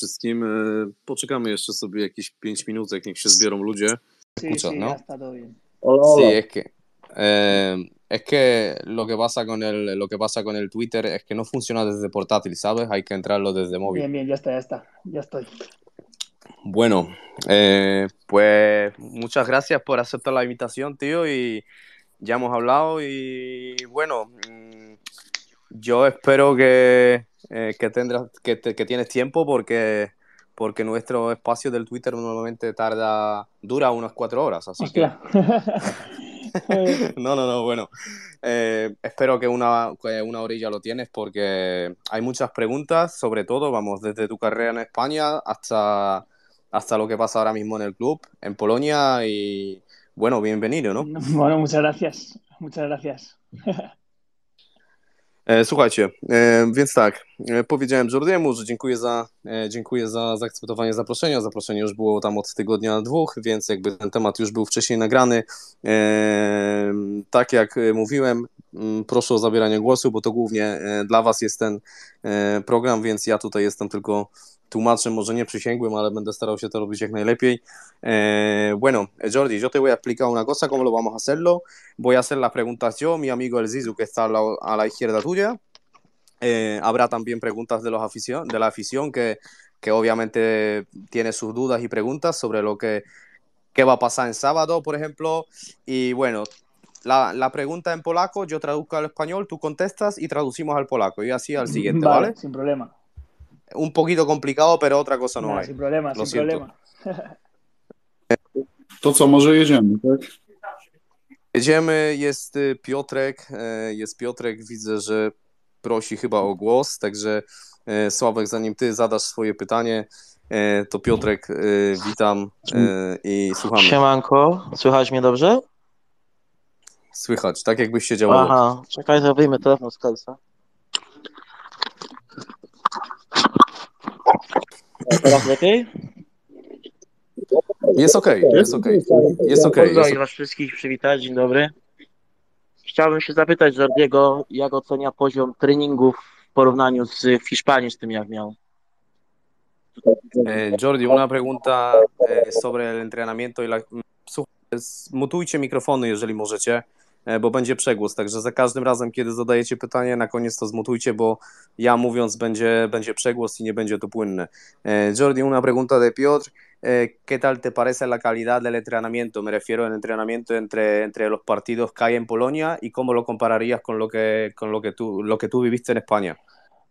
wszystkim. E, poczekamy jeszcze sobie jakieś 5 minut, jak niech się zbiorą ludzie. Sí, sí, ¿no? Sí, es que, eh, es que lo que pasa con el lo que pasa con el Twitter es que no funciona desde portátil, ¿sabes? Hay que entrarlo desde móvil. Bien, bien, ya está, ya está, ya estoy. Bueno, eh, pues muchas gracias por aceptar la invitación, tío, y ya hemos hablado y bueno, mm, yo espero que eh, que, tendrás, que, tienes tiempo porque, porque nuestro espacio del Twitter normalmente tarda, dura unas cuatro horas, así que... no, no, no, bueno. Eh, espero que una, que una orilla lo tienes porque hay muchas preguntas, sobre todo, vamos, desde tu carrera en España hasta, hasta lo que pasa ahora mismo en el club, en Polonia y bueno, bienvenido, ¿no? Bueno, muchas gracias, muchas gracias. E, słuchajcie, e, więc tak, e, powiedziałem Jordiemu, że dziękuję za, dziękuję za zaakceptowanie zaproszenia. Zaproszenie już było tam od tygodnia dwóch, więc jakby ten temat już był wcześniej nagrany. Tak jak mówiłem, mm, proszę o zabieranie głosu, bo to głównie dla Was jest ten program, więc ja tutaj jestem tylko może nie ale będę starał się to robić jak najlepiej. E, bueno, Jordi, yo te voy a explicar una cosa, cómo lo vamos a hacerlo. Voy a hacer las preguntas yo, mi amigo El Zizu, que está a la, izquierda tuya. Eh, habrá también preguntas de, los afición, de la afición que, que obviamente tiene sus dudas y preguntas sobre lo que qué va a pasar en sábado, por ejemplo. Y bueno, la, la, pregunta en polaco, yo traduzco al español, tú contestas y traducimos al polaco. Y así al siguiente, ¿vale? ¿vale? Sin problema. un poquito complicado, pero otra cosa no, no hay. Sin problema, Lo sin siento. problema. To co, może jedziemy, tak? Jedziemy, jest y, Piotrek, y, jest Piotrek, widzę, że prosi chyba o głos, także y, Sławek, zanim ty zadasz swoje pytanie, to Piotrek, witam i słucham. Siemanko, słychać mnie dobrze? Słychać, tak jakbyś siedział. Aha, czekaj, zrobimy telefon z kalca. Teraz lepiej? Jest ok, jest ok, Okay, jest okej. Okay, was wszystkich przywitać, dzień dobry. Chciałbym się zapytać Zordiego, jak ocenia poziom treningów w porównaniu z Hiszpanii, z tym jak miał. E, Jordi, una pregunta e, sobre el entrenamiento y la... mutujcie mikrofony, jeżeli możecie. E, bo będzie przegłos. Także za każdym razem, kiedy zadajecie pytanie, na koniec to zmutujcie, bo ya mówiąc będzie, będzie przegłos y no będzie to płynne. E, Jordi, una pregunta de Piotr. E, ¿Qué tal te parece la calidad del entrenamiento? Me refiero al entrenamiento entre, entre los partidos que hay en Polonia y cómo lo compararías con lo que, con lo que, tú, lo que tú viviste en España.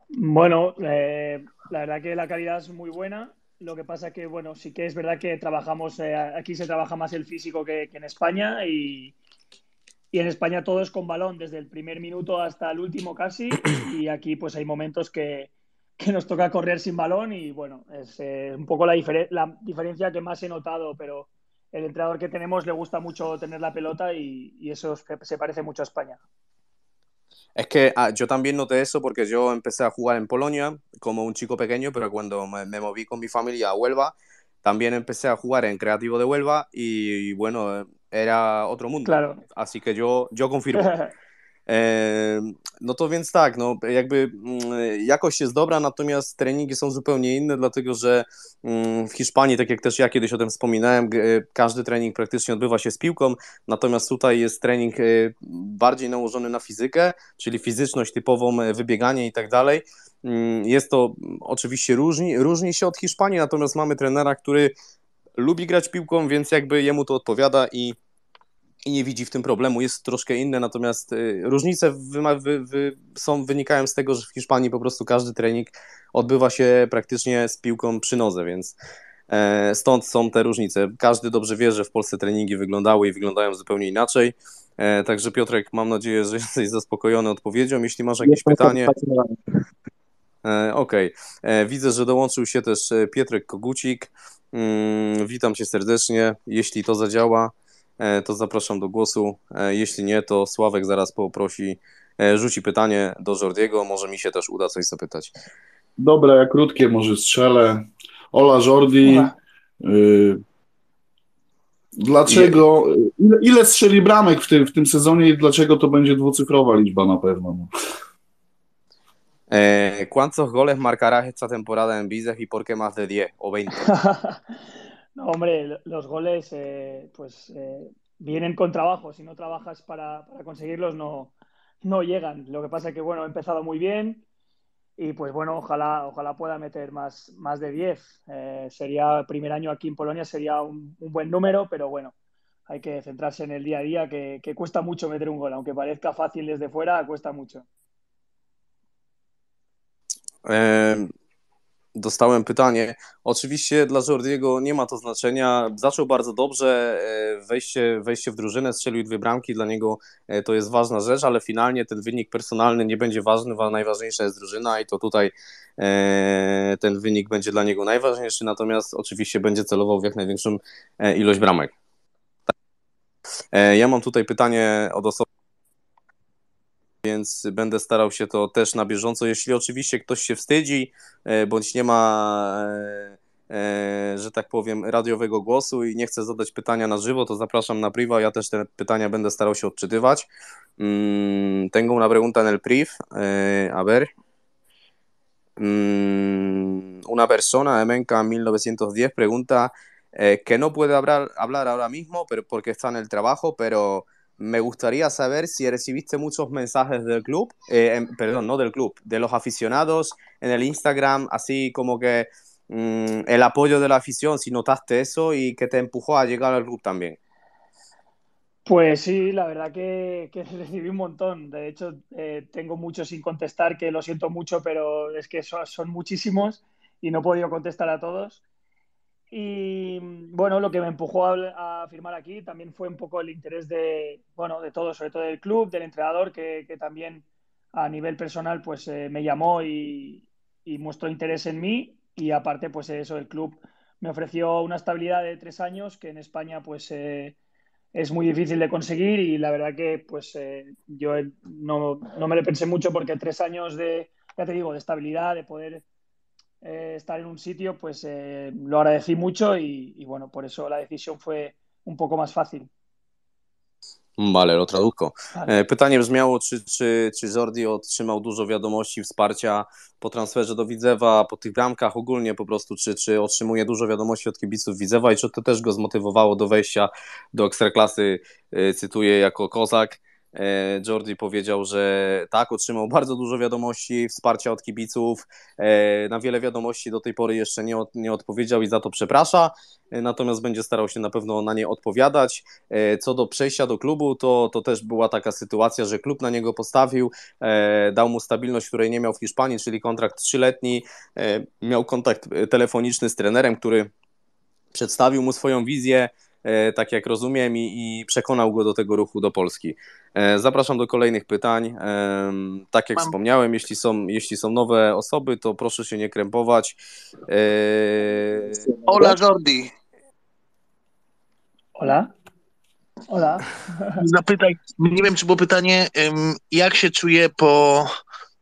Bueno, eh, la verdad que la calidad es muy buena. Lo que pasa que, bueno, sí que es verdad que trabajamos, eh, aquí se trabaja más el físico que, que en España y, y en España todo es con balón, desde el primer minuto hasta el último casi. Y aquí pues hay momentos que, que nos toca correr sin balón y bueno, es eh, un poco la, la, diferencia que más he notado, pero el entrenador que tenemos le gusta mucho tener la pelota y, eso se parece mucho a España. Es que ah, yo también noté eso porque yo empecé a jugar en Polonia como un chico pequeño, pero cuando me, moví con mi familia a Huelva, también empecé a jugar en Creativo de Huelva y bueno, era otro mundo. Claro. Así que yo, yo confirmo. Eh, no to więc tak, no jakby mm, jakość jest dobra, natomiast treningi są zupełnie inne, dlatego że mm, w Hiszpanii, tak jak też ja kiedyś o tym wspominałem, e, każdy trening praktycznie odbywa się z piłką, natomiast tutaj jest trening e, bardziej nałożony na fizykę, czyli fizyczność typową, e, wybieganie i tak dalej. Mm, jest to oczywiście różni, różni się od Hiszpanii, natomiast mamy trenera, który lubi grać piłką, więc jakby jemu to odpowiada i, i nie widzi w tym problemu. Jest troszkę inne, natomiast y, różnice wy, wy, wy są, wynikają z tego, że w Hiszpanii po prostu każdy trening odbywa się praktycznie z piłką przy nodze, więc e, stąd są te różnice. Każdy dobrze wie, że w Polsce treningi wyglądały i wyglądają zupełnie inaczej. E, także Piotrek, mam nadzieję, że jesteś zaspokojony odpowiedzią. Jeśli masz jakieś pytanie. E, okej. Okay. Widzę, że dołączył się też Piotrek Kogucik. Mm, witam cię serdecznie. Jeśli to zadziała, e, to zapraszam do głosu. E, jeśli nie, to Sławek zaraz poprosi, e, rzuci pytanie do Jordiego. Może mi się też uda coś zapytać. Dobra, ja krótkie może strzelę. Ola Jordi. Ola. Y, dlaczego? Ile, ile strzeli bramek w tym, w tym sezonie i dlaczego to będzie dwucyfrowa liczba na pewno? Eh, ¿Cuántos goles marcarás esta temporada en Vizes y por qué más de 10 o 20? no, hombre, los goles eh, pues eh, vienen con trabajo. Si no trabajas para, conseguirlos, no, no llegan. Lo que pasa es que, bueno, he empezado muy bien y, pues bueno, ojalá, ojalá pueda meter más, más de 10. sería, primer año aquí en Polonia sería un, buen número, pero bueno, hay que centrarse en el día a día, que cuesta mucho meter un gol. Aunque parezca fácil desde fuera, cuesta mucho. dostałem pytanie. Oczywiście dla Jordiego nie ma to znaczenia. Zaczął bardzo dobrze, e, wejście, wejście w drużynę, strzelił dwie bramki, dla niego e, to jest ważna rzecz, ale finalnie ten wynik personalny nie będzie ważny, najważniejsza jest drużyna i to tutaj e, ten wynik będzie dla niego najważniejszy, natomiast oczywiście będzie celował w jak największą ilość bramek. Tak. Ja mam tutaj pytanie od osoby, więc będę starał się to też na bieżąco. Jeśli oczywiście ktoś się wstydzi, e, bądź nie ma, e, e, że tak powiem, radiowego głosu i nie chce zadać pytania na żywo, to zapraszam na priwa. Ja też te pytania będę starał się odczytywać. Mm, Tengo una pregunta en el priv. A ver. Mm, una persona de 1910 pregunta que no puede hablar, hablar ahora mismo pero porque está en el trabajo, pero me gustaría saber si recibiste muchos mensajes del club, eh, em, perdón, no del club, de los aficionados en el Instagram, así como que mm, el apoyo de la afición, si notaste eso y que te empujó a llegar al club también. Pues sí, la verdad que, recibí un montón. De hecho, eh, tengo muchos sin contestar, que lo siento mucho, pero es que son muchísimos y no he podido contestar a todos. Y mm, bueno, lo que me empujó a, firmar aquí también fue un poco el interés de, bueno, de todo, sobre todo del club, del entrenador, que, que también a nivel personal pues eh, me llamó y, y, mostró interés en mí. Y aparte, pues eso, el club me ofreció una estabilidad de tres años que en España pues eh, es muy difícil de conseguir y la verdad que pues eh, yo no, no, me lo pensé mucho porque tres años de, ya te digo, de estabilidad, de poder eh, estar en un sitio, pues eh, lo agradecí mucho y, y, bueno, por eso la decisión fue un poco más fácil. Vale, lo traduzco. E, pytanie brzmiało, czy, czy, czy Jordi otrzymał dużo wiadomości, wsparcia po transferze do Widzewa, po tych bramkach ogólnie po prostu, czy, czy otrzymuje dużo wiadomości od kibiców Widzewa i czy to też go zmotywowało do wejścia do Ekstraklasy, e, cytuję, jako kozak. E, Jordi powiedział, że tak, otrzymał bardzo dużo wiadomości, wsparcia od kibiców. E, na wiele wiadomości do tej pory jeszcze nie, od, nie odpowiedział i za to przeprasza, e, natomiast będzie starał się na pewno na nie odpowiadać. Co do przejścia do klubu, to, to też była taka sytuacja, że klub na niego postawił, dał mu stabilność, której nie miał w Hiszpanii, czyli kontrakt trzyletni. Miał kontakt telefoniczny z trenerem, który przedstawił mu swoją wizję. E, tak jak rozumiem, i, i, przekonał go do tego ruchu do Polski. E, zapraszam do kolejnych pytań. E, tak jak Mam. wspomniałem, jeśli są, jeśli są nowe osoby, to proszę się nie krępować. Ola tak? Jordi. Ola? Ola. Zapytaj, nie wiem, czy było pytanie, jak się czuje po,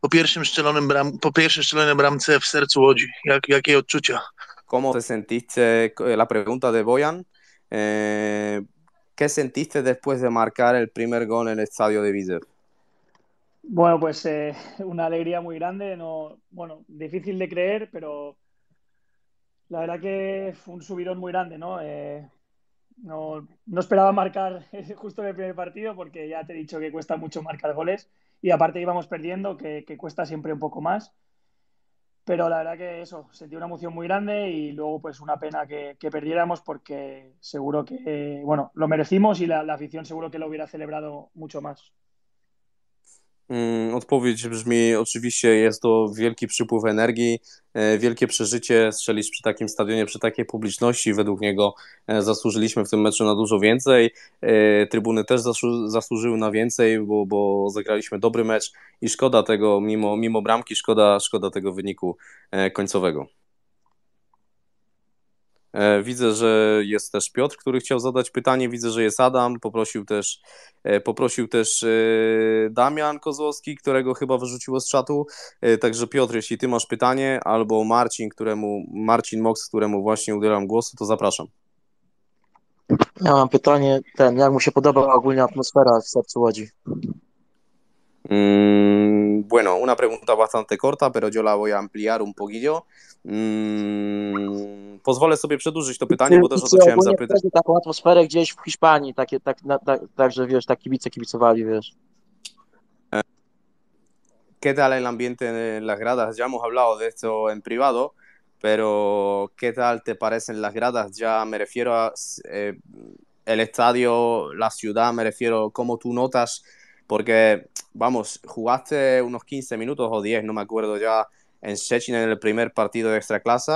po pierwszym strzelonym bram, po pierwszej strzelonej bramce w sercu Łodzi? Jak, jakie odczucia? ¿Cómo te sentiste? La pregunta de Bojan. Eh, ¿Qué sentiste después de marcar el primer gol en el estadio de Bidder? Bueno, pues eh, una alegría muy grande, bueno, difícil de creer, pero la verdad que fue un subidón muy grande, ¿no? Eh, no, esperaba marcar justo en el primer partido porque ya te he dicho que cuesta mucho marcar goles y aparte íbamos perdiendo, que cuesta siempre un poco más. Pero la verdad que eso, sentí una emoción muy grande y luego pues una pena que, perdiéramos porque seguro que, bueno, lo merecimos y la afición seguro que lo hubiera celebrado mucho más. Mm, odpowiedź brzmi: oczywiście jest to wielki przypływ energii, e, wielkie przeżycie strzelić przy takim stadionie, przy takiej publiczności. Według niego e, zasłużyliśmy w tym meczu na dużo więcej. E, trybuny też zasłużyły na więcej, bo, bo zagraliśmy dobry mecz i szkoda tego, mimo, mimo bramki, szkoda, szkoda tego wyniku końcowego. E, widzę, że jest też Piotr, który chciał zadać pytanie. Widzę, że jest Adam. Poprosił też, e, poprosił też e, Damian Kozłowski, którego chyba wyrzuciło z czatu. Także Piotr, jeśli ty masz pytanie, albo Marcin, któremu Marcin Mox, któremu właśnie udzielam głosu, to zapraszam. Ja mam pytanie, ten, jak mu się podoba ogólnie atmosfera w sercu Łodzi? Mm, bueno, una pregunta bastante corta, pero yo la voy a ampliar un poquillo. Mm, pozwolę sobie przedłużyć to pytanie, bo też o e, ¿Qué tal el ambiente en las gradas? Ya hemos hablado de esto en privado, pero ¿qué tal te parecen las gradas? Ya me refiero a eh, el estadio, la ciudad, me refiero cómo tú notas porque, vamos, jugaste unos 15 minutos o 10, no me acuerdo ya, en Shechin en el primer partido de clase.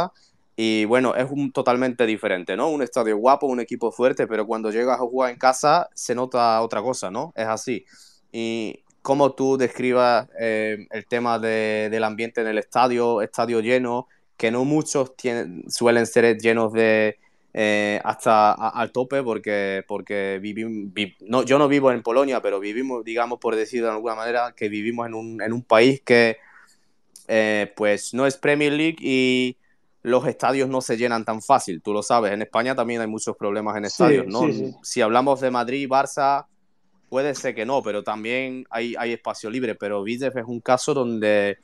Y bueno, es un totalmente diferente, ¿no? Un estadio guapo, un equipo fuerte, pero cuando llegas a jugar en casa se nota otra cosa, ¿no? Es así. Y cómo tú describas eh, el tema del ambiente en el estadio, estadio lleno, que no muchos suelen ser llenos de, eh, hasta al tope porque, porque no, yo no vivo en Polonia, pero vivimos, digamos, por decir de alguna manera, que vivimos en un, en un país que eh, pues no es Premier League y los estadios no se llenan tan fácil, tú lo sabes, en España también hay muchos problemas en estadios, ¿no? Si hablamos de Madrid, Barça, puede ser que no, pero también hay, hay espacio libre, pero Vitef es un caso donde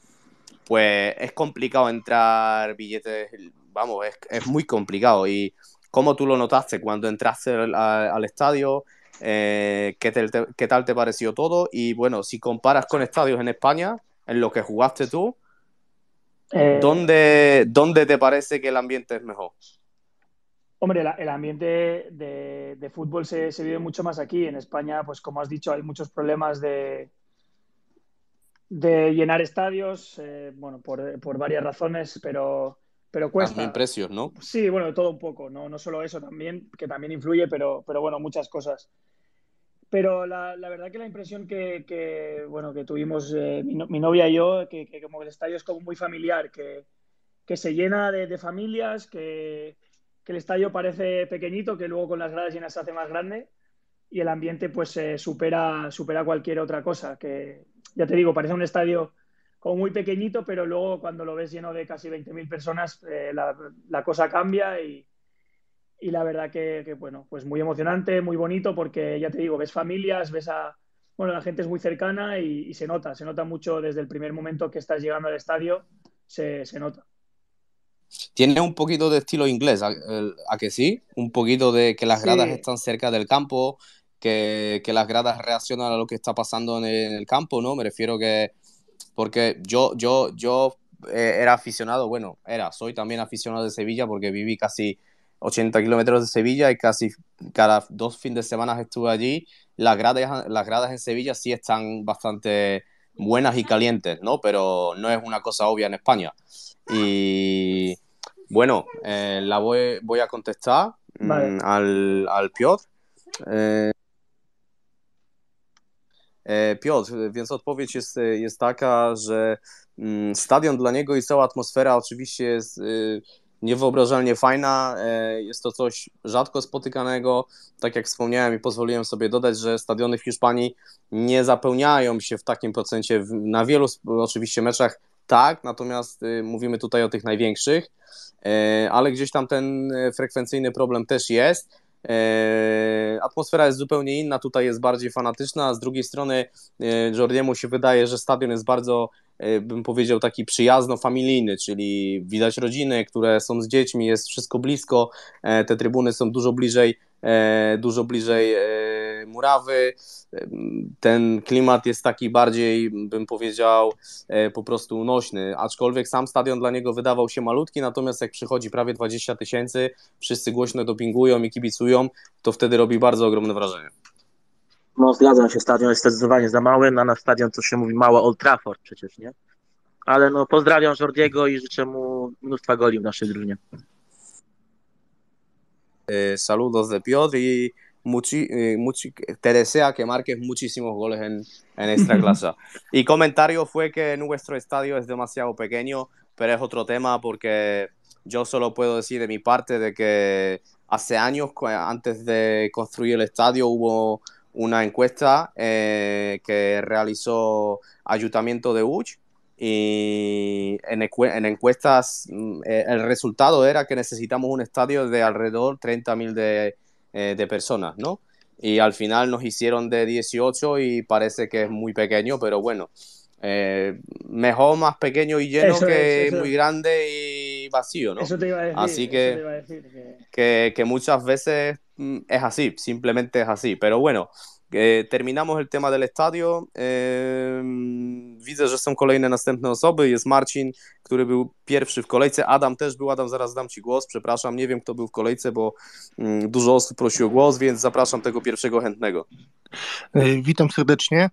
pues es complicado entrar billetes, vamos, es, es muy complicado y ¿Cómo tú lo notaste cuando entraste al, estadio? Eh, ¿qué, tal te pareció todo? Y bueno, si comparas con estadios en España, en los que jugaste tú, eh, ¿Dónde, te parece que el ambiente es mejor? Hombre, el ambiente de, fútbol se, vive mucho más aquí. En España, pues como has dicho, hay muchos problemas de, llenar estadios, eh, bueno, por, varias razones, pero pero cuesta. También precios, ¿no? Sí, bueno, todo un poco, ¿no? No solo eso también, que también influye, pero, pero bueno, muchas cosas. Pero la, la verdad que la impresión que, bueno, que tuvimos eh, mi, novia y yo, que, que, como el estadio es como muy familiar, que, se llena de, familias, que, el estadio parece pequeñito, que luego con las gradas llenas se hace más grande y el ambiente pues supera, supera cualquier otra cosa. Que ya te digo, parece un estadio como muy pequeñito, pero luego cuando lo ves lleno de casi 20.000 personas, eh, la, cosa cambia y, la verdad que, bueno, pues muy emocionante, muy bonito, porque ya te digo, ves familias, ves a... Bueno, la gente es muy cercana y, se nota, se nota mucho desde el primer momento que estás llegando al estadio, se, nota. Tiene un poquito de estilo inglés, ¿a, que sí? Un poquito de que las gradas están cerca del campo, que, que, las gradas reaccionan a lo que está pasando en el, campo, ¿no? Me refiero que porque yo, yo, yo eh, era aficionado, bueno, era, soy también aficionado de Sevilla porque viví casi 80 kilómetros de Sevilla y casi cada dos fines de semana estuve allí. Las gradas, en Sevilla sí están bastante buenas y calientes, ¿no? Pero no es una cosa obvia en España. Y bueno, eh, la voy, a contestar mm, al, al Piotr. Eh, E, Piotr, więc odpowiedź jest, e, jest taka, że mm, stadion dla niego i cała atmosfera oczywiście jest e, niewyobrażalnie fajna. Jest to coś rzadko spotykanego. Tak jak wspomniałem i pozwoliłem sobie dodać, że stadiony w Hiszpanii nie zapełniają się w takim procencie na wielu oczywiście meczach. Tak, natomiast y, mówimy tutaj o tych największych, ale gdzieś tam ten frekwencyjny problem też jest. Eee, atmosfera jest zupełnie inna, tutaj jest bardziej fanatyczna. Z drugiej strony, eee, Jordiemu się wydaje, że stadion jest bardzo, eee, bym powiedział, taki przyjazno-familijny, czyli widać rodziny, które są z dziećmi, jest wszystko blisko. Te trybuny są dużo bliżej E, dużo bliżej e, murawy. E, ten klimat jest taki bardziej, bym powiedział, po prostu unośny, aczkolwiek sam stadion dla niego wydawał się malutki, natomiast jak przychodzi prawie 20 tysięcy, wszyscy głośno dopingują i kibicują, to wtedy robi bardzo ogromne wrażenie. No zgadzam się, stadion jest zdecydowanie za mały, na nasz stadion, co się mówi, mała Old Trafford przecież, nie? Ale no pozdrawiam Jordiego i życzę mu mnóstwa goli w naszej drużynie. Eh, saludos de Piotr y eh, muchi, te desea que marques muchísimos goles en, en esta clase. y comentario fue que nuestro estadio es demasiado pequeño, pero es otro tema porque yo solo puedo decir de mi parte de que hace años, antes de construir el estadio, hubo una encuesta eh, que realizó Ayuntamiento de Uch y en, encuestas mm, eh, el resultado era que necesitamos un estadio de alrededor 30.000 de, eh, de personas, ¿no? Y al final nos hicieron de 18 y parece que es muy pequeño, pero bueno, eh, mejor más pequeño y lleno que muy grande y vacío, ¿no? Eso te iba a decir, así que... que, que muchas veces mm, es así, simplemente es así, pero bueno. E, terminamos el tema del estadio. E, widzę, że są kolejne następne osoby. Jest Marcin, który był pierwszy w kolejce. Adam też był. Adam, zaraz dam Ci głos. Przepraszam, nie wiem, kto był w kolejce, bo mm, dużo osób prosiło o głos, więc zapraszam tego pierwszego chętnego. E, witam serdecznie.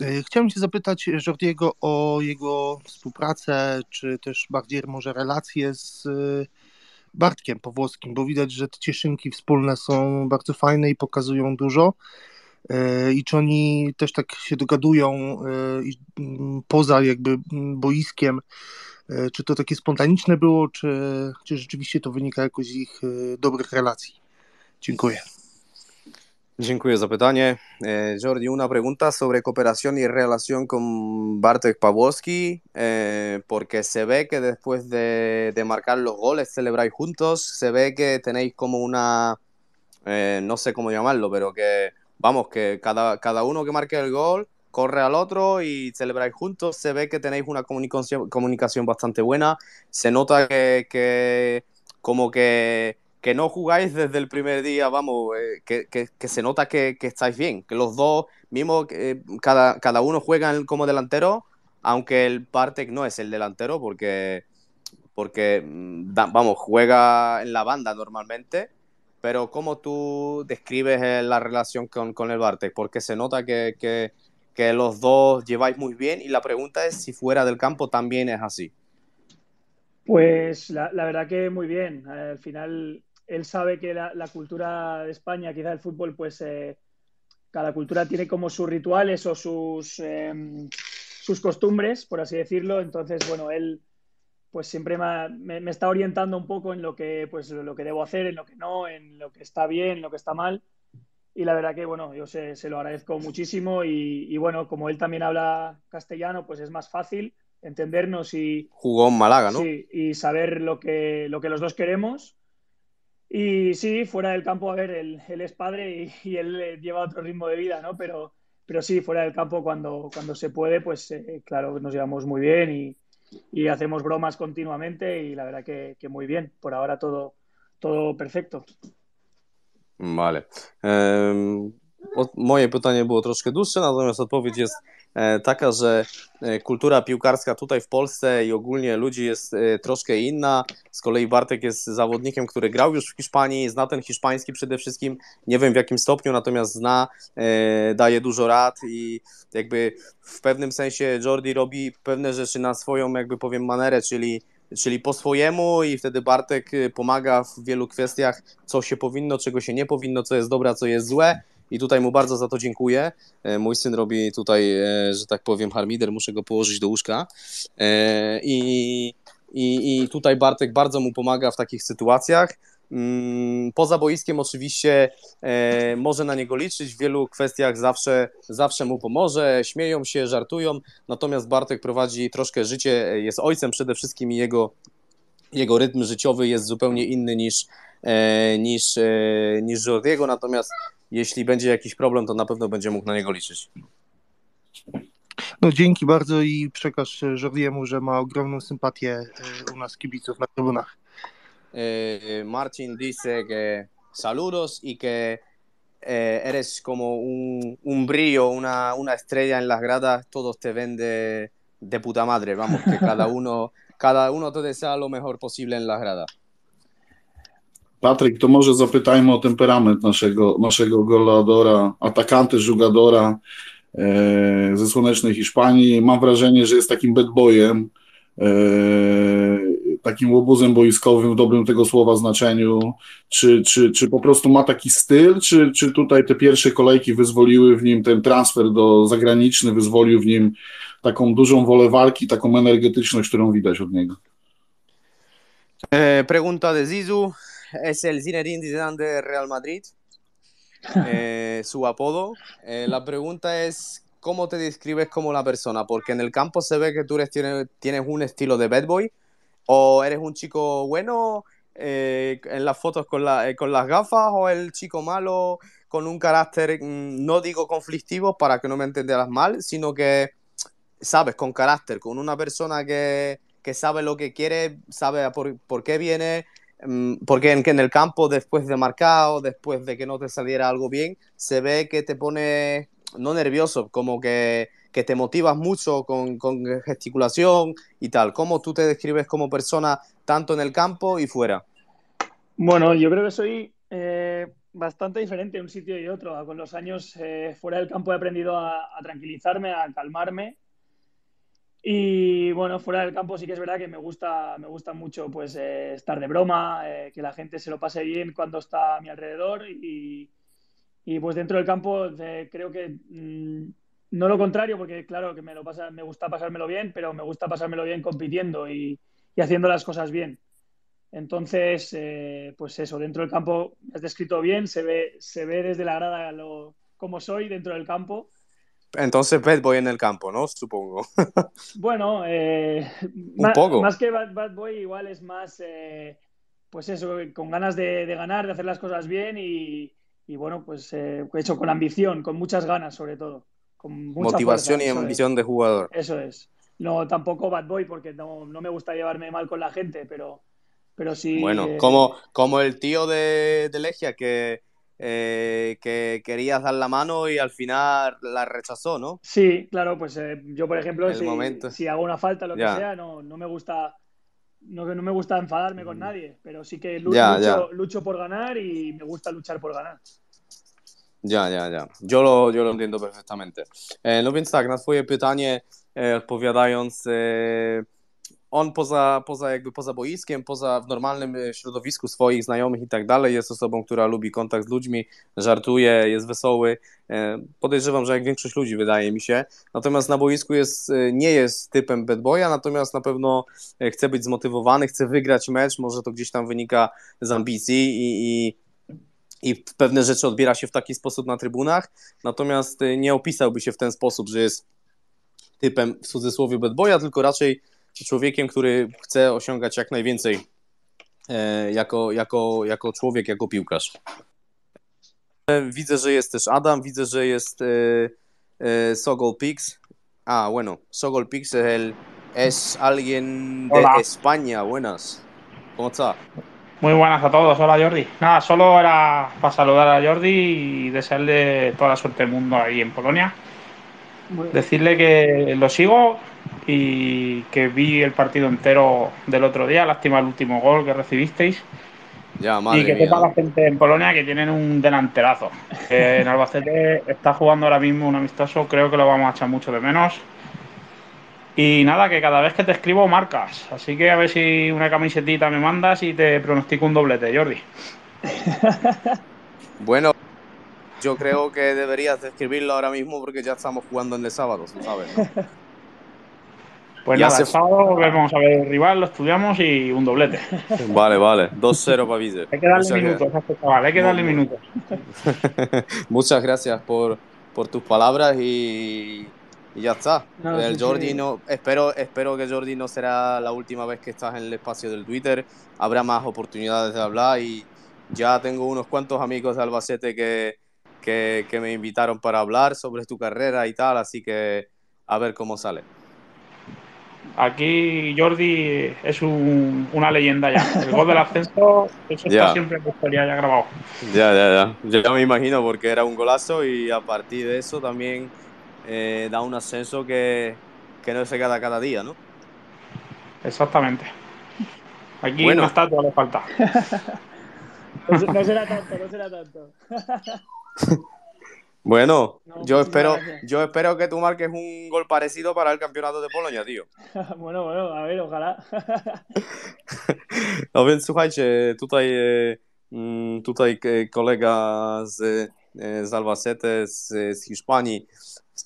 E, chciałem się zapytać Jordiego o jego współpracę, czy też bardziej może relacje z Bartkiem Powłoskim, bo widać, że te cieszynki wspólne są bardzo fajne i pokazują dużo. E, i czy oni też tak się dogadują e, mm, poza jakby mm, boiskiem, e, czy to takie spontaniczne było, czy, czy rzeczywiście to wynika jakoś z ich dobrych relacji? Dziękuję. Dziękuję za pytanie. Jordi, una pregunta sobre cooperación y relación con Bartek Pawłowski, eh, porque se ve que después de, de, marcar los goles celebráis juntos, se ve que tenéis como una, eh, no sé cómo llamarlo, pero que vamos, que cada, uno que marque el gol corre al otro y celebráis juntos. Se ve que tenéis una comunicación, bastante buena. Se nota que, como que, que, no jugáis desde el primer día, vamos, eh, que, se nota que, estáis bien. Que los dos, mismo, eh, cada, uno juega como delantero, aunque el Partek no es el delantero porque, porque mm, vamos, juega en la banda normalmente pero ¿cómo tú describes eh, la relación con, el Barte, Porque se nota que, los dos lleváis muy bien y la pregunta es si fuera del campo también es así. Pues la, verdad que muy bien. Al final él sabe que la, cultura de España, quizá el fútbol, pues eh, cada cultura tiene como sus rituales o sus, em, sus costumbres, por así decirlo. Entonces, bueno, él pues siempre me, está orientando un poco en lo que, pues, lo que debo hacer, en lo que no, en lo que está bien, en lo que está mal. Y la verdad que, bueno, yo se, lo agradezco muchísimo y, bueno, como él también habla castellano, pues es más fácil entendernos y... Jugó en Málaga, ¿no? Sí, y saber lo que, lo que los dos queremos. Y sí, fuera del campo, a ver, él, es padre y, él eh, lleva otro ritmo de vida, ¿no? Pero, pero sí, fuera del campo, cuando, cuando se puede, pues eh, claro, nos llevamos muy bien y, y hacemos bromas continuamente y la verdad que, que muy bien. Por ahora todo, todo perfecto. Vale. Eh, moje pytanie było troszkę dłuższe, natomiast odpowiedź jest E, taka, że e, kultura piłkarska tutaj w Polsce i ogólnie ludzi jest e, troszkę inna. Z kolei Bartek jest zawodnikiem, który grał już w Hiszpanii, zna ten hiszpański przede wszystkim, nie wiem w jakim stopniu, natomiast zna, daje dużo rad i jakby w pewnym sensie Jordi robi pewne rzeczy na swoją, jakby powiem, manerę, czyli czyli po swojemu i wtedy Bartek pomaga w wielu kwestiach, co się powinno, czego się nie powinno, co jest dobre, co jest złe i tutaj mu bardzo za to dziękuję. E, mój syn robi tutaj, e, że tak powiem, harmider, muszę go położyć do łóżka. E, I, i, i tutaj Bartek bardzo mu pomaga w takich sytuacjach. Mm, poza boiskiem oczywiście e, może na niego liczyć, w wielu kwestiach zawsze, zawsze mu pomoże, śmieją się, żartują, natomiast Bartek prowadzi troszkę życie, jest ojcem przede wszystkim i jego, jego rytm życiowy jest zupełnie inny niż, e, niż, e, niż Jordiego, natomiast jeśli będzie jakiś problem, to na pewno będzie mógł na niego liczyć. No dzięki bardzo i przekaż Jordiemu, że ma ogromną sympatię e, u nas kibiców na trybunach. E, e, Martin dice que saludos y que eres como un, un brillo, una, una estrella en las gradas, todos te ven de, de puta madre, vamos, que cada uno, cada uno te desea lo mejor posible en las gradas. Patryk, to może zapytajmy o temperament naszego, naszego goladora, atakanty żugadora e, ze słonecznej Hiszpanii. Mam wrażenie, że jest takim bad boyem, e, takim łobuzem boiskowym w dobrym tego słowa znaczeniu. Czy, czy, czy po prostu ma taki styl, czy, czy tutaj te pierwsze kolejki wyzwoliły w nim ten transfer do zagraniczny, wyzwolił w nim taką dużą wolę walki, taką energetyczność, którą widać od niego? Eh, pregunta de Zizu. es el Zinedine Zidane de Real Madrid, eh, su apodo. Eh, la pregunta es, ¿cómo te describes como la persona? Porque en el campo se ve que tú eres, tienes, un estilo de bad boy, o eres un chico bueno eh, en las fotos con, las gafas, o el chico malo con un carácter, mm, no digo conflictivo para que no me entenderas mal, sino que, sabes, con carácter, con una persona que sabe lo que quiere, sabe por, qué viene, Mm, porque en, el campo, después de marcado, después de que no te saliera algo bien, se ve que te pone, no nervioso, como que, te motivas mucho con, gesticulación y tal. ¿Cómo tú te describes como persona tanto en el campo y fuera? Bueno, yo creo que soy eh, bastante diferente de un sitio y otro. Con los años eh, fuera del campo he aprendido a tranquilizarme, a calmarme y bueno, fuera del campo sí que es verdad que me gusta, me gusta mucho pues eh, estar de broma, eh, que la gente se lo pase bien cuando está a mi alrededor y, pues dentro del campo eh, creo que mm, no lo contrario, porque claro que me, gusta pasármelo bien, pero me gusta pasármelo bien compitiendo y, haciendo las cosas bien. Entonces, pues eso, dentro del campo has descrito bien, se ve, se ve desde la grada lo, como soy dentro del campo entonces Bad Boy en el campo, ¿no? Supongo. bueno, eh, más, poco. Más que Bad, Boy, igual es más, eh, pues eso, con ganas de, ganar, de hacer las cosas bien y, bueno, pues he eh, hecho con ambición, con muchas ganas sobre todo. Con Motivación y ambición de jugador. Eso es. No, tampoco Bad Boy, porque no, me gusta llevarme mal con la gente, pero, pero sí. Bueno, como, como el tío de, de Legia que eh, que quería dar la mano y al final la rechazó, ¿no? Sí, claro, pues eh, yo, por ejemplo, si, hago una falta, o lo que sea, no, me gusta no, me gusta enfadarme con mm. nadie, pero sí que lucho, por ganar y me gusta luchar por ganar. Ya, ya, ya. Yo lo, yo lo entiendo perfectamente. Eh, no więc que na swoje pytanie odpowiadając, on poza, poza jakby poza boiskiem, poza w normalnym e, środowisku swoich znajomych i tak dalej, jest osobą, która lubi kontakt z ludźmi, żartuje, jest wesoły. E, podejrzewam, że jak większość ludzi, wydaje mi się. Natomiast na boisku jest, e, nie jest typem bad boya, natomiast na pewno chce być zmotywowany, chce wygrać mecz, może to gdzieś tam wynika z ambicji i, i i pewne rzeczy odbiera się w taki sposób na trybunach, natomiast nie opisałby się w ten sposób, że jest typem w cudzysłowie bad boya, tylko raczej człowiekiem, który chce osiągać jak najwięcej e, jako, jako, jako człowiek, jako piłkarz. E, widzę, że jest też Adam, widzę, że jest e, Sogol Pix. Ah, bueno, Sogol Pix es, alguien de España. Buenas. ¿Cómo está? Muy buenas a todos. Hola, Jordi. Nada, solo era para saludar a Jordi y desearle toda la suerte del mundo ahí en Polonia. Decirle que lo sigo y que vi el partido entero del otro día, lástima el último gol que recibisteis. Ya, madre y que sepa la gente en Polonia que tienen un delanterazo. en Albacete está jugando ahora mismo un amistoso, creo que lo vamos a echar mucho de menos. Y nada, que cada vez que te escribo marcas. Así que a ver si una camisetita me mandas y te pronostico un doblete, Jordi. Bueno, yo creo que deberías escribirlo ahora mismo porque ya estamos jugando en el sábado, ¿sabes? Pues el sábado vamos a ver el rival, lo estudiamos y un doblete. Vale, vale. 2-0 para Vize. Hay que darle minutos este hay que darle minutos. Muchas gracias por, por tus palabras y, ya está. el espero, espero que Jordi no será la última vez que estás en el espacio del Twitter. Habrá más oportunidades de hablar y ya tengo unos cuantos amigos de Albacete que, que me invitaron para hablar sobre tu carrera y tal, así que a ver cómo sale. Aquí Jordi es un, una leyenda ya. El gol del ascenso, eso está siempre en la historia ya grabado. Ya, ya, ya. Yo me imagino porque era un golazo y a partir de eso también eh, da un ascenso que, que no se queda cada día, ¿no? Exactamente. Aquí no está todo le falta. no será tanto, no será tanto. Bueno, yo espero, yo espero que tú marques un gol parecido para el campeonato de Polonia, tío. bueno, bueno, a ver, ojalá. no więc słuchajcie, tutaj, tutaj kolega z, z Albacete, z,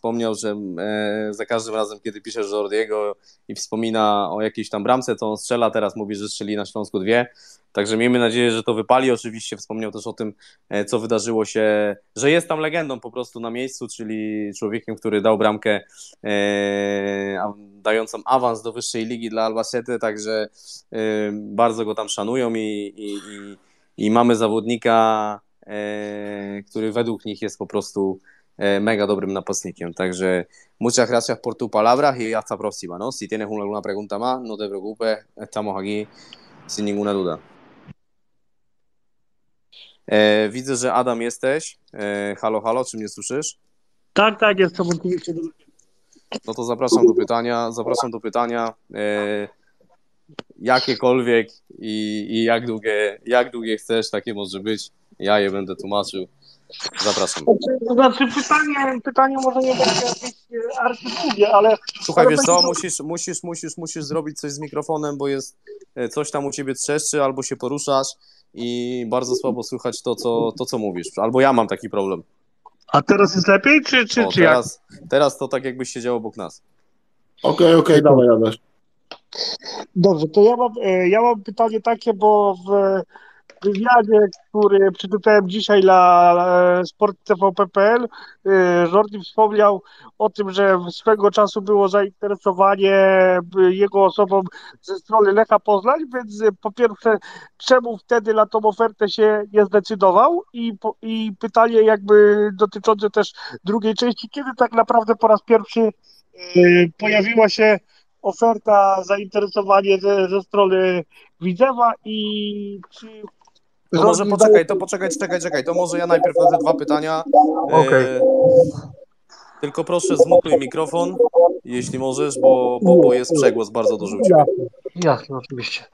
wspomniał, że e, za każdym razem, kiedy piszesz Jordiego i wspomina o jakiejś tam bramce, to on strzela, teraz mówi, że strzeli na Śląsku dwie. Także miejmy nadzieję, że to wypali. Oczywiście wspomniał też o tym, e, co wydarzyło się, że jest tam legendą po prostu na miejscu, czyli człowiekiem, który dał bramkę e, dającą awans do wyższej ligi dla Albacete, także e, bardzo go tam szanują i, i, i, i mamy zawodnika, e, który według nich jest po prostu E, mega dobrym napastnikiem. Także muchas gracias por tu palabras y hasta próxima, ¿no? Si tienes alguna pregunta más, no te preocupes, estamos aquí sin ninguna duda. E, widzę, że Adam jesteś. E, halo, halo, czy mnie słyszysz? Tak, tak, jestem oczywiście. No to zapraszam do pytania, zapraszam do pytania. E, jakiekolwiek i, i jak, długie, jak długie chcesz, takie może być. Ja je będę tłumaczył. Zapraszam. Znaczy, znaczy pytanie, pytanie może nie będzie jakieś e, artykułie, ale... Słuchaj, ale wiesz co, tak- musisz, musisz, musisz, musisz zrobić coś z mikrofonem, bo jest e, coś tam u ciebie trzeszczy albo się poruszasz i bardzo słabo słychać to, co, to, co mówisz. Albo ja mam taki problem. A teraz jest lepiej, czy, czy, o, czy teraz, jak? Teraz to tak jakbyś siedział obok nas. Okej, okay, okej, okay, dawaj, Dobrze, to ja mam, e, ja mam pytanie takie, bo w wywiadzie, który przeczytałem dzisiaj dla e, TVPPL, e, Jordi wspomniał o tym, że swego czasu było zainteresowanie e, jego osobą ze strony Lecha Poznań, więc po pierwsze, czemu wtedy na tą ofertę się nie zdecydował i, i pytanie jakby dotyczące też drugiej części, kiedy tak naprawdę po raz pierwszy pojawiła się oferta, zainteresowanie ze, ze strony Widzewa i czy no może poczekaj, to poczekaj, czekaj, czekaj. To może ja najpierw na te dwa pytania. E, tylko proszę zmutuj mikrofon, jeśli możesz, bo, bo, bo jest przegłos bardzo duży Ja, Jasne, oczywiście.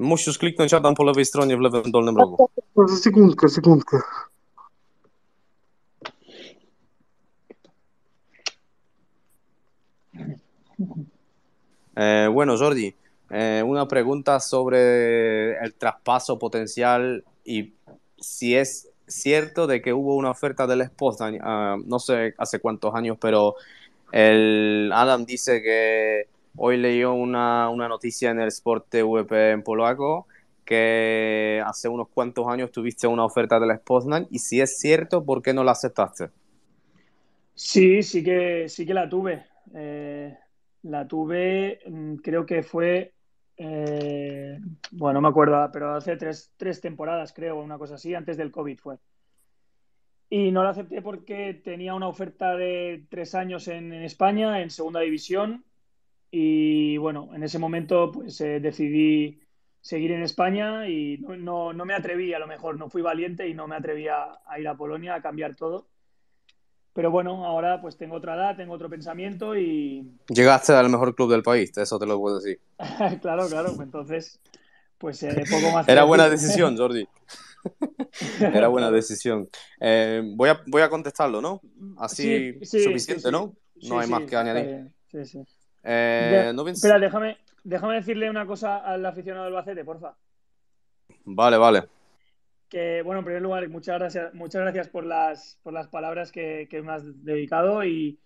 Musisz kliknąć Adam po lewej stronie w lewym dolnym rogu. Sekundkę, sekundkę. Mm-hmm. Eh, bueno, Jordi, eh, una pregunta sobre el traspaso potencial y si es cierto de que hubo una oferta del Spoznan, eh, no sé hace cuántos años, pero el Adam dice que hoy leyó una, una noticia en el Sport TVP en polaco que hace unos cuantos años tuviste una oferta del Spoznan y si es cierto, ¿por qué no la aceptaste? Sí, sí que, sí que la tuve. Eh, la tuve, mm, creo que fue, eh, bueno, no me acuerdo, pero hace tres, temporadas, creo, una cosa así, antes del COVID fue. Y no la acepté porque tenía una oferta de tres años en, España, en segunda división. Y bueno, en ese momento pues eh, decidí seguir en España y no, me atreví, a lo mejor no fui valiente y no me atreví a ir a Polonia a cambiar todo. Pero bueno, ahora pues tengo otra edad, tengo otro pensamiento y... Llegaste al mejor club del país, eso te lo puedo decir. claro, claro, pues, entonces pues eh, Era buena decisión, Jordi. Era buena decisión. voy, a, contestarlo, ¿no? Así suficiente, ¿no? No hay más que añadir. Sí, sí. Eh, espera, déjame, déjame decirle una cosa al aficionado del Bacete, porfa. Vale, vale que bueno, en primer lugar, muchas gracias, muchas gracias por las, las palabras que, que me has dedicado y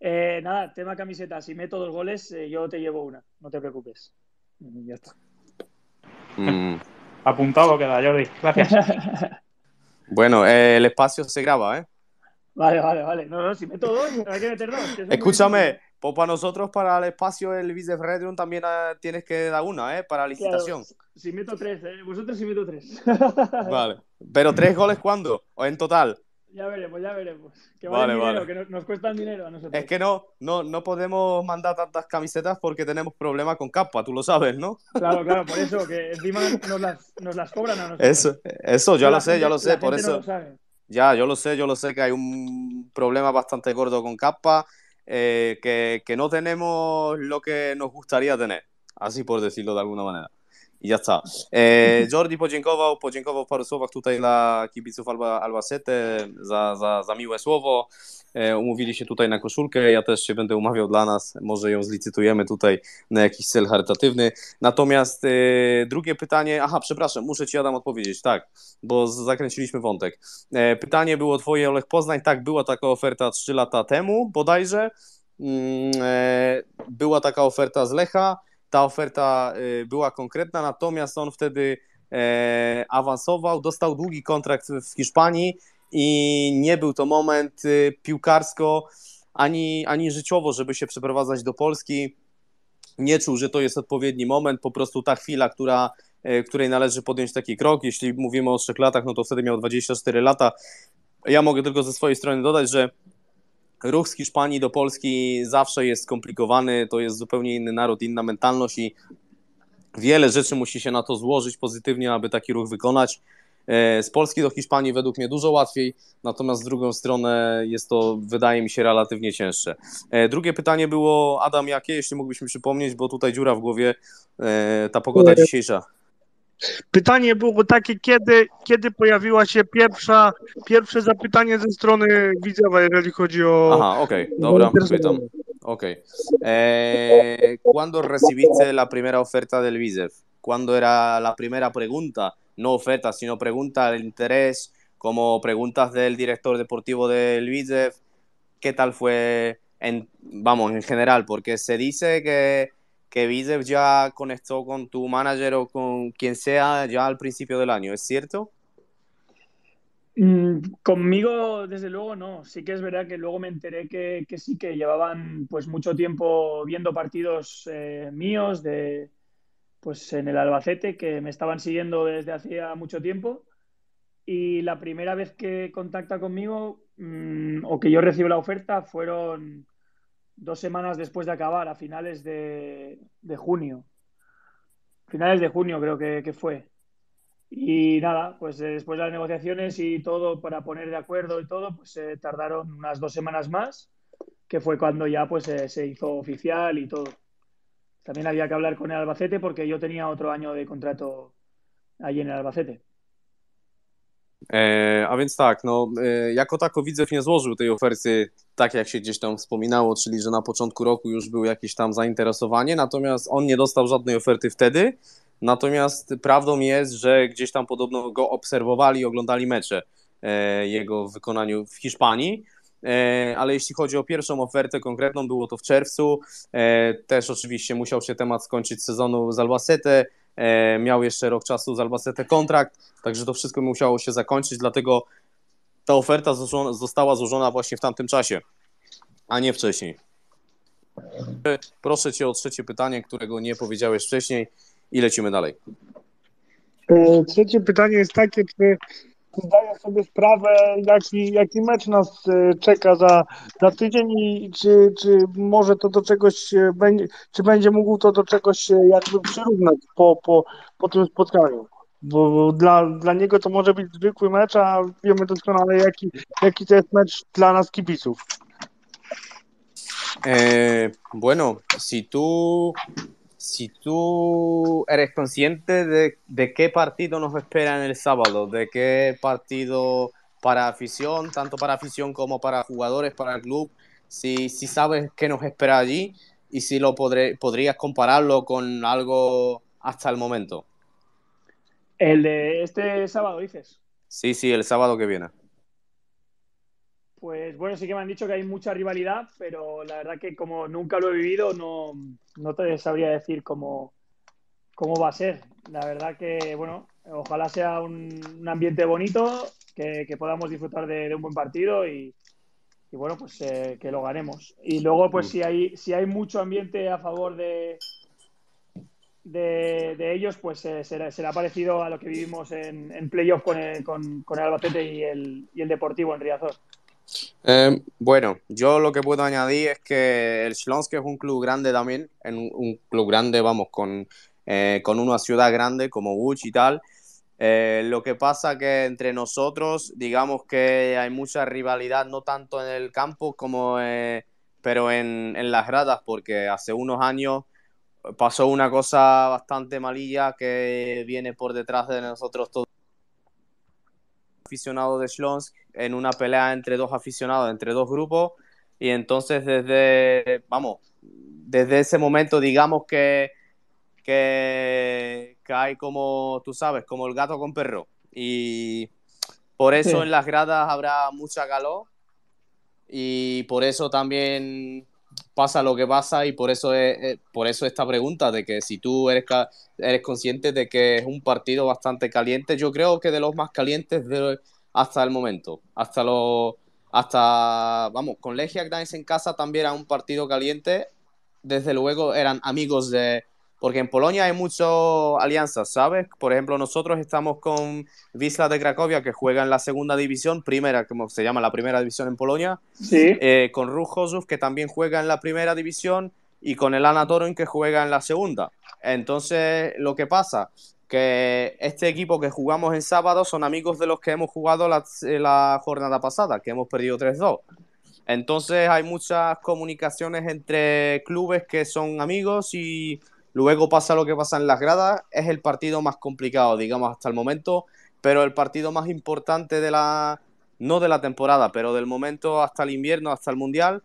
eh, nada, tema camiseta, si meto dos goles, eh, yo te llevo una, no te preocupes. ya está. Mm. Apuntado queda, Jordi. Gracias. bueno, eh, el espacio se graba, ¿eh? Vale, vale, vale. No, no, si meto dos, hay que meter dos. Escúchame, pues para nosotros, para el espacio, el Redrum, también ah, tienes que dar una, ¿eh? Para licitación. Sí Si meto tres, ¿eh? Vosotros si meto tres. vale. ¿Pero tres goles cuándo? ¿O en total? Ya veremos, ya veremos. Que vale, que nos, cuesta el dinero a nosotros. Es que no, no, no podemos mandar tantas camisetas porque tenemos problemas con capa, tú lo sabes, ¿no? Claro, claro, por eso, que encima nos las, nos las cobran a nosotros. Eso, eso yo lo sé, yo lo sé, por eso. ya, yo lo sé, yo lo sé que hay un problema bastante gordo con capa eh, que, no tenemos lo que nos gustaría tener, así por decirlo de alguna manera. Y ya está. Eh, Jordi Podziękował, podziękował w paru słowach tutaj dla kibiców Alba, Albacete za, za, za miłe słowo. E, umówili się tutaj na koszulkę, ja też się będę umawiał dla nas, może ją zlicytujemy tutaj na jakiś cel charytatywny. Natomiast e, drugie pytanie, aha, przepraszam, muszę Ci Adam odpowiedzieć, tak, bo zakręciliśmy wątek. E, pytanie było Twoje, Olech Poznań, tak, była taka oferta 3 lata temu bodajże, mm, była taka oferta z Lecha, ta oferta y, była konkretna, natomiast on wtedy awansował, dostał długi kontrakt w Hiszpanii, i nie był to moment y, piłkarsko ani, ani życiowo, żeby się przeprowadzać do Polski. Nie czuł, że to jest odpowiedni moment, po prostu ta chwila, która y, której należy podjąć taki krok. Jeśli mówimy o trzech latach, no to wtedy miał 24 lata. Ja mogę tylko ze swojej strony dodać, że ruch z Hiszpanii do Polski zawsze jest skomplikowany, to jest zupełnie inny naród, inna mentalność i wiele rzeczy musi się na to złożyć pozytywnie, aby taki ruch wykonać. E, z Polski do Hiszpanii według mnie dużo łatwiej, natomiast z drugą stronę jest to, wydaje mi się, relatywnie cięższe. E, drugie pytanie było, Adam, jakie, jeśli mógłbyś mi przypomnieć, bo tutaj dziura w głowie, e, ta pogoda dzisiejsza. Pytanie było takie, kiedy, kiedy pojawiła się pierwsza, pierwsze zapytanie ze strony widzowa, jeżeli chodzi o. Aha, okej, okay, dobra, pytam. Okej. Okay. Eh, ¿Cuándo recibiste la primera oferta del Visev? ¿Cuándo era la primera pregunta no ofertas, sino preguntas de interés, como preguntas del director deportivo del Vitef, qué tal fue, en, vamos, en general, porque se dice que, que ya conectó con tu manager o con quien sea ya al principio del año, ¿es cierto? Mm, conmigo, desde luego, no. Sí que es verdad que luego me enteré que, sí que llevaban pues mucho tiempo viendo partidos eh, míos de, pues en el Albacete, que me estaban siguiendo desde hacía mucho tiempo. Y la primera vez que contacta conmigo mm, o que yo recibo la oferta fueron dos semanas después de acabar, a finales de, junio. Finales de junio creo que, fue. Y nada, pues eh, después de las negociaciones y todo para poner de acuerdo y todo, pues eh, tardaron unas dos semanas más, que fue cuando ya pues eh, se hizo oficial y todo. También había que hablar con el Albacete porque yo tenía otro año de contrato allí en el Albacete. E, a więc tak, no, e, jako tako Widzew nie złożył tej oferty tak jak się gdzieś tam wspominało, czyli że na początku roku już było jakieś tam zainteresowanie, natomiast on nie dostał żadnej oferty wtedy, natomiast prawdą jest, że gdzieś tam podobno go obserwowali, oglądali mecze e, jego w wykonaniu w Hiszpanii, E, ale jeśli chodzi o pierwszą ofertę konkretną, było to w czerwcu. E, też oczywiście musiał się temat skończyć sezonu z Albacete. Miał jeszcze rok czasu z Albacete kontrakt, także to wszystko musiało się zakończyć, dlatego ta oferta została złożona właśnie w tamtym czasie, a nie wcześniej. Proszę Cię o trzecie pytanie, którego nie powiedziałeś wcześniej i lecimy dalej. E, trzecie pytanie jest takie, czy zdaję sobie sprawę, jaki, jaki mecz nas e, czeka za, za tydzień i czy, czy może to do czegoś e, będzie, czy będzie mógł to do czegoś e, jakby przyrównać po, po, po tym spotkaniu. Bo, dla, dla niego to może być zwykły mecz, a wiemy doskonale, jaki, jaki to jest mecz dla nas kibiców. Eh, bueno, si tú tu... si tú eres consciente de, qué partido nos espera en el sábado, de qué partido para afición, tanto para afición como para jugadores, para el club, si, si sabes qué nos espera allí y si lo podrías compararlo con algo hasta el momento. El de este sábado, dices. Sí, sí, el sábado que viene. Pues bueno, sí que me han dicho que hay mucha rivalidad, pero la verdad que como nunca lo he vivido, no, no te sabría decir cómo, cómo va a ser. La verdad que, bueno, ojalá sea un, ambiente bonito, que, podamos disfrutar de, un buen partido y, bueno, pues eh, que lo ganemos. Y luego, pues si hay, si hay mucho ambiente a favor de, de, ellos, pues eh, será, parecido a lo que vivimos en, en playoff con el, con Albacete y el, y el Deportivo en Riazor. Em, bueno, yo lo que puedo añadir es que el que es un club grande también, en un, club grande, vamos, con, eh, con una ciudad grande como Buch y tal. Eh, lo que pasa que entre nosotros, digamos que hay mucha rivalidad, no tanto en el campo como, eh, pero en, en las gradas, porque hace unos años pasó una cosa bastante malilla que viene por detrás de nosotros todos aficionado de Slonsk en una pelea entre dos aficionados, entre dos grupos. Y entonces desde, vamos, desde ese momento digamos que, que, hay como, tú sabes, como el gato con perro. Y por eso en las gradas habrá mucha calor y por eso también pasa lo que pasa y por eso es, eh, por eso esta pregunta de que si tú eres eres consciente de que es un partido bastante caliente, yo creo que de los más calientes de, hasta el momento, hasta los hasta vamos, con Legia en casa también era un partido caliente, desde luego eran amigos de porque en Polonia hay muchas alianzas, ¿sabes? Por ejemplo, nosotros estamos con Wisla de Cracovia, que juega en la segunda división, primera, como se llama la primera división en Polonia, sí. eh, con Ruch que también juega en la primera división, y con el Anatorin, que juega en la segunda. Entonces, lo que pasa, que este equipo que jugamos en sábado son amigos de los que hemos jugado la, eh, la jornada pasada, que hemos perdido 3-2. Entonces hay muchas comunicaciones entre clubes que son amigos y Luego pasa lo que pasa en las gradas, es el partido más complicado, digamos, hasta el momento, pero el partido más importante de la, no de la temporada, pero del momento hasta el invierno, hasta el Mundial,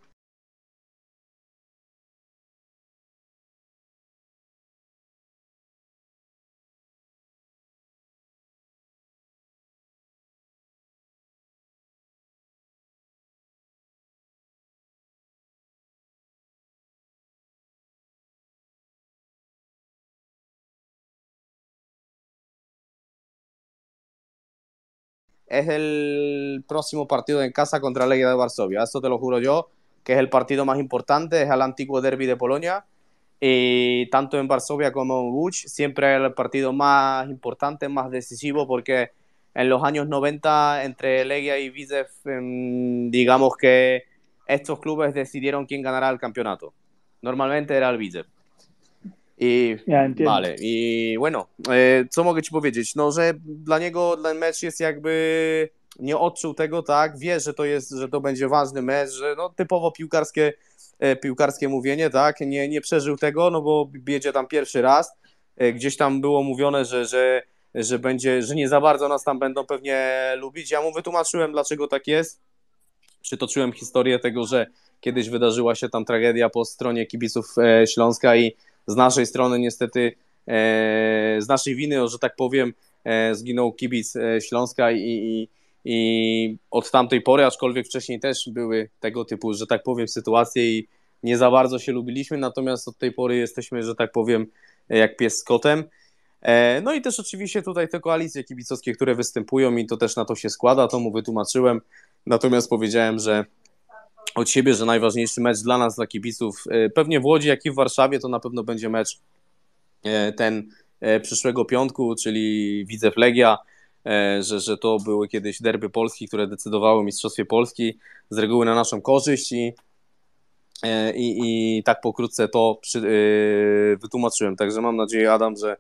es el próximo partido en casa contra Legia de Varsovia. Eso te lo juro yo, que es el partido más importante, es el antiguo derby de Polonia. Y tanto en Varsovia como en Buch siempre es el partido más importante, más decisivo, porque en los años 90 entre Legia y Vitef, em, digamos que estos clubes decidieron quién ganará el campeonato. Normalmente era el Vitef. I ja I bueno, e, co mogę ci powiedzieć? No, że dla niego ten mecz jest jakby nie odczuł tego, tak? Wie, że to jest, że to będzie ważny mecz, że no, typowo piłkarskie, e, piłkarskie mówienie, tak? Nie, nie przeżył tego, no bo biedzie tam pierwszy raz. E, gdzieś tam było mówione, że, że, że będzie, że nie za bardzo nas tam będą pewnie lubić. Ja mu wytłumaczyłem, dlaczego tak jest. Przytoczyłem historię tego, że kiedyś wydarzyła się tam tragedia po stronie kibiców Śląska i z naszej strony niestety, e, z naszej winy, że tak powiem, e, zginął kibic e, Śląska i, i, i od tamtej pory, aczkolwiek wcześniej też były tego typu, że tak powiem, sytuacje i nie za bardzo się lubiliśmy, natomiast od tej pory jesteśmy, że tak powiem, jak pies z kotem. No i też oczywiście tutaj te koalicje kibicowskie, które występują i to też na to się składa, to mu wytłumaczyłem, natomiast powiedziałem, że od siebie, że najważniejszy mecz dla nas, dla kibiców, e, pewnie w Łodzi, jak i w Warszawie, to na pewno będzie mecz e, ten e, przyszłego piątku, czyli widzę Legia, że, że to były kiedyś derby Polski, które decydowały o Mistrzostwie Polski z reguły na naszą korzyść i, i, i tak pokrótce to przy, wytłumaczyłem. Także mam nadzieję, Adam, że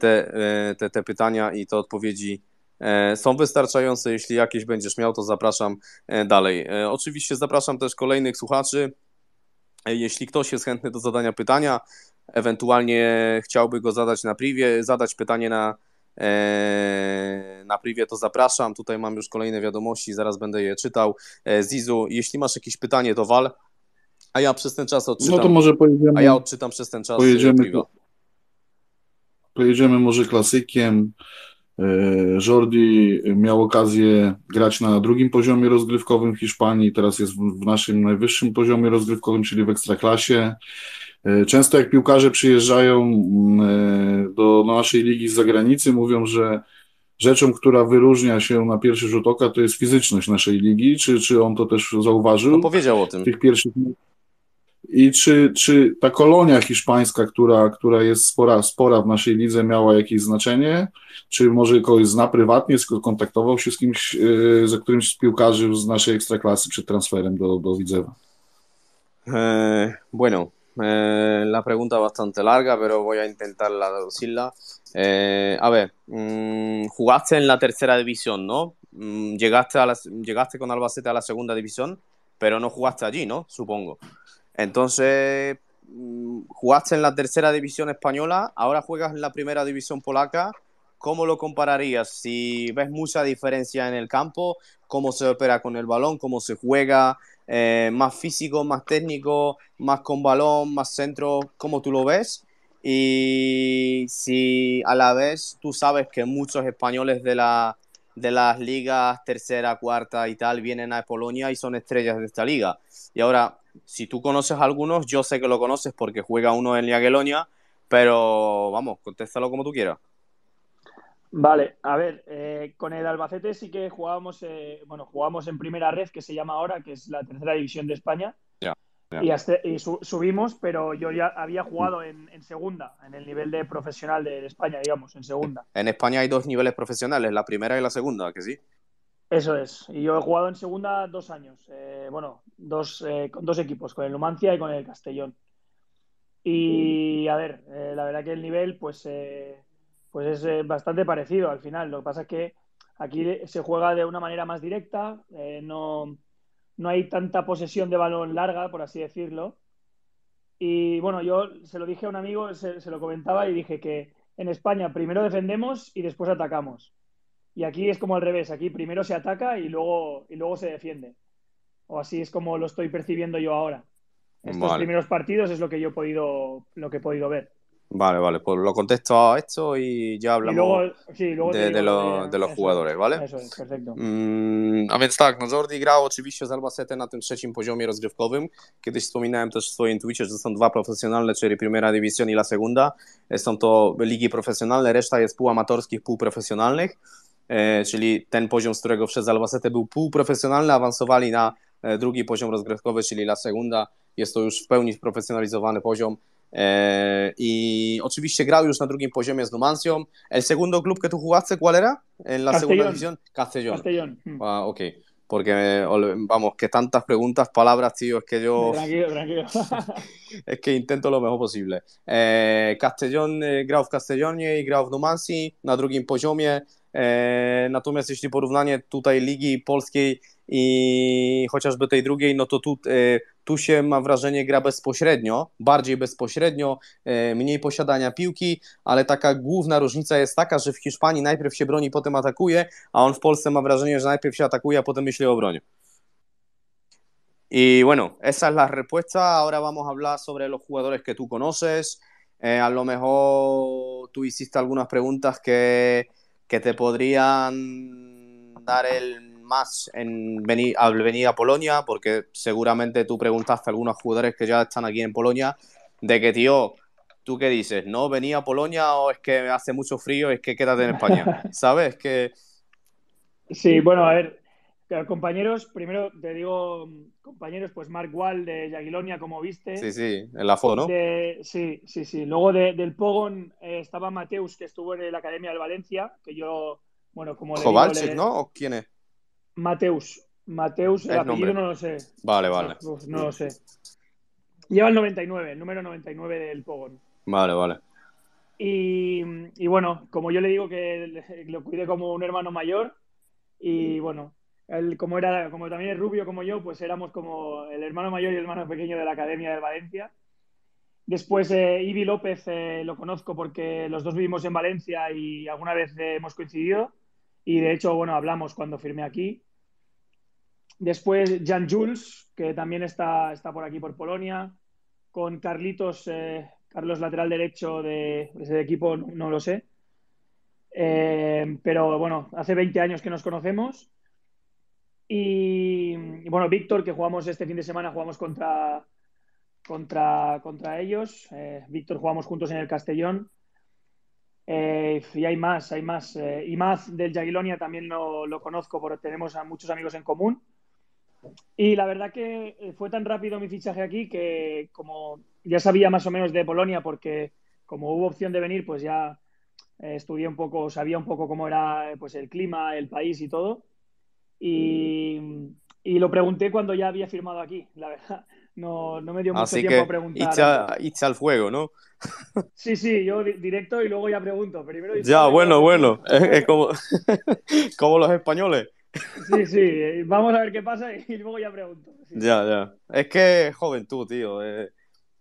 te, te, te pytania i te odpowiedzi E, są wystarczające. Jeśli jakieś będziesz miał, to zapraszam e, dalej. E, oczywiście zapraszam też kolejnych słuchaczy. Jeśli ktoś jest chętny do zadania pytania, ewentualnie chciałby go zadać na privie, zadać pytanie na, na privie, to zapraszam. Tutaj mam już kolejne wiadomości, zaraz będę je czytał. Zizu, jeśli masz jakieś pytanie, to wal. A ja przez ten czas odczytam. No to może pojedziemy. A ja odczytam przez ten czas. Pojedziemy, pojedziemy może klasykiem. E, Jordi miał okazję grać na drugim poziomie rozgrywkowym w Hiszpanii, teraz jest w naszym najwyższym poziomie rozgrywkowym, czyli w ekstraklasie. E, często jak piłkarze przyjeżdżają e, do naszej ligi z zagranicy, mówią, że rzeczą, która wyróżnia się na pierwszy rzut oka, to jest fizyczność naszej ligi. Czy, czy on to też zauważył? No powiedział o tym. W tych pierwszych i czy, czy ta kolonia hiszpańska, która, która jest spora, spora w naszej lidze, miała jakieś znaczenie? Czy może kogoś zna prywatnie, skontaktował się z kimś, y, z którymś z piłkarzy z naszej ekstraklasy przed transferem do, do Widzewa? Eh, bueno, eh, la pregunta bastante larga, pero voy a intentarla traducirla. Eh, a ver, mmm, jugaste en la tercera división, ¿no? Mm, llegaste, a la, llegaste con Albacete a la segunda división, pero no jugaste allí, ¿no? Supongo. Entonces, mm, jugaste en la tercera división española, ahora juegas en la primera división polaca. ¿Cómo lo compararías? Si ves mucha diferencia en el campo, cómo se opera con el balón, cómo se juega, eh, más físico, más técnico, más con balón, más centro, cómo tú lo ves. Y si a la vez tú sabes que muchos españoles de, la, de las ligas tercera, cuarta y tal vienen a Polonia y son estrellas de esta liga. Y ahora, si tú conoces algunos, yo sé que lo conoces porque juega uno en Liaguelonia, pero vamos, contéstalo como tú quieras. Vale, a ver, eh, con el Albacete sí que jugábamos, eh, bueno, jugábamos en primera red que se llama ahora, que es la tercera división de España. Y, subimos, pero yo ya había jugado en, en, segunda, en el nivel de profesional de, España, digamos, en segunda. En España hay dos niveles profesionales, la primera y la segunda, ¿que sí? Eso es. Y yo he jugado en segunda dos años. Eh, bueno, dos, eh, con dos equipos, con el Numancia y con el Castellón. Y a ver, eh, la verdad que el nivel pues, pues es bastante parecido al final. Lo que pasa es que aquí se juega de una manera más directa, no, hay tanta posesión de balón larga, por así decirlo. Y bueno, yo se lo dije a un amigo, se, se lo comentaba y dije que en España primero defendemos y después atacamos y aquí es como al revés, aquí primero se ataca y luego, y luego se defiende. O así es como lo estoy percibiendo yo ahora. Estos primeros partidos es lo que yo he podido, lo que he podido ver. Vale, vale, pues lo contesto a esto y ya hablamos luego, sí, luego de, los, de los jugadores, ¿vale? Eso es, perfecto. Mm, a więc tak, no Jordi grał oczywiście z Albacete na tym trzecim poziomie rozgrywkowym. Kiedyś wspominałem też w swoim twicie, że są dwa profesjonalne, czyli Primera División i La Segunda. Są to ligi profesjonalne, reszta jest półamatorskich, półprofesjonalnych. E, czyli ten poziom, z którego wszedł Albacete był półprofesjonalny, awansowali na e, drugi poziom rozgrywkowy, czyli La Segunda. Jest to już w pełni sprofesjonalizowany poziom e, i oczywiście grał już na drugim poziomie z Numancją. El segundo club que tu jugaste, ¿cuál era? En la segunda división, Castellón. Castellón. Hmm. Ah, ok. Porque, vamos, que tantas preguntas, palabras, tío, es que yo... Tranquilo, tranquilo. es que intento lo mejor posible. Eh, Castellón, eh, grał w Castellonie i grał w Numancji na drugim poziomie. E, natomiast jeśli porównanie tutaj Ligi Polskiej i chociażby tej drugiej, no to tu, e, tu się ma wrażenie gra bezpośrednio, bardziej bezpośrednio, e, mniej posiadania piłki, ale taka główna różnica jest taka, że w Hiszpanii najpierw się broni, potem atakuje, a on w Polsce ma wrażenie, że najpierw się atakuje, a potem myśli o broni. Y bueno, esa es la respuesta. Ahora vamos a hablar sobre los jugadores que tú conoces. Eh, a lo mejor tú hiciste algunas preguntas que, que te podrían dar el más en venir, al venir a Polonia, porque seguramente tú preguntaste a algunos jugadores que ya están aquí en Polonia, de que, tío, ¿tú qué dices? ¿No venía a Polonia o es que hace mucho frío, es que quédate en España? ¿Sabes? Que... Sí, bueno, a ver, compañeros, primero te digo, compañeros, pues Mark Wall de Yaguilonia, como viste. Sí, sí, en la foto, ¿no? sí, sí, sí. Luego del Pogon eh, estaba Mateus, que estuvo en la Academia de Valencia, que yo, bueno, como... Kovalchik, ¿no? ¿O quién es? Mateus. Mateus, el, apellido no lo sé. Vale, vale. No, lo sé. Lleva el 99, el número 99 del Pogon. Vale, vale. Y, y bueno, como yo le digo que lo cuide como un hermano mayor, y bueno, como, era, como también es rubio como yo, pues éramos como el hermano mayor y el hermano pequeño de la Academia de Valencia. Después, eh, López eh, lo conozco porque los dos vivimos en Valencia y alguna vez eh, hemos coincidido. Y de hecho, bueno, hablamos cuando firmé aquí. Después, Jan Jules, que también está, está por aquí, por Polonia. Con Carlitos, eh, Carlos lateral derecho de ese equipo, no, no lo sé. pero bueno, hace 20 años que nos conocemos. Y, bueno, Víctor, que jugamos este fin de semana, jugamos contra, contra, contra ellos. Eh, Víctor, jugamos juntos en el Castellón. Eh, y hay más, hay más. Eh, y más del Jagilonia también lo, lo, conozco porque tenemos a muchos amigos en común. Y la verdad que fue tan rápido mi fichaje aquí que como ya sabía más o menos de Polonia porque como hubo opción de venir, pues ya estudié un poco, sabía un poco cómo era pues el clima, el país y todo y, y, lo pregunté cuando ya había firmado aquí, la verdad. No, no me dio mucho tiempo a preguntar. y it's al fuego, ¿no? Sí, sí, yo directo y luego ya pregunto. Primero ya, bueno, bueno. Es, como, como los españoles. Sí, sí, eh, vamos a ver qué pasa y luego ya pregunto. Ya, ya. Es que joven, tú, tío. Eh.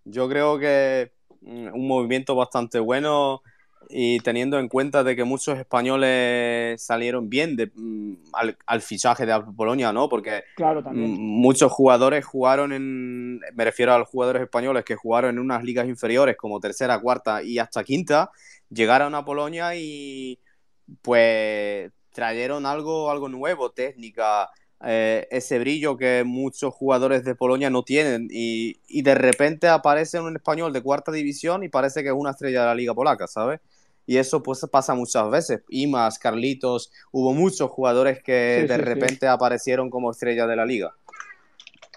yo creo que mm, un movimiento bastante bueno y teniendo en cuenta de que muchos españoles salieron bien de, mm, al, fichaje de Polonia, ¿no? Porque muchos jugadores jugaron en, me refiero a los jugadores españoles que jugaron en unas ligas inferiores como tercera, cuarta y hasta quinta, llegaron a Polonia y pues trajeron algo, algo nuevo, técnica, eh, ese brillo que muchos jugadores de Polonia no tienen y, de repente aparece un español de cuarta división y parece que es una estrella de la liga polaca, ¿sabes? Y eso pues pasa muchas veces. Imas, Carlitos, hubo muchos jugadores que de repente aparecieron como estrella de la liga.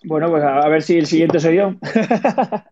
Bueno, pues a, ver si el siguiente soy yo.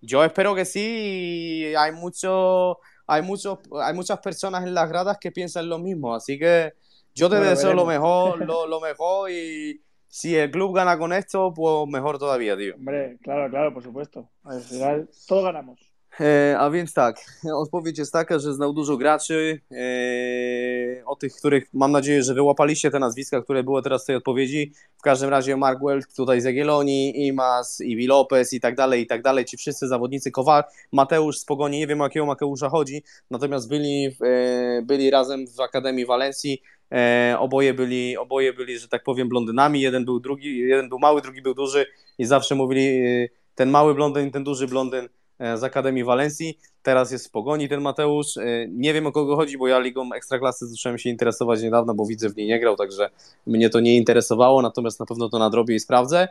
yo espero que sí. Hay mucho, hay muchos, hay muchas personas en las gradas que piensan lo mismo, así que Yo te bueno, deseo veremos. lo mejor, lo, lo, mejor y si el club gana con esto, pues mejor todavía, tío. Hombre, claro, claro, por supuesto. Al final todo ganamos. Eh, a więc tak, odpowiedź jest taka, że znał dużo graczy, e, o tych, których mam nadzieję, że wyłapaliście te nazwiska, które były teraz w tej odpowiedzi. W każdym razie Mark Welt tutaj z Jagiellonii, Imas, Iwi Lopez i tak dalej, i tak dalej. Ci wszyscy zawodnicy Kowal, Mateusz z Pogoni, nie wiem o jakiego Mateusza chodzi, natomiast byli, e, byli razem w Akademii Walencji, E, oboje byli, oboje byli, że tak powiem, blondynami, jeden był drugi, jeden był mały, drugi był duży i zawsze mówili y, ten mały blondyn, ten duży blondyn e, z Akademii Walencji, teraz jest w Pogoni ten Mateusz, e, nie wiem o kogo chodzi, bo ja ligą Ekstraklasy zacząłem się interesować niedawno, bo widzę w niej nie grał, także mnie to nie interesowało, natomiast na pewno to nadrobię i sprawdzę,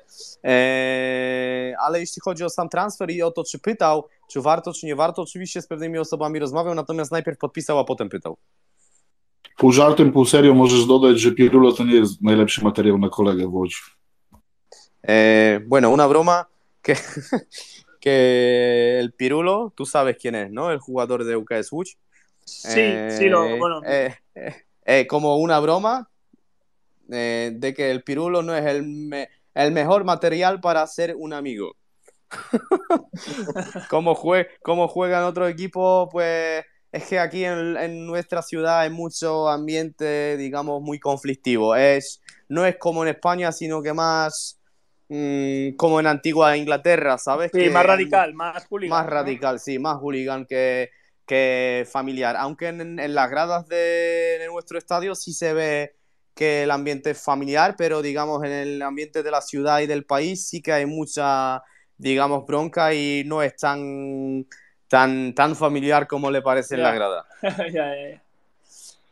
ale jeśli chodzi o sam transfer i o to, czy pytał, czy warto, czy nie warto, oczywiście z pewnymi osobami rozmawiał, natomiast najpierw podpisał, a potem pytał. pół żartem, pół serio puedes dodać, que Pirulo no es el mejor material para un colega Łodzi. E, bueno, una broma que, que el Pirulo, tú sabes quién es, ¿no? El jugador de UKS Łódź. Sí, sí, lo, eh, bueno. Eh, eh, eh, como una broma de que el Pirulo no es el, el mejor material para ser un amigo. como, jue, como juegan otro equipo, pues es que aquí en, nuestra ciudad hay mucho ambiente, digamos, muy conflictivo. Es, no es como en España, sino que más mm, como en antigua Inglaterra, ¿sabes? Sí, más radical, más hooligan. Más radical, sí, más hooligan que, familiar. Aunque en, las gradas de, de, nuestro estadio sí se ve que el ambiente es familiar, pero digamos en el ambiente de la ciudad y del país sí que hay mucha, digamos, bronca y no es tan tan, tan familiar como le parece yeah. la grada. yeah, yeah,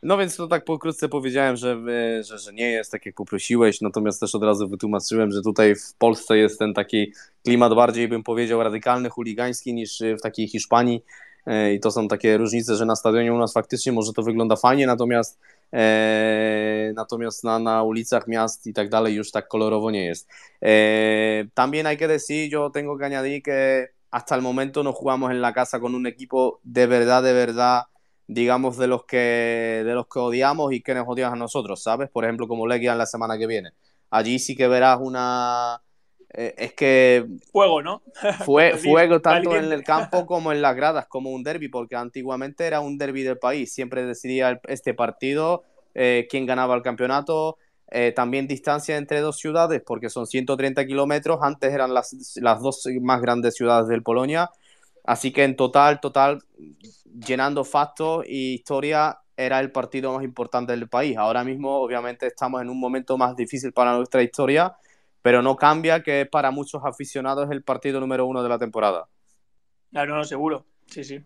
no więc to tak pokrótce powiedziałem, że, e, że, że nie jest tak jak poprosiłeś, natomiast też od razu wytłumaczyłem, że tutaj w Polsce jest ten taki klimat bardziej bym powiedział radykalny, chuligański niż e, w takiej Hiszpanii e, i to są takie różnice, że na stadionie u nas faktycznie może to wygląda fajnie, natomiast e, natomiast na, na ulicach miast i tak dalej już tak kolorowo nie jest. E, también hay que decir, yo tengo que añadir que hasta el momento no jugamos en la casa con un equipo de verdad, de verdad, digamos, de los que, de los que odiamos y que nos odian a nosotros, ¿sabes? Por ejemplo, como en la semana que viene. Allí sí que verás una... Eh, es que... Fuego, ¿no? Fue, fuego tanto en el campo como en las gradas, como un derby, porque antiguamente era un derby del país. Siempre decidía este partido eh, quién ganaba el campeonato, eh, también distancia entre dos ciudades, porque son 130 kilómetros, antes eran las, dos más grandes ciudades del Polonia, así que en total, total, llenando factos y historia, era el partido más importante del país. Ahora mismo, obviamente, estamos en un momento más difícil para nuestra historia, pero no cambia que para muchos aficionados es el partido número uno de la temporada. Claro, ah, no, seguro, sí, sí.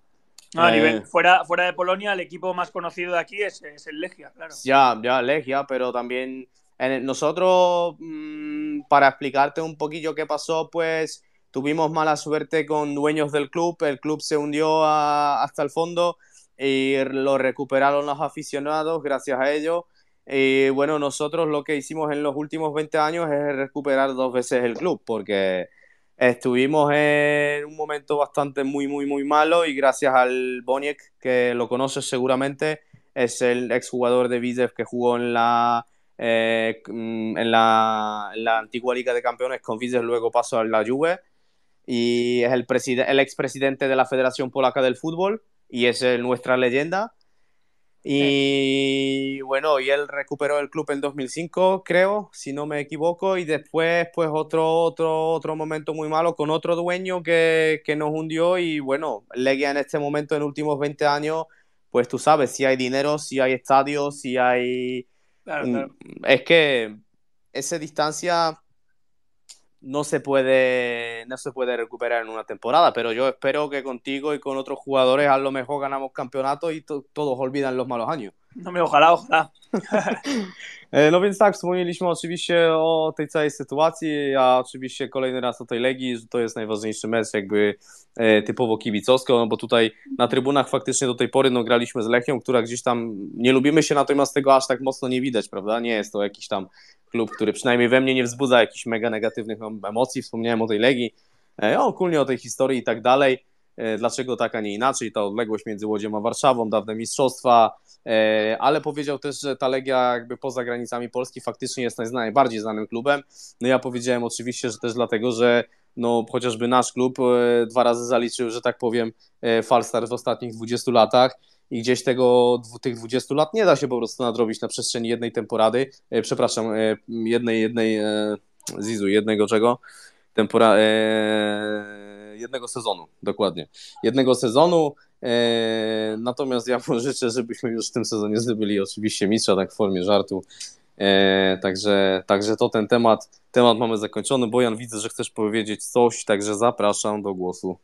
Eh. fuera, fuera de Polonia, el equipo más conocido de aquí es, es el Legia, claro. Ya, ya, Legia, pero también en, nosotros, mm, para explicarte un poquillo qué pasó, pues tuvimos mala suerte con dueños del club, el club se hundió hasta el fondo y lo recuperaron los aficionados gracias a ellos. Y bueno, nosotros lo que hicimos en los últimos 20 años es recuperar dos veces el club, porque Estuvimos en un momento bastante muy, muy, muy malo y gracias al Boniek, que lo conoces seguramente, es el exjugador de Vizev que jugó eh, mm, en la, en la, antigua Liga de Campeones con Vizev, luego pasó a la Juve y es el, el expresidente de la Federación Polaca del Fútbol y es nuestra leyenda y bueno, y él recuperó el club en 2005, creo, si no me equivoco, y después pues otro, otro, otro momento muy malo con otro dueño que, que nos hundió y bueno, Legia en este momento, en últimos 20 años, pues tú sabes, si hay dinero, si hay estadios, si hay... Es que esa distancia no se puede no se puede recuperar en una temporada, pero yo espero que contigo y con otros jugadores a lo mejor ganamos campeonato y todos olvidan los malos años. No mi ojalá, ojalá. No więc tak, wspomnieliśmy oczywiście o tej całej sytuacji, a oczywiście kolejny raz o tej Legii, że to jest najważniejszy mecz jakby e, typowo kibicowsko, no bo tutaj na trybunach faktycznie do tej pory no, graliśmy z Lechią, która gdzieś tam, nie lubimy się natomiast tego aż tak mocno nie widać, prawda? Nie jest to jakiś tam klub, który przynajmniej we mnie nie wzbudza jakichś mega negatywnych emocji, wspomniałem o tej Legii, e, ogólnie o tej historii i tak dalej. E, dlaczego tak, a nie inaczej, ta odległość między Łodzią a Warszawą, dawne mistrzostwa, e, ale powiedział też, że ta Legia jakby poza granicami Polski faktycznie jest najbardziej znanym klubem. No ja powiedziałem oczywiście, że też dlatego, że no chociażby nasz klub e, dwa razy zaliczył, że tak powiem, falstar w ostatnich 20 latach i gdzieś tego, tych 20 lat nie da się po prostu nadrobić na przestrzeni jednej temporady, przepraszam, jednej, jednej, Zizu, jednego czego, tempora, jednego sezonu, dokładnie. Jednego sezonu. E, natomiast ja życzę, żebyśmy już w tym sezonie zdobyli oczywiście mistrza, tak w formie żartu. E, także, także to ten temat, temat mamy zakończony. Bojan, widzę, że chcesz powiedzieć coś, także zapraszam do głosu.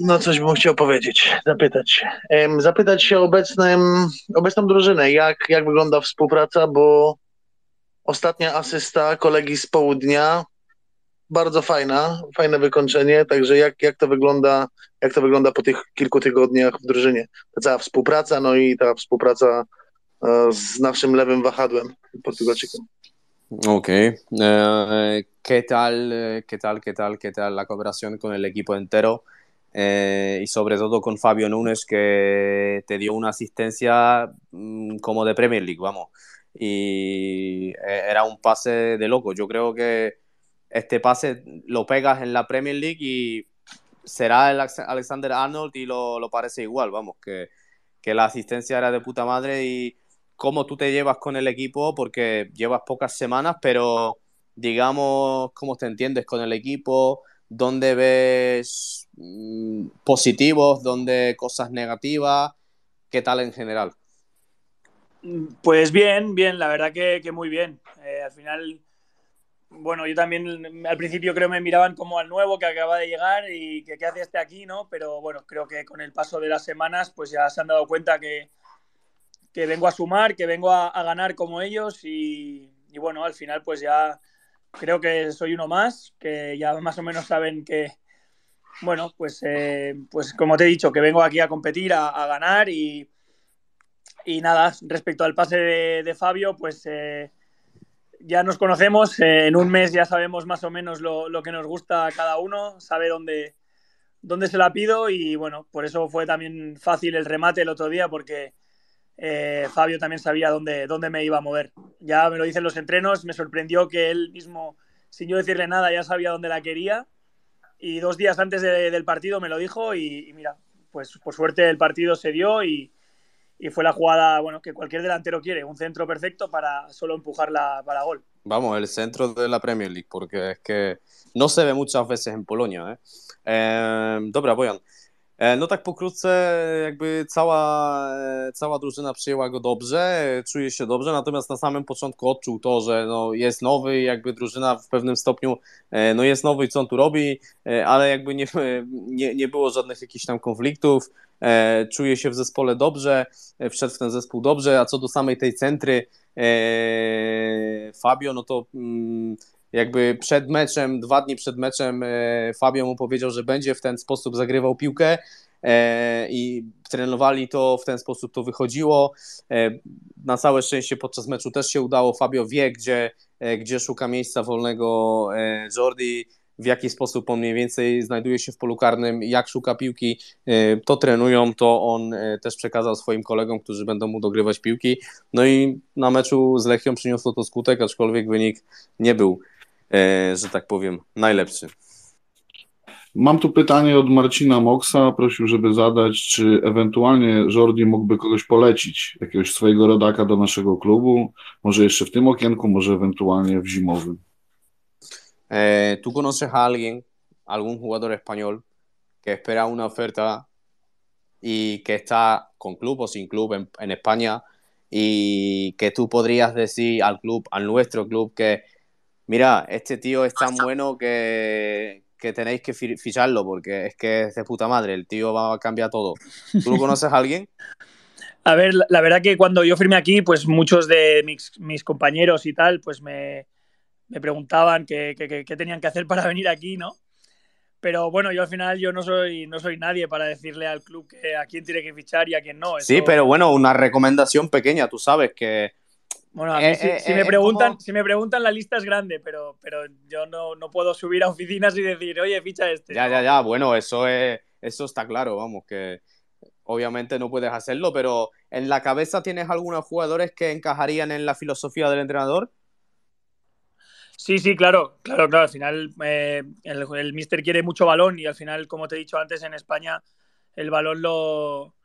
No coś bym chciał powiedzieć, zapytać. Zapytać się obecnym, obecną drużynę, jak, jak wygląda współpraca, bo ostatnia asysta kolegi z południa bardzo fajna, fajne wykończenie, także jak, jak to wygląda, jak to wygląda po tych kilku tygodniach w drużynie. Ta cała współpraca, no i ta współpraca e, z naszym lewym wahadłem Portugalczykiem. Ok. E, ¿Qué tal, qué tal, qué tal, qué tal la cooperación con el equipo entero? Eh, y sobre todo con Fabio Núñez, que te dio una asistencia mm, como de Premier League, vamos. Y e, era un pase de loco. Yo creo que este pase lo pegas en la Premier League y será el Alexander Arnold y lo, parece igual, vamos, que, la asistencia era de puta madre y cómo tú te llevas con el equipo, porque llevas pocas semanas, pero digamos, cómo te entiendes con el equipo, dónde ves mm, positivos, dónde cosas negativas, qué tal en general. Pues bien, bien, la verdad que, muy bien. Eh, al final bueno, yo también al principio creo me miraban como al nuevo que acaba de llegar y que qué hace este aquí, ¿no? Pero bueno, creo que con el paso de las semanas pues ya se han dado cuenta que, que vengo a sumar, que vengo a, ganar como ellos y, bueno, al final pues ya creo que soy uno más, que ya más o menos saben que, bueno, pues, eh, pues como te he dicho, que vengo aquí a competir, a, ganar y, y nada, respecto al pase de, de Fabio, pues... Eh, ya nos conocemos, eh, en un mes ya sabemos más o menos lo, que nos gusta cada uno, sabe dónde, dónde se la pido y bueno, por eso fue también fácil el remate el otro día porque eh, Fabio también sabía dónde, dónde me iba a mover. Ya me lo dicen los entrenos, me sorprendió que él mismo, sin yo decirle nada, ya sabía dónde la quería y dos días antes del partido me lo dijo y, mira, pues por suerte el partido se dio y, y fue la jugada bueno, que cualquier delantero quiere, un centro perfecto para solo empujarla para gol. Vamos, el centro de la Premier League, porque es que no se ve muchas veces en Polonia. ¿eh? eh Dobra, E, no tak pokrótce, jakby cała, e, cała drużyna przyjęła go dobrze, e, czuje się dobrze, natomiast na samym początku odczuł to, że no jest nowy, jakby drużyna w pewnym stopniu no jest nowy i co on tu robi, ale jakby nie, nie, nie było żadnych jakichś tam konfliktów, czuje się w zespole dobrze, wszedł w ten zespół dobrze, a co do samej tej centry, Fabio, no to mm, jakby przed meczem, dwa dni przed meczem e, Fabio mu powiedział, że będzie w ten sposób zagrywał piłkę e, i trenowali to, w ten sposób to wychodziło. E, na całe szczęście podczas meczu też się udało. Fabio wie, gdzie, gdzie szuka miejsca wolnego Jordi, w jaki sposób on mniej więcej znajduje się w polu karnym, jak szuka piłki, to trenują, to on też przekazał swoim kolegom, którzy będą mu dogrywać piłki. No i na meczu z Lechią przyniosło to skutek, aczkolwiek wynik nie był E, że tak powiem, najlepszy. Mam tu pytanie od Marcina Moksa. Prosił, żeby zadać, czy ewentualnie Jordi mógłby kogoś polecić, jakiegoś swojego rodaka do naszego klubu, może jeszcze w tym okienku, może ewentualnie w zimowym. Eh, conoces a alguien, algún jugador español, que espera una oferta y que está con club o sin club en, en España y que tú podrías decir al club, al nuestro club, que mira, este tío es tan bueno que, que tenéis que ficharlo porque es que es de puta madre, el tío va a cambiar todo. ¿Tú lo conoces a alguien? A ver, la, verdad que cuando yo firmé aquí, pues muchos de mis, compañeros y tal, pues me, preguntaban qué, qué, qué, tenían que hacer para venir aquí, ¿no? Pero bueno, yo al final yo no soy, no soy nadie para decirle al club a quién tiene que fichar y a quién no. Sí, pero bueno, una recomendación pequeña, tú sabes que bueno, a eh, mí, si, eh, me eh, preguntan, si me preguntan, la lista es grande, pero, pero yo no, puedo subir a oficinas y decir, oye, ficha este. Ya, ya, ya, bueno, eso, eso está claro, vamos, que obviamente no puedes hacerlo, pero ¿en la cabeza tienes algunos jugadores que encajarían en la filosofía del entrenador? Sí, sí, claro, claro, claro. Al final el, el mister quiere mucho balón y al final, como te he dicho antes, en España el balón lo,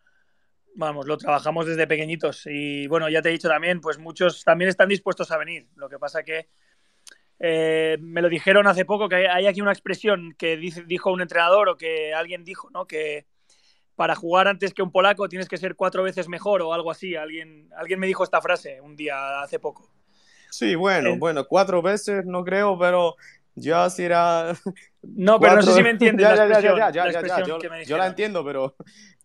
Vamos, lo trabajamos desde pequeñitos y bueno, ya te he dicho también, pues muchos también están dispuestos a venir. Lo que pasa que eh, me lo dijeron hace poco que hay aquí una expresión que dijo un entrenador o que alguien dijo, ¿no? Que para jugar antes que un polaco tienes que ser cuatro veces mejor o algo así. Alguien, alguien me dijo esta frase un día hace poco. Sí, bueno, eh, bueno, cuatro veces no creo, pero ya si era... No, pero no sé si me entiendes. ya, la ya, ya, ya, yo, yo la entiendo, pero,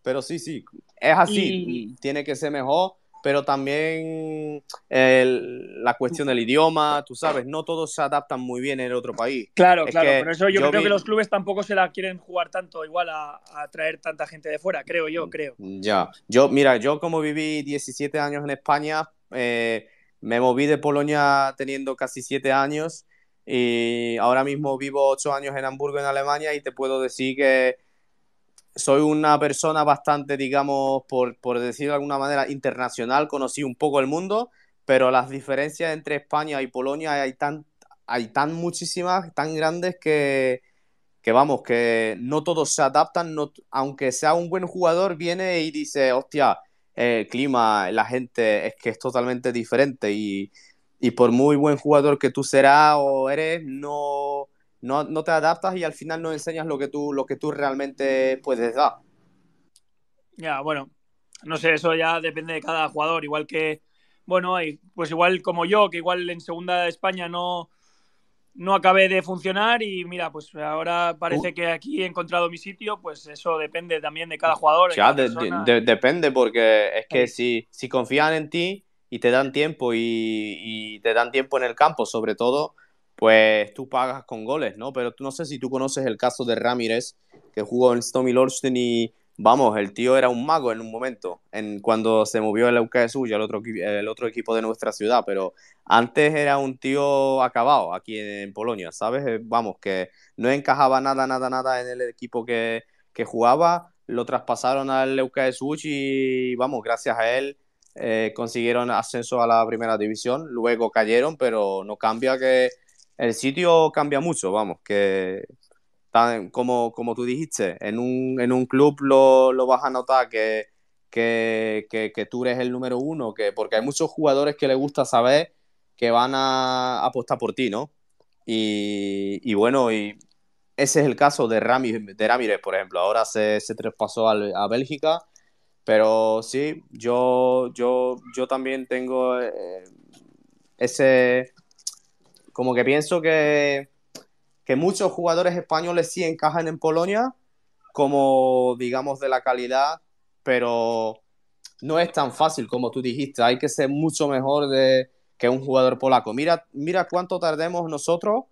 pero sí, sí, es así, tiene que ser mejor, pero también la cuestión del idioma, tú sabes, no todos se adaptan muy bien en el otro país. Claro, claro, por eso yo, creo que los clubes tampoco se la quieren jugar tanto igual a, traer tanta gente de fuera, creo yo, creo. Ya, yo, mira, yo como viví 17 años en España, eh, me moví de Polonia teniendo casi 7 años y ahora mismo vivo 8 años en Hamburgo, en Alemania, y te puedo decir que soy una persona bastante, digamos, por, por decirlo de alguna manera, internacional, conocí un poco el mundo, pero las diferencias entre España y Polonia hay tan, hay tan muchísimas, tan grandes que, que vamos, que no todos se adaptan, no, aunque sea un buen jugador, viene y dice, hostia, el clima, la gente, es que es totalmente diferente y, y por muy buen jugador que tú serás o eres, no no, no, te adaptas y al final no enseñas lo que tú, lo que tú realmente puedes dar. Ya, bueno, no sé, eso ya depende de cada jugador, igual que, bueno, pues igual como yo, que igual en segunda de España no, no acabé de funcionar y mira, pues ahora parece uh. que aquí he encontrado mi sitio, pues eso depende también de cada jugador. Ya, depende porque es que si, si confían en ti y te dan tiempo y, te dan tiempo en el campo sobre todo, pues tú pagas con goles, ¿no? Pero tú, no sé si tú conoces el caso de Ramírez, que jugó en Stomy Lorsten y, vamos, el tío era un mago en un momento, en cuando se movió el UCAE suya, el otro, el otro equipo de nuestra ciudad, pero antes era un tío acabado aquí en, Polonia, ¿sabes? Eh, vamos, que no encajaba nada, nada, nada en el equipo que, jugaba, lo traspasaron al de y, vamos, gracias a él. Eh, consiguieron ascenso a la primera división, luego cayeron, pero no cambia que el sitio cambia mucho, vamos, que como, como tú dijiste, en un, en un club lo, vas a notar que, que, que, tú eres el número uno, que, porque hay muchos jugadores que les gusta saber que van a apostar por ti, ¿no? Y, bueno, y ese es el caso de Ramírez, de por ejemplo. Ahora se, traspasó a, Bélgica, pero sí, yo, yo, yo también tengo eh, ese como que pienso que, que muchos jugadores españoles sí encajan en Polonia, como digamos de la calidad, pero no es tan fácil como tú dijiste. Hay que ser mucho mejor de, que un jugador polaco. Mira, mira cuánto tardemos nosotros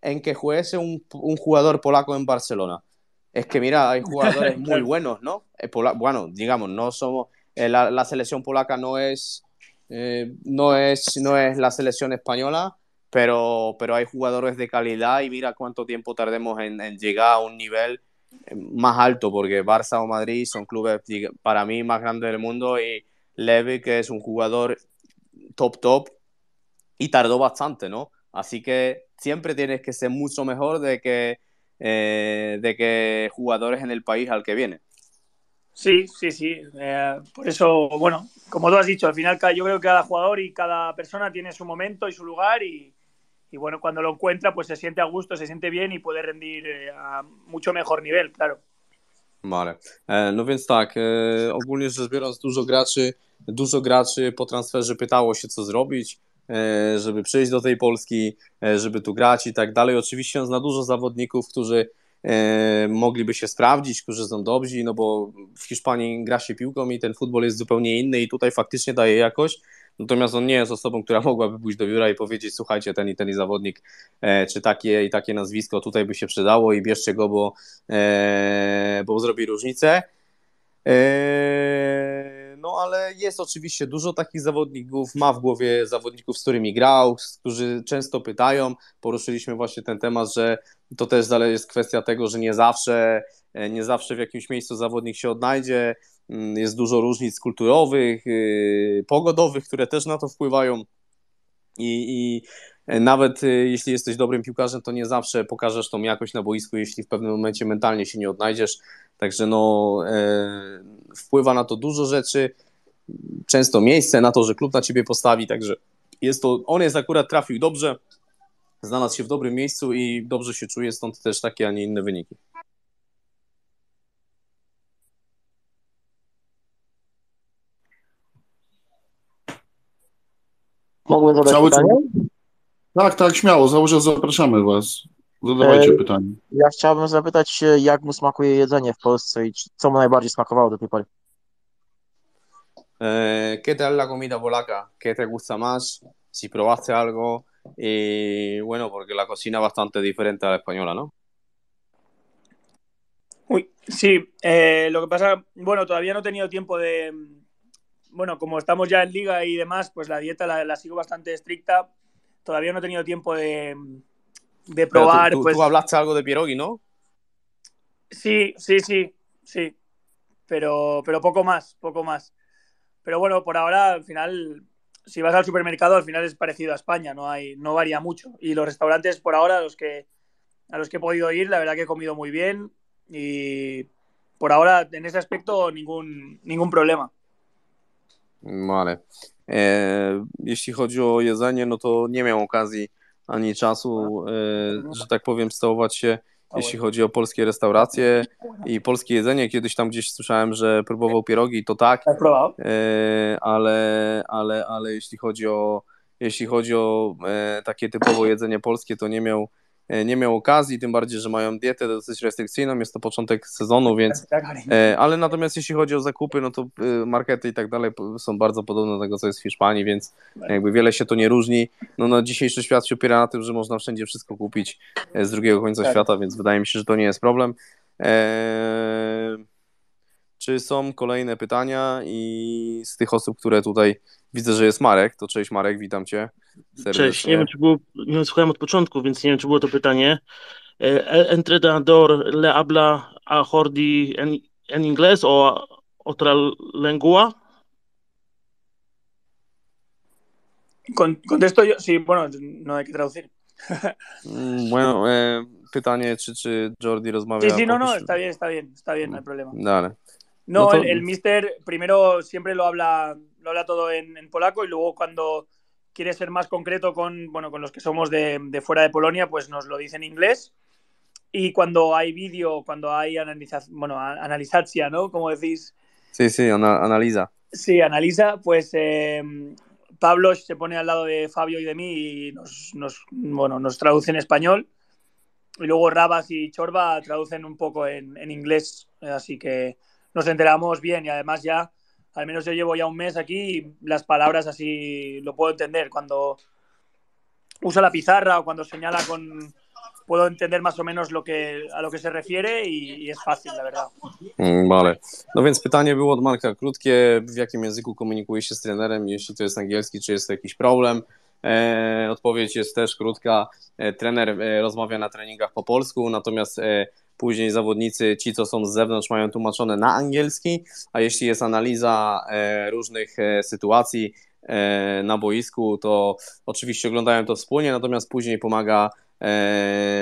en que juegue un, un jugador polaco en Barcelona. Es que mira, hay jugadores muy buenos, ¿no? Eh, bueno, digamos, no somos eh, la, selección polaca no es, eh, no es no es la selección española, pero, pero hay jugadores de calidad y mira cuánto tiempo tardemos en, llegar a un nivel eh, más alto, porque Barça o Madrid son clubes para mí más grandes del mundo y Levy, que es un jugador top top, y tardó bastante, ¿no? Así que siempre tienes que ser mucho mejor de que, eh, de que jugadores en el país al que viene. Sí, sí, sí. Eh, por eso, bueno, como tú has dicho, al final yo creo que cada jugador y cada persona tiene su momento y su lugar y, y bueno, cuando lo encuentra, pues se siente a gusto, se siente bien y puede rendir eh, a mucho mejor nivel, claro. Male. E, no więc tak, e, ogólnie rzecz biorąc, dużo graczy, dużo graczy po transferze pytało się, co zrobić, e, żeby przyjść do tej Polski, żeby tu grać i tak dalej. Oczywiście zna dużo zawodników, którzy mogliby się sprawdzić, którzy są dobrzy, no bo w Hiszpanii gra się piłką i ten futbol jest zupełnie inny i tutaj faktycznie daje jakość Natomiast on nie jest osobą, która mogłaby pójść do biura i powiedzieć: Słuchajcie, ten i ten i zawodnik, e, czy takie i takie nazwisko tutaj by się przydało i bierzcie go, bo, e, bo zrobi różnicę. E, no ale jest oczywiście dużo takich zawodników, ma w głowie zawodników, z którymi grał, którzy często pytają. Poruszyliśmy właśnie ten temat, że to też jest kwestia tego, że nie zawsze, e, nie zawsze w jakimś miejscu zawodnik się odnajdzie. Mm, jest dużo różnic kulturowych, y, pogodowych, które też na to wpływają. I, i nawet y, jeśli jesteś dobrym piłkarzem, to nie zawsze pokażesz tą jakość na boisku, jeśli w pewnym momencie mentalnie się nie odnajdziesz. Także no, e, wpływa na to dużo rzeczy, często miejsce na to, że klub na ciebie postawi. Także jest to, on jest akurat trafił dobrze, znalazł się w dobrym miejscu i dobrze się czuje, stąd też takie, a nie inne wyniki. Mogłem zadać Cały pytanie? Czas... Tak, tak, śmiało, Założę zapraszamy Was. Zadawajcie e, pytanie. Ja chciałbym zapytać, jak mu smakuje jedzenie w Polsce i co mu najbardziej smakowało do tej pory? Eh, ¿Qué tal la comida polaca? ¿Qué te gusta más? Si probaste algo, y bueno, porque la cocina es bastante diferente a la española, ¿no? Uy, sí, eh, lo que pasa, bueno, todavía no he tenido tiempo de, bueno, como estamos ya en liga y demás, pues la dieta la, sigo bastante estricta. Todavía no he tenido tiempo de, probar. Tú, pues. hablaste algo de pierogi, ¿no? Sí, sí, sí, sí. Pero, pero poco más, poco más. Pero bueno, por ahora, al final, si vas al supermercado, al final es parecido a España, no, hay, no varía mucho. Y los restaurantes, por ahora, a los que, a los que he podido ir, la verdad que he comido muy bien. Y por ahora, en ese aspecto, ningún, ningún problema. No ale e, jeśli chodzi o jedzenie, no to nie miał okazji ani czasu, e, że tak powiem, stołować się, jeśli chodzi o polskie restauracje i polskie jedzenie. Kiedyś tam gdzieś słyszałem, że próbował pierogi, to tak, tak e, ale, ale, ale jeśli chodzi o, jeśli chodzi o e, takie typowo jedzenie polskie, to nie miał E, nie miał okazji, tym bardziej, że mają dietę dosyć restrykcyjną, jest to początek sezonu, więc... Tak, tak, e, ale natomiast jeśli chodzi o zakupy, no to e, markety i tak dalej są bardzo podobne do tego, co jest w Hiszpanii, więc tak. jakby wiele się to nie różni. No, na no, dzisiejszy świat się opiera na tym, że można wszędzie wszystko kupić z drugiego końca tak. świata, więc wydaje mi się, że to nie jest problem. Eee... Czy są kolejne pytania? I z tych osób, które tutaj widzę, że jest Marek, to cześć Marek, witam cię. Serdecznie. Cześć, nie wiem, czy było, nie słuchałem od początku, więc nie wiem, czy było to pytanie. E, Entrenador le habla a Jordi en, en inglés o otra lengua? Con, contesto yo, sí, bueno, no hay que traducir. Mm, bueno, eh, pytanie, czy, czy Jordi rozmawia. Sí, sí, no, no, está bien, está bien, está bien, no hay mm, problema. Dale. No, el, mister primero siempre lo habla, lo habla todo en, polaco y luego cuando quiere ser más concreto con, bueno, con los que somos de, fuera de Polonia, pues nos lo dice en inglés. Y cuando hay vídeo, cuando hay analización, bueno, ¿no? Como decís. Sí, sí, analiza. Sí, analiza, pues eh, Pablo se pone al lado de Fabio y de mí y nos, traduce en español. Y luego Rabas y Chorba traducen un poco en inglés. Eh, así que nos enteramos bien y además ya, al menos yo llevo ya un mes aquí y las palabras así lo puedo entender. Cuando usa la pizarra o cuando señala con, puedo entender más o menos lo que, a lo que se refiere i, y, i y jest fácil, la verdad. Mm, vale. No więc pytanie było od Marka krótkie. W jakim języku komunikuje się z trenerem? Jeśli to jest angielski, czy jest to jakiś problem? E, odpowiedź jest też krótka. E, trener e, rozmawia na treningach po polsku, natomiast e, Później zawodnicy, ci co są z zewnątrz, mają tłumaczone na angielski, a jeśli jest analiza e, różnych e, sytuacji e, na boisku, to oczywiście oglądają to wspólnie, natomiast później pomaga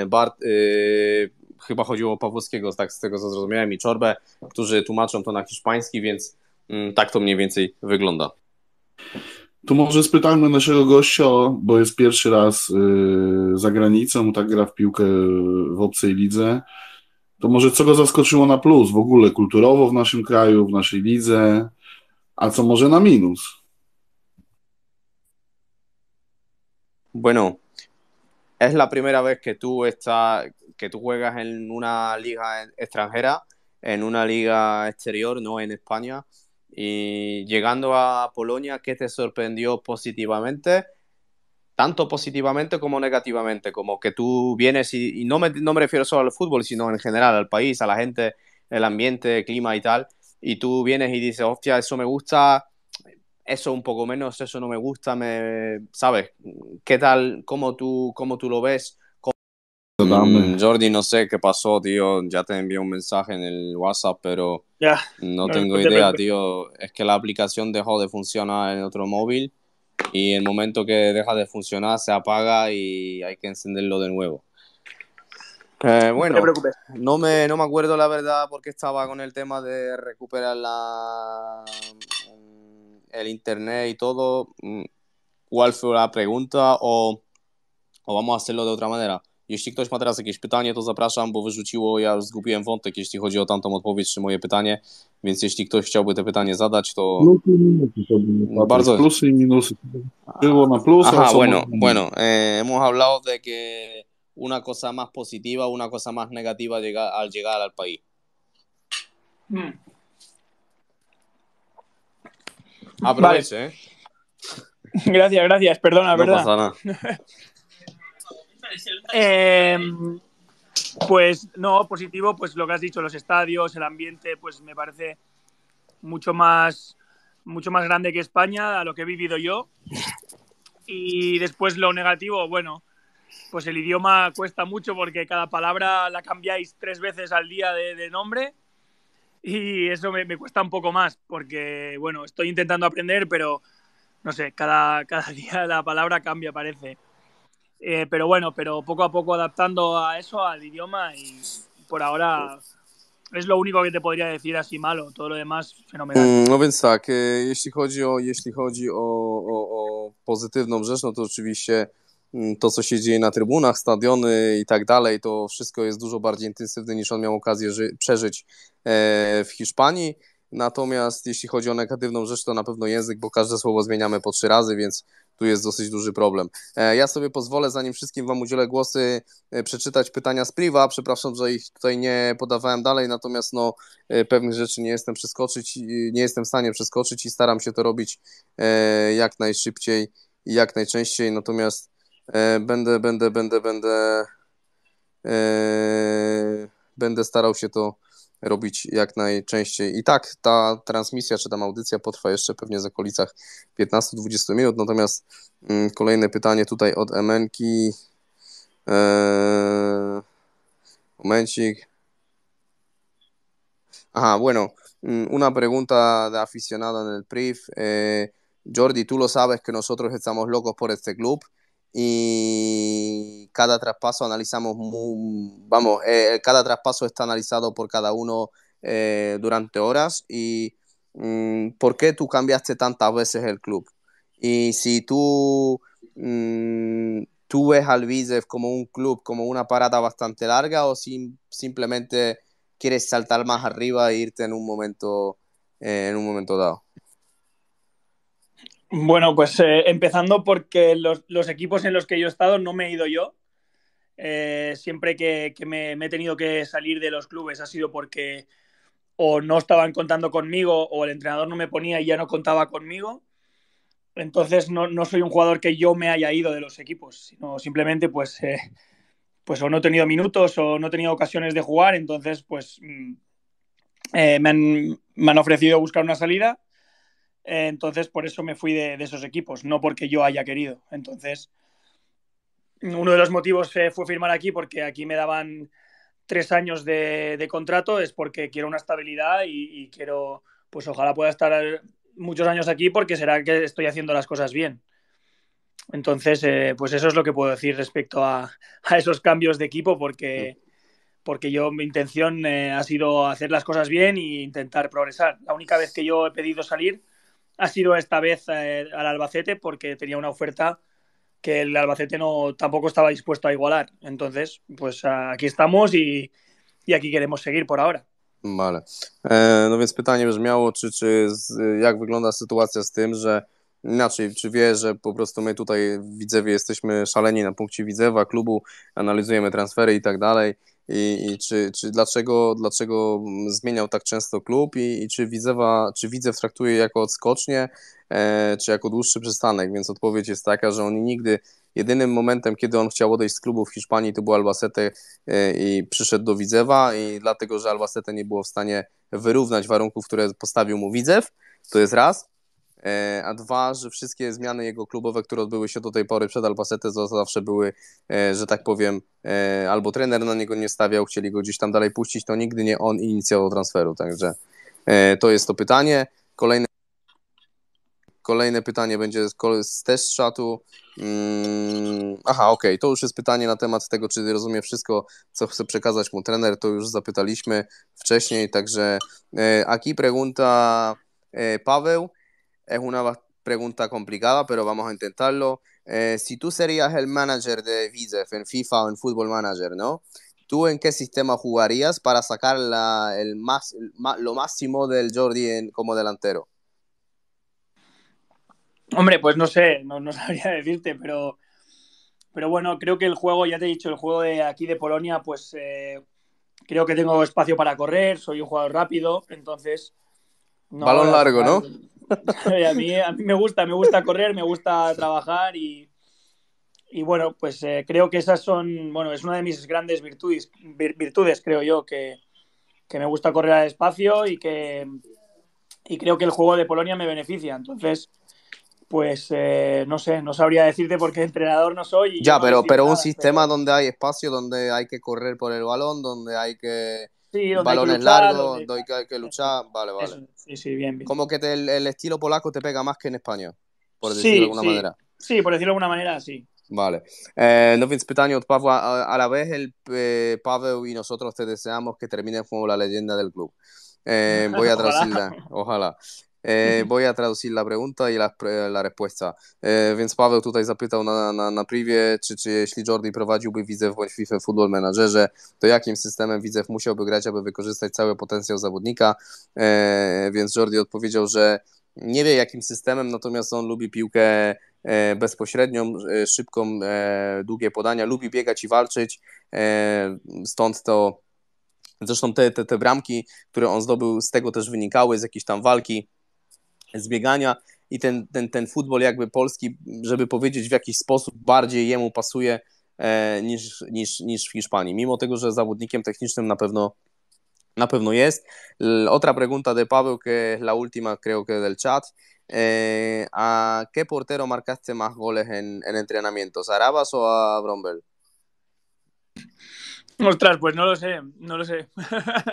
Bart, chyba chodziło o Pawłowskiego, tak z tego co zrozumiałem, i Czorbę, którzy tłumaczą to na hiszpański, więc mm, tak to mniej więcej wygląda. Tu może spytajmy naszego gościa, bo jest pierwszy raz y, za granicą, tak gra w piłkę w obcej lidze. to może co go zaskoczyło na plus w ogóle kulturowo w naszym kraju, w naszej lidze, a co może na minus? Bueno, es la primera vez que tú, que tú juegas en una liga extranjera, en una liga exterior, no en España. Y llegando a Polonia, ¿qué te sorprendió positivamente? tanto positivamente como negativamente, como que tú vienes y, no, me, no me refiero solo al fútbol, sino en general al país, a la gente, el ambiente, el clima y tal, y tú vienes y dices, hostia, eso me gusta, eso un poco menos, eso no me gusta, me, ¿sabes? ¿Qué tal? ¿Cómo tú, cómo tú lo ves? Mm, Jordi, no sé qué pasó, tío. Ya te envié un mensaje en el WhatsApp, pero no tengo idea, tío. Es que la aplicación dejó de funcionar en otro móvil y el momento que deja de funcionar se apaga y hay que encenderlo de nuevo. Eh, bueno, no, me, no me acuerdo la verdad porque estaba con el tema de recuperar la, mm, el internet y todo. Mm, ¿Cuál fue la pregunta? o vamos a hacerlo de otra manera. Jeśli ktoś ma teraz jakieś pytanie, to zapraszam, bo wyrzuciło, ja już zgubiłem wątek, jeśli chodzi o tamtą odpowiedź czy moje pytanie, więc jeśli ktoś chciałby te pytanie zadać, to... No, bardzo... Plusy a bueno, bueno. Eh, hemos hablado de que una cosa más positiva, una cosa más negativa llega, al llegar al país. Hmm. eh. Gracias, gracias, perdona, no verdad. Em, pues no, positivo, pues lo que has dicho, los estadios, el ambiente, pues me parece mucho más, mucho más grande que España, a lo que he vivido yo. Y después lo negativo, bueno, pues el idioma cuesta mucho porque cada palabra la cambiáis tres veces al día de, nombre y eso me, me, cuesta un poco más porque, bueno, estoy intentando aprender, pero no sé, cada, cada día la palabra cambia, parece. Eh, pero bueno, pero poco a poco adaptando a eso, al idioma y por ahora es lo único que te podría decir así malo, todo lo demás fenomenal. Mm, no więc tak, e, jeśli chodzi o, jeśli chodzi o, o, o pozytywną rzecz, no to oczywiście mm, to, co się dzieje na trybunach, stadiony i tak dalej, to wszystko jest dużo bardziej intensywne niż on miał okazję przeżyć e, w Hiszpanii. Natomiast jeśli chodzi o negatywną rzecz, to na pewno język, bo każde słowo zmieniamy po trzy razy, więc tu jest dosyć duży problem. E, ja sobie pozwolę, zanim wszystkim Wam udzielę głosy, e, przeczytać pytania z priwa. Przepraszam, że ich tutaj nie podawałem dalej, natomiast no, e, pewnych rzeczy nie jestem przeskoczyć, nie jestem w stanie przeskoczyć i staram się to robić jak najszybciej i jak najczęściej. Natomiast będę, będę, będę, będę, będę starał się to robić jak najczęściej. I tak ta transmisja czy tam audycja potrwa jeszcze pewnie w okolicach 15-20 minut. Natomiast mm, kolejne pytanie tutaj od Emenki. Eee, momencik. Aha, bueno, mm, una pregunta de aficionado en el PRIF. Eh, Jordi, tú lo sabes que nosotros estamos locos por este club. y cada traspaso analizamos, vamos, eh, eh, cada traspaso está analizado por cada uno eh, durante horas y mm, por qué tú cambiaste tantas veces el club. Y si tú, mm, tú ves al como un club, como una parada bastante larga o si simplemente quieres saltar más arriba e irte en un momento, en un momento dado. Bueno, pues eh, empezando porque los, equipos en los que yo he estado no me he ido yo. Eh, siempre que, me, he tenido que salir de los clubes ha sido porque o no estaban contando conmigo o el entrenador no me ponía y ya no contaba conmigo. Entonces no, soy un jugador que yo me haya ido de los equipos, sino simplemente pues, eh, pues o no he tenido minutos o no he tenido ocasiones de jugar. Entonces pues mm, me me han ofrecido buscar una salida entonces, por eso me fui de, esos equipos, no porque yo haya querido. Entonces, uno de los motivos eh, fue firmar aquí porque aquí me daban tres años de, contrato, es porque quiero una estabilidad y, quiero, pues ojalá pueda estar muchos años aquí porque será que estoy haciendo las cosas bien. Entonces, eh, pues eso es lo que puedo decir respecto a, esos cambios de equipo, porque, porque yo mi intención eh, ha sido hacer las cosas bien e intentar progresar. La única vez que yo he pedido salir ha sido esta vez eh, al Albacete porque tenía una oferta que el Albacete no tampoco estaba dispuesto a igualar. Entonces, pues aquí estamos y, i y aquí queremos seguir por ahora. Vale. E, no więc pytanie brzmiało, czy, czy jak wygląda sytuacja z tym, że inaczej, czy wie, że po prostu my tutaj w Widzewie jesteśmy szaleni na punkcie Widzewa, klubu, analizujemy transfery i tak dalej, i, i czy, czy dlaczego, dlaczego zmieniał tak często klub i, i czy Widzewa, czy Widzew traktuje jako odskocznie, e, czy jako dłuższy przystanek, więc odpowiedź jest taka, że oni nigdy, jedynym momentem, kiedy on chciał odejść z klubu w Hiszpanii, to był Albacete e, i przyszedł do Widzewa i dlatego, że Albacete nie było w stanie wyrównać warunków, które postawił mu Widzew, to jest raz, E, a dwa, że wszystkie zmiany jego klubowe, które odbyły się do tej pory przed Albacete, zawsze były, e, że tak powiem, e, albo trener na niego nie stawiał, chcieli go gdzieś tam dalej puścić, to nigdy nie on inicjował transferu, także to jest to pytanie. Kolejne, kolejne pytanie będzie z, test szatu. Mm, aha, okej, okay. to już jest pytanie na temat tego, czy rozumie wszystko, co chce przekazać mu trener, to już zapytaliśmy wcześniej, także aquí pregunta Paweł, Es una pregunta complicada, pero vamos a intentarlo. Eh, si tú serías el manager de Vizef en FIFA o en Football Manager, ¿no? ¿Tú en qué sistema jugarías para sacar el más, lo máximo del Jordi como delantero? Hombre, pues no sé, no, sabría decirte, pero, pero bueno, creo que el juego, ya te he dicho, el juego de aquí de Polonia, pues eh, creo que tengo espacio para correr, soy un jugador rápido, entonces... Balón largo, ¿no? a, mí, a mí me gusta, me gusta correr, me gusta trabajar y, bueno, pues eh, creo que esas son, bueno, es una de mis grandes virtudes, virtudes creo yo, que, me gusta correr al espacio y que creo que el juego de Polonia me beneficia. Entonces, pues eh, no sé, no sabría decirte porque entrenador no soy. ya, pero, pero un sistema donde hay espacio, donde hay que correr por el balón, donde hay que balones largos, donde, hay que luchar. vale, vale. Como que el, estilo polaco te pega más que en español por decirlo de alguna manera. Sí, por decirlo de alguna manera, sí. Vale. Eh, no fins A, la vez el, eh, Pavel y nosotros te deseamos que termines como la leyenda del club. Eh, voy a traducirla, ojalá. Bo ja a traducir la pregunta i y la, eh, la respuesta. E, więc Paweł tutaj zapytał na, na, na privie, czy, czy jeśli Jordi prowadziłby Widzew w FIFA Football Managerze, to jakim systemem Widzew musiałby grać, aby wykorzystać cały potencjał zawodnika? E, więc Jordi odpowiedział, że nie wie jakim systemem, natomiast on lubi piłkę e, bezpośrednią, e, szybką, e, długie podania, lubi biegać i walczyć, stąd to Zresztą te, te, te bramki, które on zdobył, z tego też wynikały, z jakiejś tam walki, zbiegania i ten, ten, ten futbol jakby polski, żeby powiedzieć w jakiś sposób bardziej jemu pasuje e, niż, niż, niż w Hiszpanii. Mimo tego, że zawodnikiem technicznym na pewno na pewno jest. Otra pregunta de Pablo, que es la última creo que del chat. Eh, ¿A qué portero marcaste más goles en, en entrenamientos? ¿A Rabas o a Brombel? Ostras, pues no lo sé, no lo sé.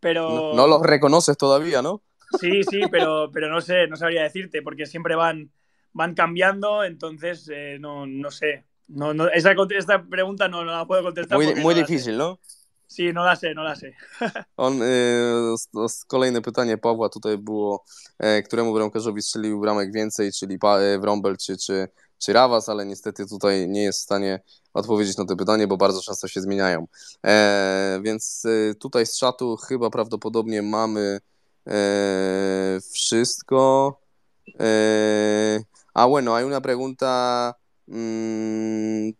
Pero... No, no, los reconoces todavía, ¿no? Sí, sí, pero, pero no sé, no sabría decirte, porque siempre van, van cambiando, entonces eh, no, no sé. No, no, esa, esta pregunta no, no, la puedo contestar. Muy, muy no difícil, ¿no? Sí, no la sé, no la sé. On, y, kolejne pytanie Pawła tutaj było, e, któremu bramkarzowi strzelił bramek więcej, czyli pa, e, Wrąbel czy, czy, czy Rawas, ale niestety tutaj nie jest w stanie odpowiedzieć na to pytanie, bo bardzo często się zmieniają. E, więc e, tutaj z czatu chyba prawdopodobnie mamy Eh, eh, ah, bueno, hay una pregunta, mm,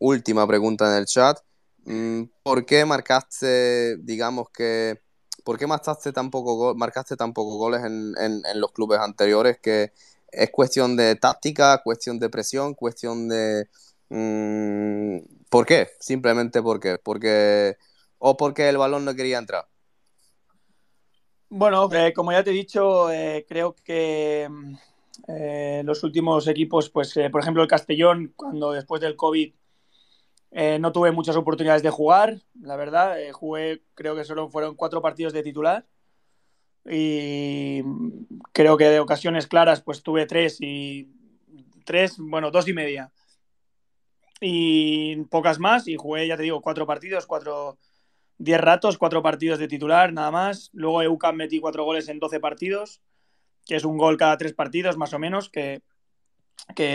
última pregunta en el chat. Mm, ¿Por qué marcaste, digamos que, por qué marcaste tan poco, marcaste tan goles en, los clubes anteriores? Que es cuestión de táctica, cuestión de presión, cuestión de... Mm, ¿Por qué? Simplemente porque, Porque, o porque el balón no quería entrar. Bueno, eh, como ya te he dicho, eh, creo que mm, eh, los últimos equipos, pues por ejemplo el Castellón, cuando después del COVID no tuve muchas oportunidades de jugar, la verdad, jugué, creo que solo fueron cuatro partidos de titular y mm, creo que de ocasiones claras, pues tuve tres y tres, bueno, dos y media y pocas más y jugué, ya te digo, cuatro partidos, cuatro 10 ratos, 4 partidos de titular, nada más. Luego Eucam metí 4 goles en 12 partidos, que es un gol cada 3 partidos más o menos, que,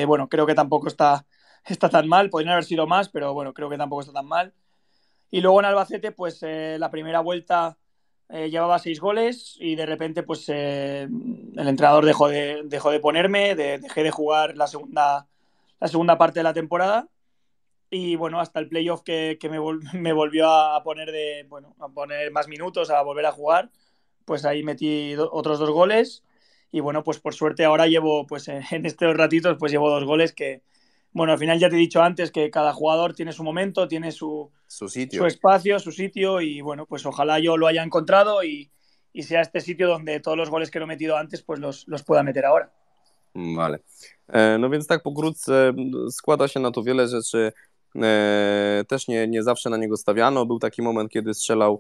bueno, creo que tampoco está, está tan mal. Podrían haber sido más, pero bueno, creo que tampoco está tan mal. Y luego en Albacete, pues eh, la primera vuelta eh, llevaba 6 goles y de repente pues eh, el entrenador dejó de, dejó de ponerme, dejé de jugar la segunda, la segunda parte de la temporada y bueno, hasta el playoff que, que me, volvió a poner de, bueno, a poner más minutos, a volver a jugar, pues ahí metí otros dos goles y bueno, pues por suerte ahora llevo, pues eh, en estos ratitos, pues llevo dos goles que, bueno, al final ya te he dicho antes que cada jugador tiene su momento, tiene su, su, sitio. su espacio, su sitio y bueno, pues ojalá yo lo haya encontrado y, y sea este sitio donde todos los goles que no he metido antes, pues los, los pueda meter ahora. Vale. Eh, no więc tak pokrótce składa się na wiele E, też nie, nie zawsze na niego stawiano. Był taki moment, kiedy strzelał,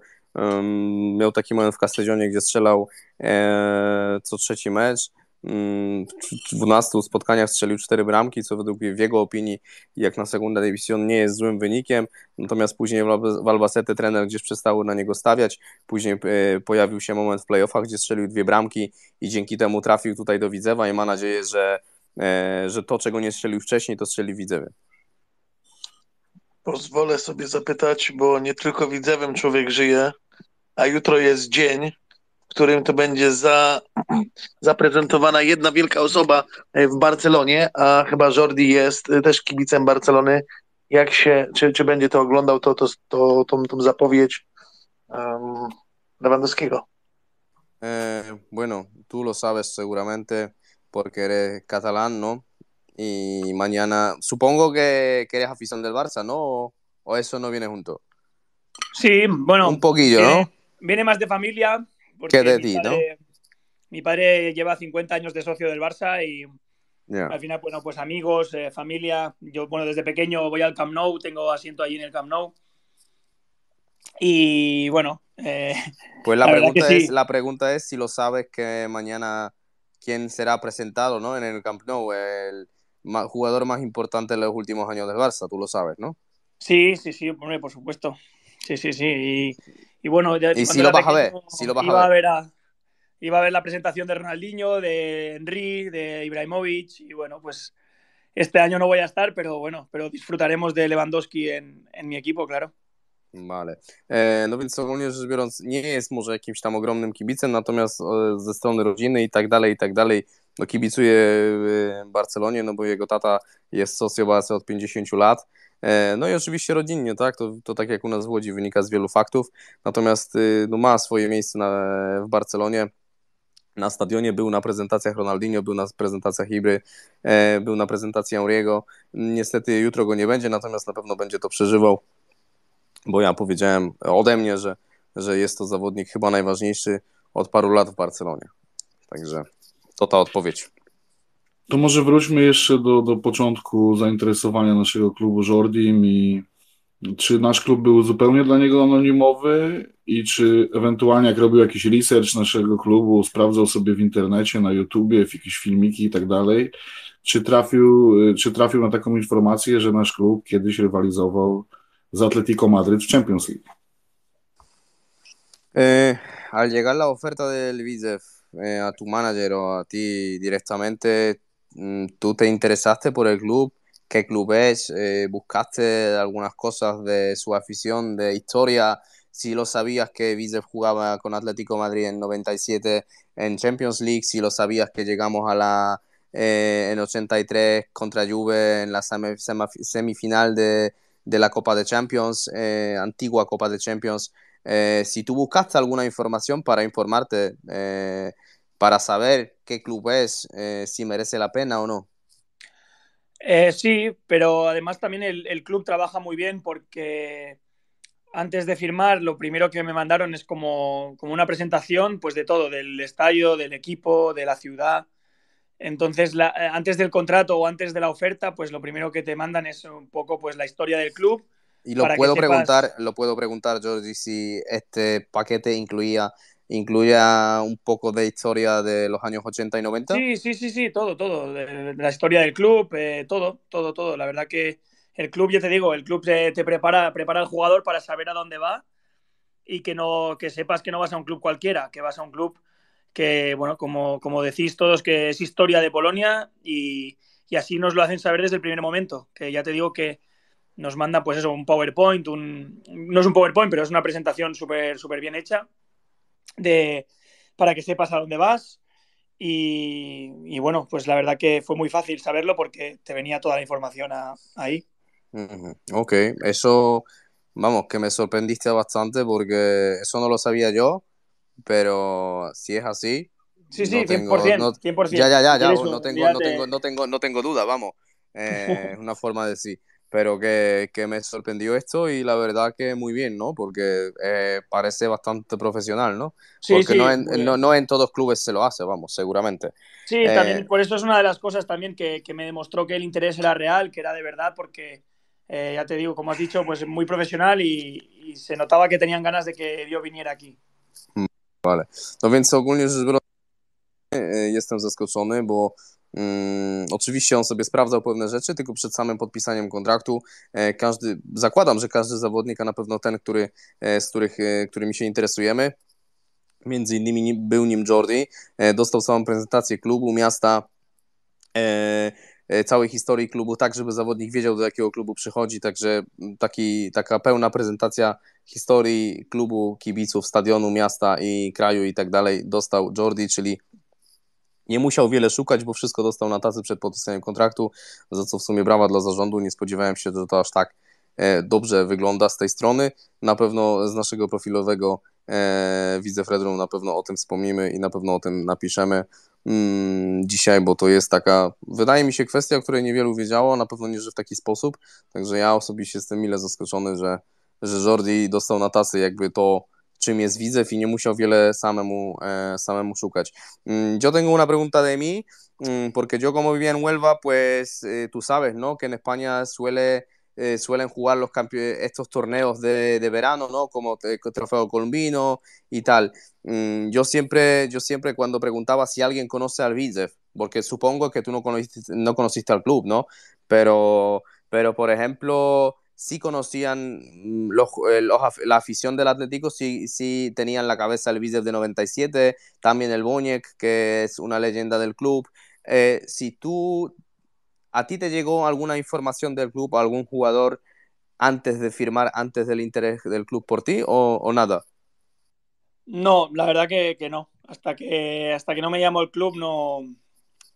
miał taki moment w Kastejonie, gdzie strzelał e, co trzeci mecz. Mm, w 12 spotkaniach strzelił 4 bramki, co według w jego opinii, jak na Segunda División, nie jest złym wynikiem. Natomiast później w Albacete trener gdzieś przestał na niego stawiać. Później e, pojawił się moment w playoffach, gdzie strzelił dwie bramki i dzięki temu trafił tutaj do Widzewa i ma nadzieję, że, że to, czego nie strzelił wcześniej, to strzeli Widzewie pozwolę sobie zapytać, bo nie tylko widzewem człowiek żyje, a jutro jest dzień, w którym to będzie za, zaprezentowana jedna wielka osoba e, w Barcelonie, a chyba Jordi jest e, też kibicem Barcelony. Jak się, czy, czy będzie to oglądał, to, to, to tą, tą zapowiedź um, Lewandowskiego? Eh, bueno, tu lo sabes seguramente porque eres catalán, ¿no? Y mañana, supongo que, eres afición del Barça, ¿no? ¿O, eso no viene junto? Sí, bueno. Un poquillo, ¿no? Viene más de familia. Que de ti, ¿no? Mi padre lleva 50 años de socio del Barça y al final, bueno, pues amigos, eh, familia. Yo, bueno, desde pequeño voy al Camp Nou, tengo asiento allí en el Camp Nou. Y bueno. Eh, pues la, pregunta es, la pregunta es si lo sabes que mañana quién será presentado ¿no? en el Camp Nou. El, jugador más importante en los últimos años del Barça, tú lo sabes, ¿no? Sí, sí, sí, por supuesto. Sí, sí, sí. Y, bueno, ya, ¿Y si lo vas a ver, si lo vas iba a ver. iba la presentación de Ronaldinho, de Henry, de Ibrahimovic, y bueno, pues este año no voy a estar, pero bueno, pero disfrutaremos de Lewandowski en, mi equipo, claro. Vale. Eh, no więc ogólnie rzecz biorąc, nie jest może jakimś tam ogromnym kibicem, natomiast e, ze strony rodziny i tak dalej, tak dalej, no kibicuję e, Barcelonie, no bo jego tata jest socio od 50 lat. E, no i oczywiście rodzinnie, tak? To, to tak jak u nas w Łodzi wynika z wielu faktów. Natomiast y, no, ma swoje miejsce na, w Barcelonie. Na stadionie był na prezentacjach Ronaldinho, był na prezentacjach Ibry, e, był na prezentacji Auriego. Niestety jutro go nie będzie, natomiast na pewno będzie to przeżywał, bo ja powiedziałem ode mnie, że, że jest to zawodnik chyba najważniejszy od paru lat w Barcelonie. Także to ta odpowiedź. To może wróćmy jeszcze do, do początku zainteresowania naszego klubu Jordim i czy nasz klub był zupełnie dla niego anonimowy i czy ewentualnie jak robił jakiś research naszego klubu, sprawdzał sobie w internecie, na YouTubie, w jakieś filmiki i tak dalej, czy trafił, czy trafił na taką informację, że nasz klub kiedyś rywalizował z Atlético Madryt w Champions League? Eh, al llegar la oferta del Widzew Eh, a tu manager o a ti directamente, mm, tú te interesaste por el club, qué club es, eh, buscaste algunas cosas de su afición, de historia, si lo sabías que Vizev jugaba con Atlético Madrid en 97 en Champions League, si lo sabías que llegamos a la eh, en 83 contra Juve en la semifinal de, la Copa de Champions, antigua Copa de Champions eh, si tú buscaste alguna información para informarte, eh, para saber qué club es, eh, si merece la pena o no. sí, pero además también el, club trabaja muy bien porque antes de firmar lo primero que me mandaron es como, como una presentación pues de todo, del estadio, del equipo, de la ciudad. Entonces, antes del contrato o antes de la oferta, pues lo primero que te mandan es un poco pues la historia del club, y lo puedo preguntar, lo puedo preguntar, Jordi, si este paquete incluía un poco de historia de los años 80 y 90. Sí, sí, sí, sí, todo, todo. La historia del club, eh, todo, todo, todo. La verdad que el club, ya te digo, el club te, prepara, prepara al jugador para saber a dónde va y que no, que sepas que no vas a un club cualquiera, que vas a un club que, bueno, como, como decís todos, que es historia de Polonia y, y así nos lo hacen saber desde el primer momento. Que ya te digo que nos manda pues eso, un PowerPoint, un, no es un PowerPoint, pero es una presentación súper súper bien hecha de, para que sepas a dónde vas. Y, bueno, pues la verdad que fue muy fácil saberlo porque te venía toda la información ahí. Ok, eso, vamos, que me sorprendiste bastante porque eso no lo sabía yo, pero si es así. Sí, sí, 100%, tengo, 100%, Ya, ya, ya, ya no, tengo, no, tengo, no, tengo, no tengo duda, vamos. Eh, es una forma de decir pero que, que, me sorprendió esto y la verdad que muy bien, ¿no? Porque eh, parece bastante profesional, ¿no? Porque no, en, no, en todos clubes se lo hace, vamos, seguramente. Sí, eh, también por eso es una de las cosas también que, me demostró que el interés era real, que era de verdad, porque eh, ya te digo, como has dicho, pues muy profesional y, se notaba que tenían ganas de que Dios viniera aquí. Mm, vale. No pienso curioso... Y, jestem zaskoczony, bo mm, oczywiście on sobie sprawdzał pewne rzeczy, tylko przed samym podpisaniem kontraktu e, każdy, zakładam, że każdy zawodnik, a na pewno ten, który, e, z których, e, którymi się interesujemy, między innymi był nim Jordi, e, dostał samą prezentację klubu, miasta, e, e, całej historii klubu, tak żeby zawodnik wiedział, do jakiego klubu przychodzi, także mm, taki, taka pełna prezentacja historii klubu, kibiców, stadionu, miasta i kraju i tak dalej dostał Jordi, czyli nie musiał wiele szukać, bo wszystko dostał na tacy przed podpisaniem kontraktu, za co w sumie brawa dla zarządu. Nie spodziewałem się, że to aż tak e, dobrze wygląda z tej strony. Na pewno z naszego profilowego e, widzę Fredrum, na pewno o tym wspomnimy i na pewno o tym napiszemy mm, dzisiaj, bo to jest taka, wydaje mi się, kwestia, o której niewielu wiedziało, na pewno nie, że w taki sposób. Także ja osobiście jestem mile zaskoczony, że, że Jordi dostał na tacy jakby to es e, mm, Yo tengo una pregunta de mí, mm, porque yo como vivía en Huelva, pues eh, tú sabes, ¿no? Que en España suele... Eh, suelen jugar los estos torneos de, verano, ¿no? Como eh, Trofeo Colombino y tal. Mm, yo, siempre, yo siempre cuando preguntaba si alguien conoce al Vizef, porque supongo que tú no conociste, no conociste al club, ¿no? Pero, pero por ejemplo, si conocían mm, eh, la afición del Atlético, si tenían la cabeza el bíceps de 97, también el Boñek, que es una leyenda del club. Eh, si tú, a ti te llegó alguna información del club, algún jugador antes de firmar, antes del interés del club por ti o, nada? No, la verdad que, que, no. Hasta que, hasta que no me llamó el club no,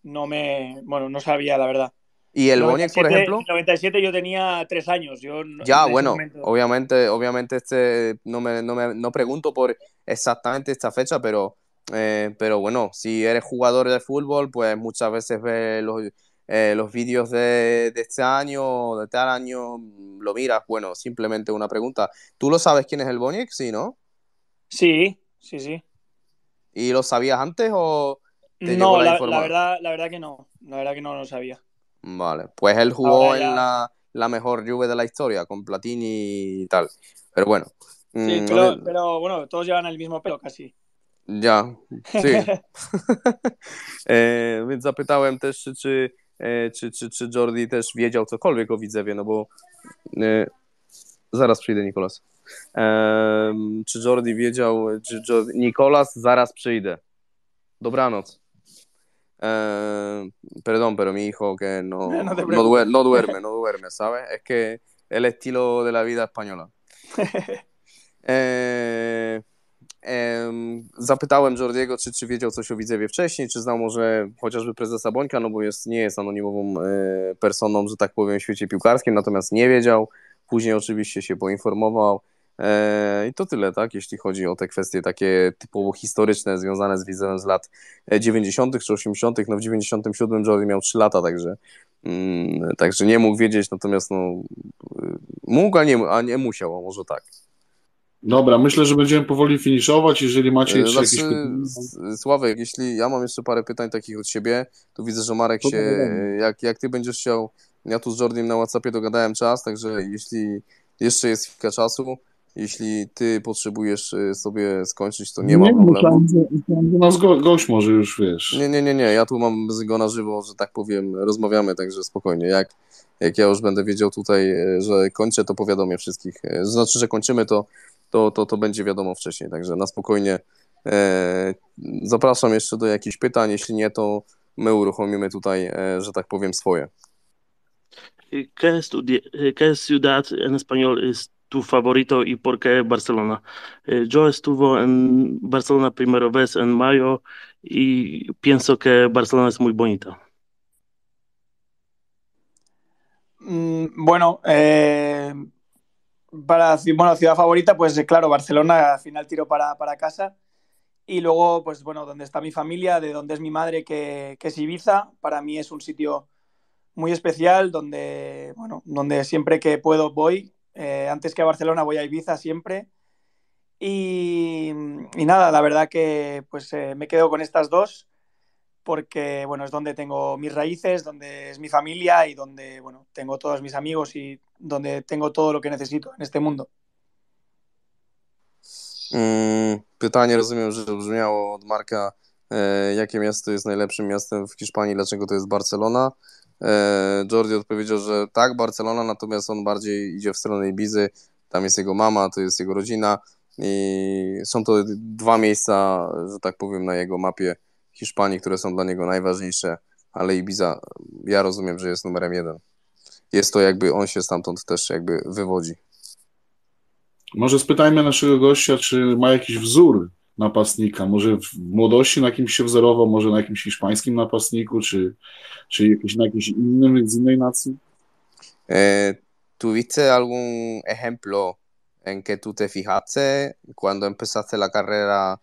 no me, bueno, no sabía la verdad. Y el Boniek, por ejemplo. En 97 yo tenía tres años. ya, bueno, obviamente, obviamente este, no, no, pregunto por exactamente esta fecha, pero, eh, pero bueno, si eres jugador de fútbol, pues muchas veces ves los, eh, vídeos de, este año de tal año, lo miras. Bueno, simplemente una pregunta. ¿Tú lo sabes quién es el Boniek? Sí, ¿no? Sí, sí, sí. ¿Y lo sabías antes o.? no, verdad, la verdad que no. La verdad que no lo sabía. Vale, pues él jugó ya... en la, la, mejor Juve de la historia, con Platini y tal. Pero bueno. Sí, mmm, pero, pero, bueno, todos llevan el mismo pelo casi. Ja, sí. e, więc zapytałem też, czy, czy, e, czy, czy, czy Jordi też wiedział cokolwiek o Widzewie, no bo e, zaraz przyjdę Nikolas. E, czy Jordi wiedział, czy Jordi... Nikolas, zaraz przyjdę. Dobranoc. Eh, perdón, pero mi hijo que no, no, no, duerme, no, duerme, no duerme, ¿sabes? Es que el estilo de la vida española. E, zapytałem Jordiego, czy, czy wiedział coś o Widzewie wcześniej, czy znał może chociażby prezesa Bońka, no bo jest, nie jest anonimową e, personą, że tak powiem, w świecie piłkarskim, natomiast nie wiedział. Później oczywiście się poinformował E, I to tyle, tak, jeśli chodzi o te kwestie takie typowo historyczne, związane z widzem z lat 90. E, czy 80. No w 97 Jordi miał 3 lata, także, mm, także nie mógł wiedzieć, natomiast no, y, mógł, a nie, a nie musiał, a może tak. Dobra, myślę, że będziemy powoli finiszować, jeżeli macie jeszcze znaczy, jakieś Sławek, jeśli ja mam jeszcze parę pytań takich od siebie, tu widzę, że Marek to się, jak, jak ty będziesz chciał, ja tu z Jordim na Whatsappie dogadałem czas, także jeśli jeszcze jest chwilka czasu, jeśli ty potrzebujesz y, sobie skończyć, to nie, nie ma problemu. Myślałem, że nas no, go, gość może już, wiesz. Nie, nie, nie, nie, ja tu mam go na żywo, że tak powiem, rozmawiamy, także spokojnie. Jak, jak ja już będę wiedział tutaj, y, że kończę, to powiadomię wszystkich. Y, znaczy, że kończymy, to, to, to, to będzie wiadomo wcześniej, także na spokojnie. E, zapraszam jeszcze do jakichś pytań, jeśli nie, to my uruchomimy tutaj, e, że tak powiem, swoje. ¿Qué, estudiar en español es tu favorito y por qué Barcelona. Eh, yo estuve en Barcelona primera vez en mayo y pienso que Barcelona es muy bonita. Mm, bueno, eh, para bueno, ciudad favorita, pues eh, claro, Barcelona, al final tiro para, para, casa. Y luego, pues bueno, donde está mi familia, de donde es mi madre, que, es Ibiza, para mí es un sitio muy especial, donde, bueno, donde siempre que puedo voy, eh, antes que a Barcelona voy a Ibiza siempre. Y, y nada, la verdad que pues eh, me quedo con estas dos porque bueno, es donde tengo mis raíces, donde es mi familia y donde bueno, tengo todos mis amigos y donde tengo todo lo que necesito en este mundo. Mm, pytanie rozumiem, że brzmiało od Marka, e, jakie miasto jest najlepszym miastem w Hiszpanii, dlaczego to jest Barcelona? E, Jordi odpowiedział, że tak, Barcelona, natomiast on bardziej idzie w stronę Ibizy, tam jest jego mama, to jest jego rodzina i są to dwa miejsca, że tak powiem, na jego mapie Hiszpanii, które są dla niego najważniejsze, ale Ibiza, ja rozumiem, że jest numerem jeden. Jest to jakby, on się stamtąd też jakby wywodzi. Może spytajmy naszego gościa, czy ma jakiś wzór napastnika. Może może napastniku, ¿Tuviste algún ejemplo en que tú te fijaste cuando empezaste la carrera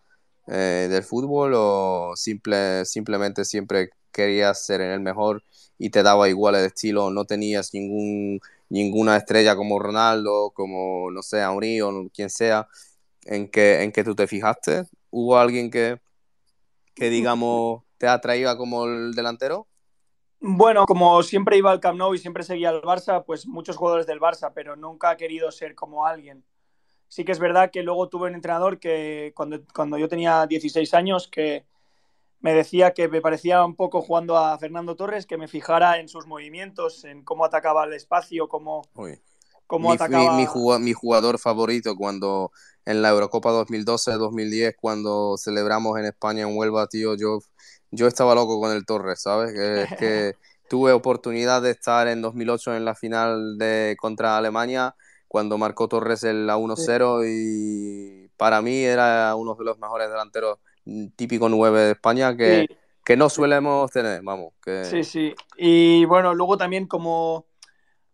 eh, del fútbol o simple, simplemente siempre querías ser en el mejor y te daba igual el estilo, no tenías ningún, ninguna estrella como Ronaldo, como, no sé, Aurí o quien sea, en que, tú te fijaste? ¿Hubo alguien que, digamos, te atraía como el delantero? Bueno, como siempre iba al Camp Nou y siempre seguía al Barça, pues muchos jugadores del Barça, pero nunca ha querido ser como alguien. Sí que es verdad que luego tuve un entrenador que cuando, yo tenía 16 años que me decía que me parecía un poco jugando a Fernando Torres, que me fijara en sus movimientos, en cómo atacaba el espacio, cómo, mi, jugador favorito cuando en la Eurocopa 2012-2010, cuando celebramos en España, en Huelva, tío, yo, yo estaba loco con el Torres, ¿sabes? Es que tuve oportunidad de estar en 2008 en la final de contra Alemania cuando marcó Torres el 1-0 y para mí era uno de los mejores delanteros mm, típico 9 de España que, no suelemos tener, vamos. Sí, sí. Y bueno, luego también como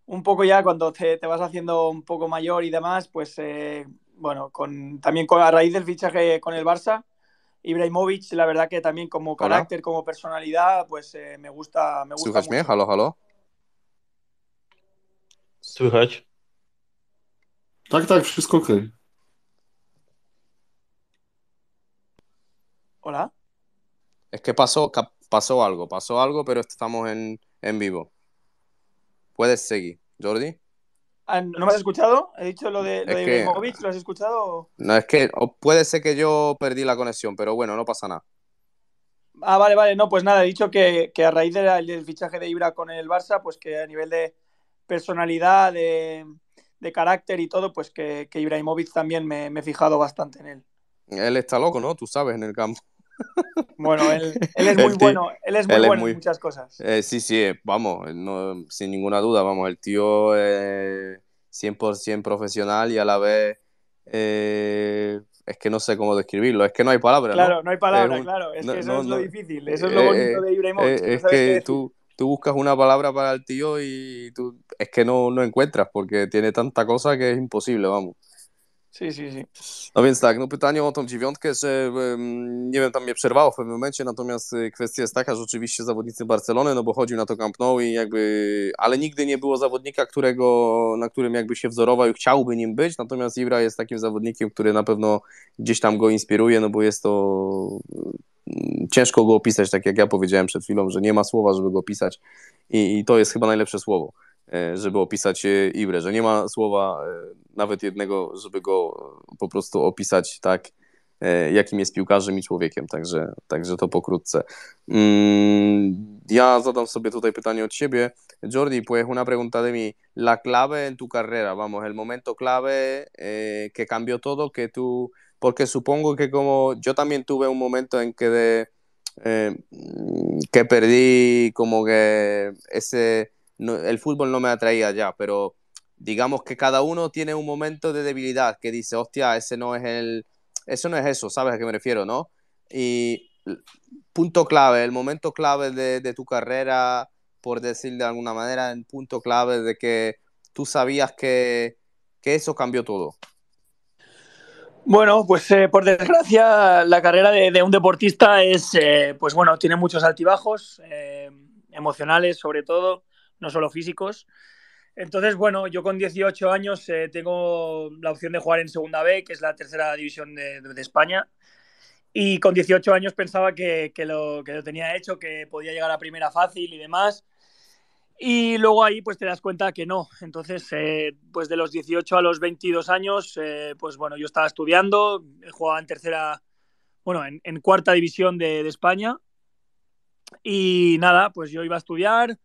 un poco ya cuando te, vas haciendo un poco mayor y demás, pues eh, bueno, con, también con, a raíz del fichaje con el Barça, Ibrahimovic, la verdad que también como carácter, como personalidad, pues eh, me gusta. Me gusta mucho. Tak, tak, wszystko Hola. Es que pasó, pasó algo, pasó algo, pero estamos en vivo. Puedes seguir, Jordi. Ah, ¿No me has escuchado? He dicho lo de, Ibrahimovic, ¿lo has escuchado? No, es que puede ser que yo perdí la conexión, pero bueno, no pasa nada. Ah, vale, vale, no, pues nada, he dicho que, a raíz del fichaje de Ibra con el Barça, pues que a nivel de personalidad, de, carácter y todo, pues que, Ibrahimovic también me he fijado bastante en él. Él está loco, ¿no? Tú sabes, en el campo. Bueno, él, es muy bueno, él es muy bueno en muchas cosas. Eh, sí, sí, eh, vamos, sin ninguna duda, vamos, el tío es eh, 100% profesional y a la vez es que no sé cómo describirlo, es que no hay palabras. Claro, no, hay palabras, claro, es que eso es lo difícil, eso es lo bonito de Ibrahimovic. es que tú, tú buscas una palabra para el tío y tú, es que no, no encuentras porque tiene tanta cosa que es imposible, vamos. No więc tak, no pytanie o tą dziewiątkę, że nie wiem, tam mnie przerwało w pewnym momencie, natomiast y, kwestia jest taka, że oczywiście zawodnicy Barcelony, no bo chodził na to Camp Nou i jakby, ale nigdy nie było zawodnika, którego, na którym jakby się wzorował i chciałby nim być, natomiast Ibra jest takim zawodnikiem, który na pewno gdzieś tam go inspiruje, no bo jest to mm, ciężko go opisać, tak jak ja powiedziałem przed chwilą, że nie ma słowa, żeby go opisać i, i to jest chyba najlepsze słowo. E, żeby opisać e, Ibrę, że nie ma słowa e, nawet jednego, żeby go po prostu opisać tak, jakim jest piłkarzem i człowiekiem, także, także to pokrótce. Mm, ja zadam sobie tutaj pytanie od siebie. Jordi, pues una pregunta de mí. La clave en tu carrera, vamos, el momento clave eh, que cambió todo, que tú, porque supongo que como yo también tuve un momento en que de, eh, que perdí como que ese el fútbol no me atraía ya, pero digamos que cada uno tiene un momento de debilidad que dice, hostia, ese no es el, eso no es eso, ¿sabes a qué me refiero, no? Y punto clave, el momento clave de, tu carrera, por decir de alguna manera, el punto clave de que tú sabías que, eso cambió todo. Bueno, pues eh, por desgracia la carrera de, un deportista es, eh, pues bueno, tiene muchos altibajos, eh, emocionales sobre todo, no solo físicos. Entonces, bueno, yo con 18 años eh, tengo la opción de jugar en Segunda B, que es la tercera división de, España. Y con 18 años pensaba que, que, lo, que lo tenía hecho, que podía llegar a primera fácil y demás. Y luego ahí pues te das cuenta que no. Entonces, eh, pues de los 18 a los 22 años, eh, pues bueno, yo estaba estudiando, jugaba en tercera, bueno, en, cuarta división de, de, España. Y nada, pues yo iba a estudiar,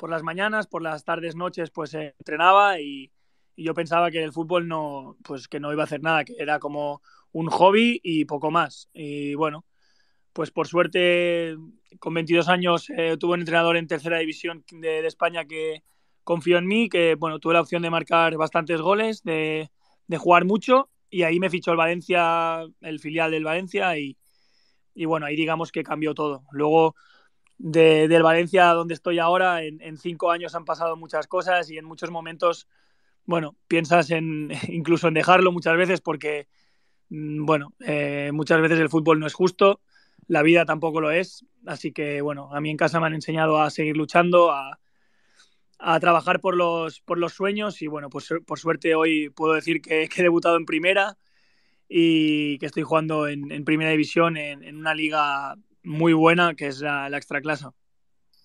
por las mañanas, por las tardes, noches, pues eh, entrenaba y, yo pensaba que el fútbol no, pues que no iba a hacer nada, que era como un hobby y poco más. Y bueno, pues por suerte, con 22 años eh, tuve un entrenador en tercera división de, España que confió en mí, que bueno, tuve la opción de marcar bastantes goles, de, jugar mucho y ahí me fichó el Valencia, el filial del Valencia y, y bueno, ahí digamos que cambió todo. Luego de, del Valencia donde estoy ahora, en, cinco años han pasado muchas cosas y en muchos momentos, bueno, piensas en incluso en dejarlo muchas veces porque, mm, bueno, eh, muchas veces el fútbol no es justo, la vida tampoco lo es, así que, bueno, a mí en casa me han enseñado a seguir luchando, a, trabajar por los, por los sueños y, bueno, pues por suerte hoy puedo decir que, he debutado en primera y que estoy jugando en, primera división en una liga muy buena, que es la, la ekstraklasa.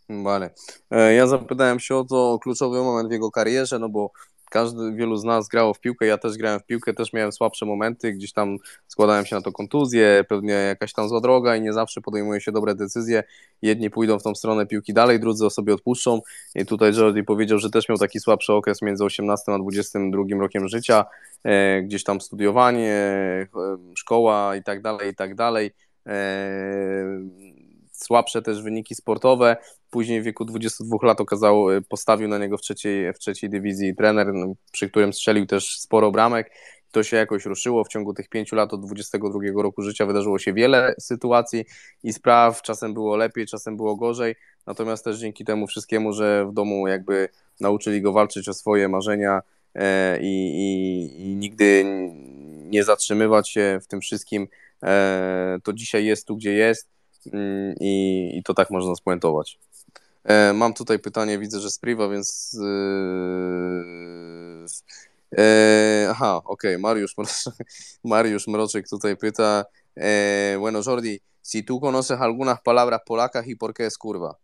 Vale. E, ja zapytałem się o to kluczowy moment w jego karierze, no bo każdy, wielu z nas grało w piłkę, ja też grałem w piłkę, też miałem słabsze momenty, gdzieś tam składałem się na to kontuzje, pewnie jakaś tam zła droga i nie zawsze podejmuje się dobre decyzje. Jedni pójdą w tą stronę piłki dalej, drudzy o sobie odpuszczą. I tutaj Jordi powiedział, że też miał taki słabszy okres między 18 a 22 rokiem życia, e, gdzieś tam studiowanie, e, szkoła i tak dalej, i tak dalej. Eee, słabsze też wyniki sportowe. Później w wieku 22 lat okazał, e, postawił na niego w trzeciej, w trzeciej dywizji trener, no, przy którym strzelił też sporo bramek. To się jakoś ruszyło. W ciągu tych pięciu lat od 22 roku życia wydarzyło się wiele sytuacji i spraw. Czasem było lepiej, czasem było gorzej. Natomiast też dzięki temu wszystkiemu, że w domu jakby nauczyli go walczyć o swoje marzenia e, i, i, i nigdy nie zatrzymywać się w tym wszystkim E, to dzisiaj jest tu, gdzie jest mm, i, i to tak można spuentować. E, mam tutaj pytanie, widzę, że z Priva, więc. E, aha, okej, okay. Mariusz, Mariusz Mroczek tutaj pyta. Bueno, Jordi, si tú conoces algunas palabras polacas y por qué es curva?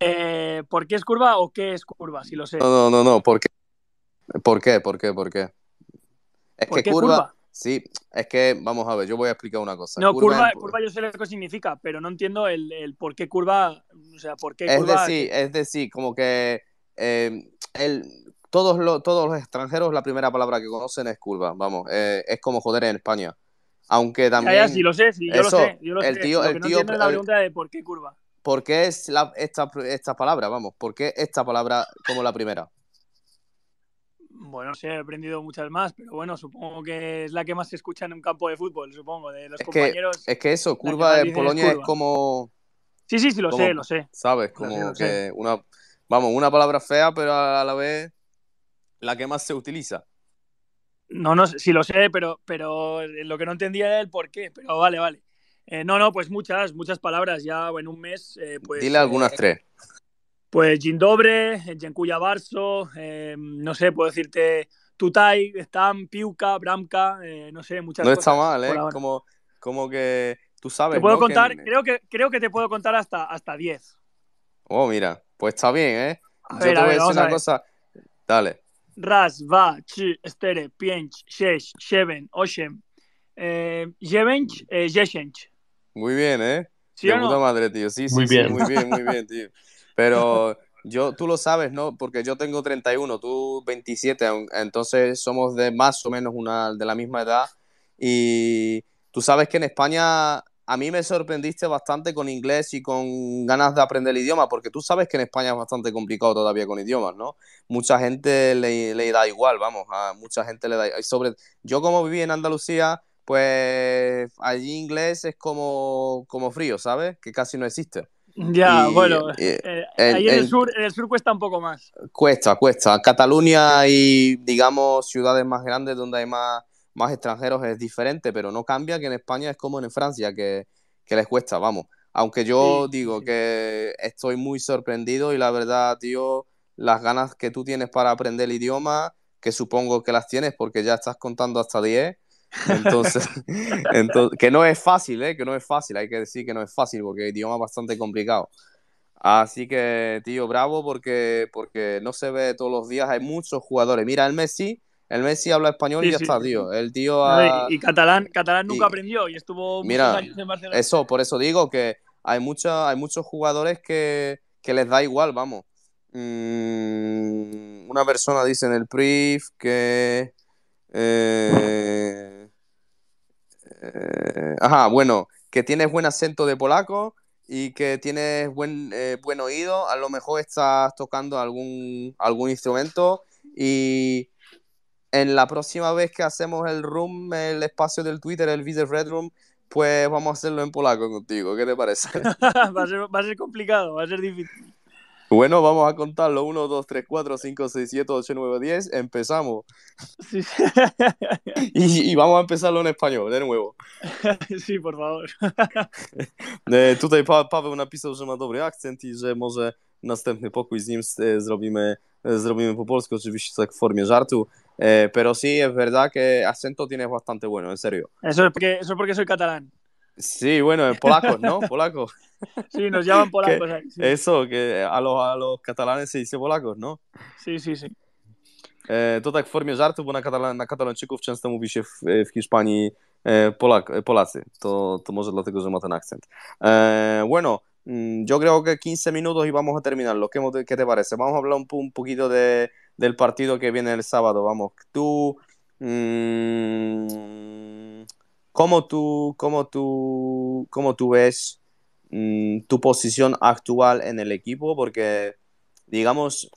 Eh, ¿Por qué es curva o qué es curva? Si lo sé. No, no, no, no. ¿Por qué? ¿Por qué? ¿Por qué? ¿Por qué? Es ¿Por que qué curva, curva, Sí, es que vamos a ver, yo voy a explicar una cosa. No, curva, curva, yo sé lo que significa, pero no entiendo el, por qué curva, o sea, por qué es Decir, es decir, como que em, el, todos, los, todos los extranjeros la primera palabra que conocen es curva, vamos, eh, es como joder en España. Aunque también... Ya, sí, lo sé, sí, yo lo sé, yo lo sé. no entiendo es la pregunta de por qué curva. ¿Por qué es esta, esta palabra, vamos? ¿Por qué esta palabra como la primera? Bueno, sé, he aprendido muchas más, pero bueno, supongo que es la que más se escucha en un campo de fútbol, supongo, de los es Que, es que eso, curva en Polonia es, como. Sí, sí, sí, lo sé, lo sé. ¿Sabes? Como que una. Vamos, una palabra fea, pero a la vez la que más se utiliza. No, no, sí lo sé, pero, pero lo que no entendía era el por qué, pero vale, vale. Eh, no, no, pues muchas, muchas palabras ya en un mes. Eh, pues, Dile algunas eh, tres. Pues Jindobre, Jenkuya Barso, em, no sé, puedo decirte Tutai, Stam, Piuka, Bramka, eh, no sé, muchas cosas. No está mal, ¿eh? Como, como que tú sabes. Te puedo contar, creo, que, creo que te puedo contar hasta, hasta 10. Oh, mira, pues está bien, ¿eh? A Yo te voy a, decir una cosa. Dale. Raz, Va, Chi, Estere, Piench, Shesh, Sheven, Oshem, eh, Jevench, eh, Muy bien, ¿eh? ¿Sí puta madre, tío. Sí, sí, sí, muy bien, muy bien, tío. Pero yo, tú lo sabes, ¿no? Porque yo tengo 31, tú 27, entonces somos de más o menos una, de la misma edad. Y tú sabes que en España a mí me sorprendiste bastante con inglés y con ganas de aprender el idioma, porque tú sabes que en España es bastante complicado todavía con idiomas, ¿no? Mucha gente le, le da igual, vamos, a mucha gente le da igual. Sobre, yo como viví en Andalucía, pues allí inglés es como, como frío, ¿sabes? Que casi no existe. Ya, bueno, eh, eh, ahí en el, sur, en el sur cuesta un poco más. Cuesta, cuesta. Cataluña y, digamos, ciudades más grandes donde hay más, extranjeros es diferente, pero no cambia que en España es como en Francia, que, les cuesta, vamos. Aunque yo digo que estoy muy sorprendido y la verdad, tío, las ganas que tú tienes para aprender el idioma, que supongo que las tienes porque ya estás contando hasta 10, Entonces, que no es fácil, ¿eh? que no es fácil, hay que decir que no es fácil porque el idioma es bastante complicado. Así que, tío, bravo porque, porque no se ve todos los días, hay muchos jugadores. Mira, el Messi, el Messi habla español y ya está, tío. El tío y, catalán, catalán nunca aprendió y estuvo muchos años en Barcelona. Eso, por eso digo que hay, mucha, hay muchos jugadores que, que les da igual, vamos. Mm, una persona dice en el PRIF que... Eh, Ah, ajá, bueno, que tienes buen acento de polaco y que tienes buen, eh, buen oído, a lo mejor estás tocando algún, algún instrumento y en la próxima vez que hacemos el room, el espacio del Twitter, el Video Red Room, pues vamos a hacerlo en polaco contigo, ¿qué te parece? va a ser complicado, va a ser difícil. Bueno, vamos a contarlo. 1, 2, 3, 4, 5, 6, 7, 8, 9, 10. Empezamos. Y, y, vamos a empezarlo en español, de nuevo. Sí, por favor. Eh, tutaj pa Paweł napisał, że ma dobry akcent i że może następny pokój z nim e, zrobimy, e, zrobimy po polsku, oczywiście tak w formie żartu. Eh, pero sí, es verdad que acento tienes bastante bueno, en serio. Eso es porque, eso es porque soy catalán. Sí, bueno, eh, polacos, ¿no? Polacos. Sí, nos llaman polacos. Eh, eso, que a los, a los catalanes se dice polacos, ¿no? Sí, sí, sí. E, to tak w formie żartu, bo na, katala, na katalończyków często mówi się w, e, w Hiszpanii e, Polak, e, Polacy. To, to może dlatego, że ma ten akcent. E, bueno, mm, yo creo que 15 minutos y vamos a terminarlo. ¿Qué te parece? Vamos a hablar un, un poquito del partido que viene el sábado. Vamos, tú... Mmm, ¿Cómo tú, cómo tú, cómo tú ves mm, tu posición actual en el equipo? Porque, digamos,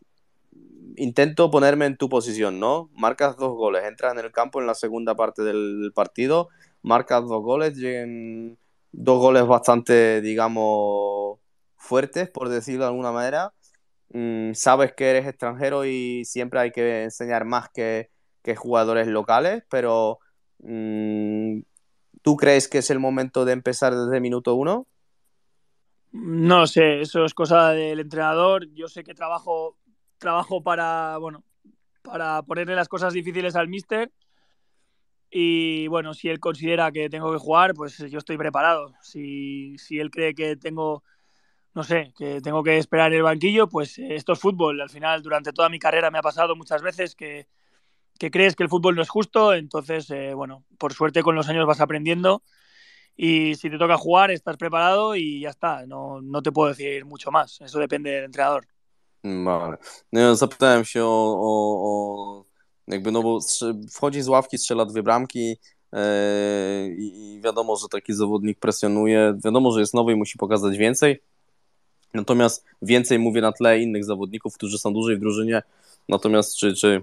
intento ponerme en tu posición, ¿no? Marcas dos goles, entras en el campo en la segunda parte del partido, marcas dos goles, lleguen dos goles bastante, digamos, fuertes, por decirlo de alguna manera. Mm, sabes que eres extranjero y siempre hay que enseñar más que, jugadores locales, pero mm, ¿Tú crees que es el momento de empezar desde minuto uno? No sé, eso es cosa del entrenador. Yo sé que trabajo, trabajo para, bueno, para ponerle las cosas difíciles al mister. Y bueno, si él considera que tengo que jugar, pues yo estoy preparado. Si, él cree que tengo, no sé, que tengo que esperar en el banquillo, pues eh, esto es fútbol. Al final, durante toda mi carrera me ha pasado muchas veces que, que crees que el fútbol no es justo, entonces, eh, bueno, por suerte con los años vas aprendiendo y si te toca jugar estás preparado y ya está, no, no te puedo decir mucho más, eso depende del entrenador. Vale. No, zapytałem się o, o, o jakby, no bo wchodzi z ławki, strzela dwie bramki, e, i wiadomo, że taki zawodnik presjonuje, wiadomo, że jest nowy i musi pokazać więcej, natomiast więcej mówię na tle innych zawodników, którzy są dłużej w drużynie, natomiast czy, czy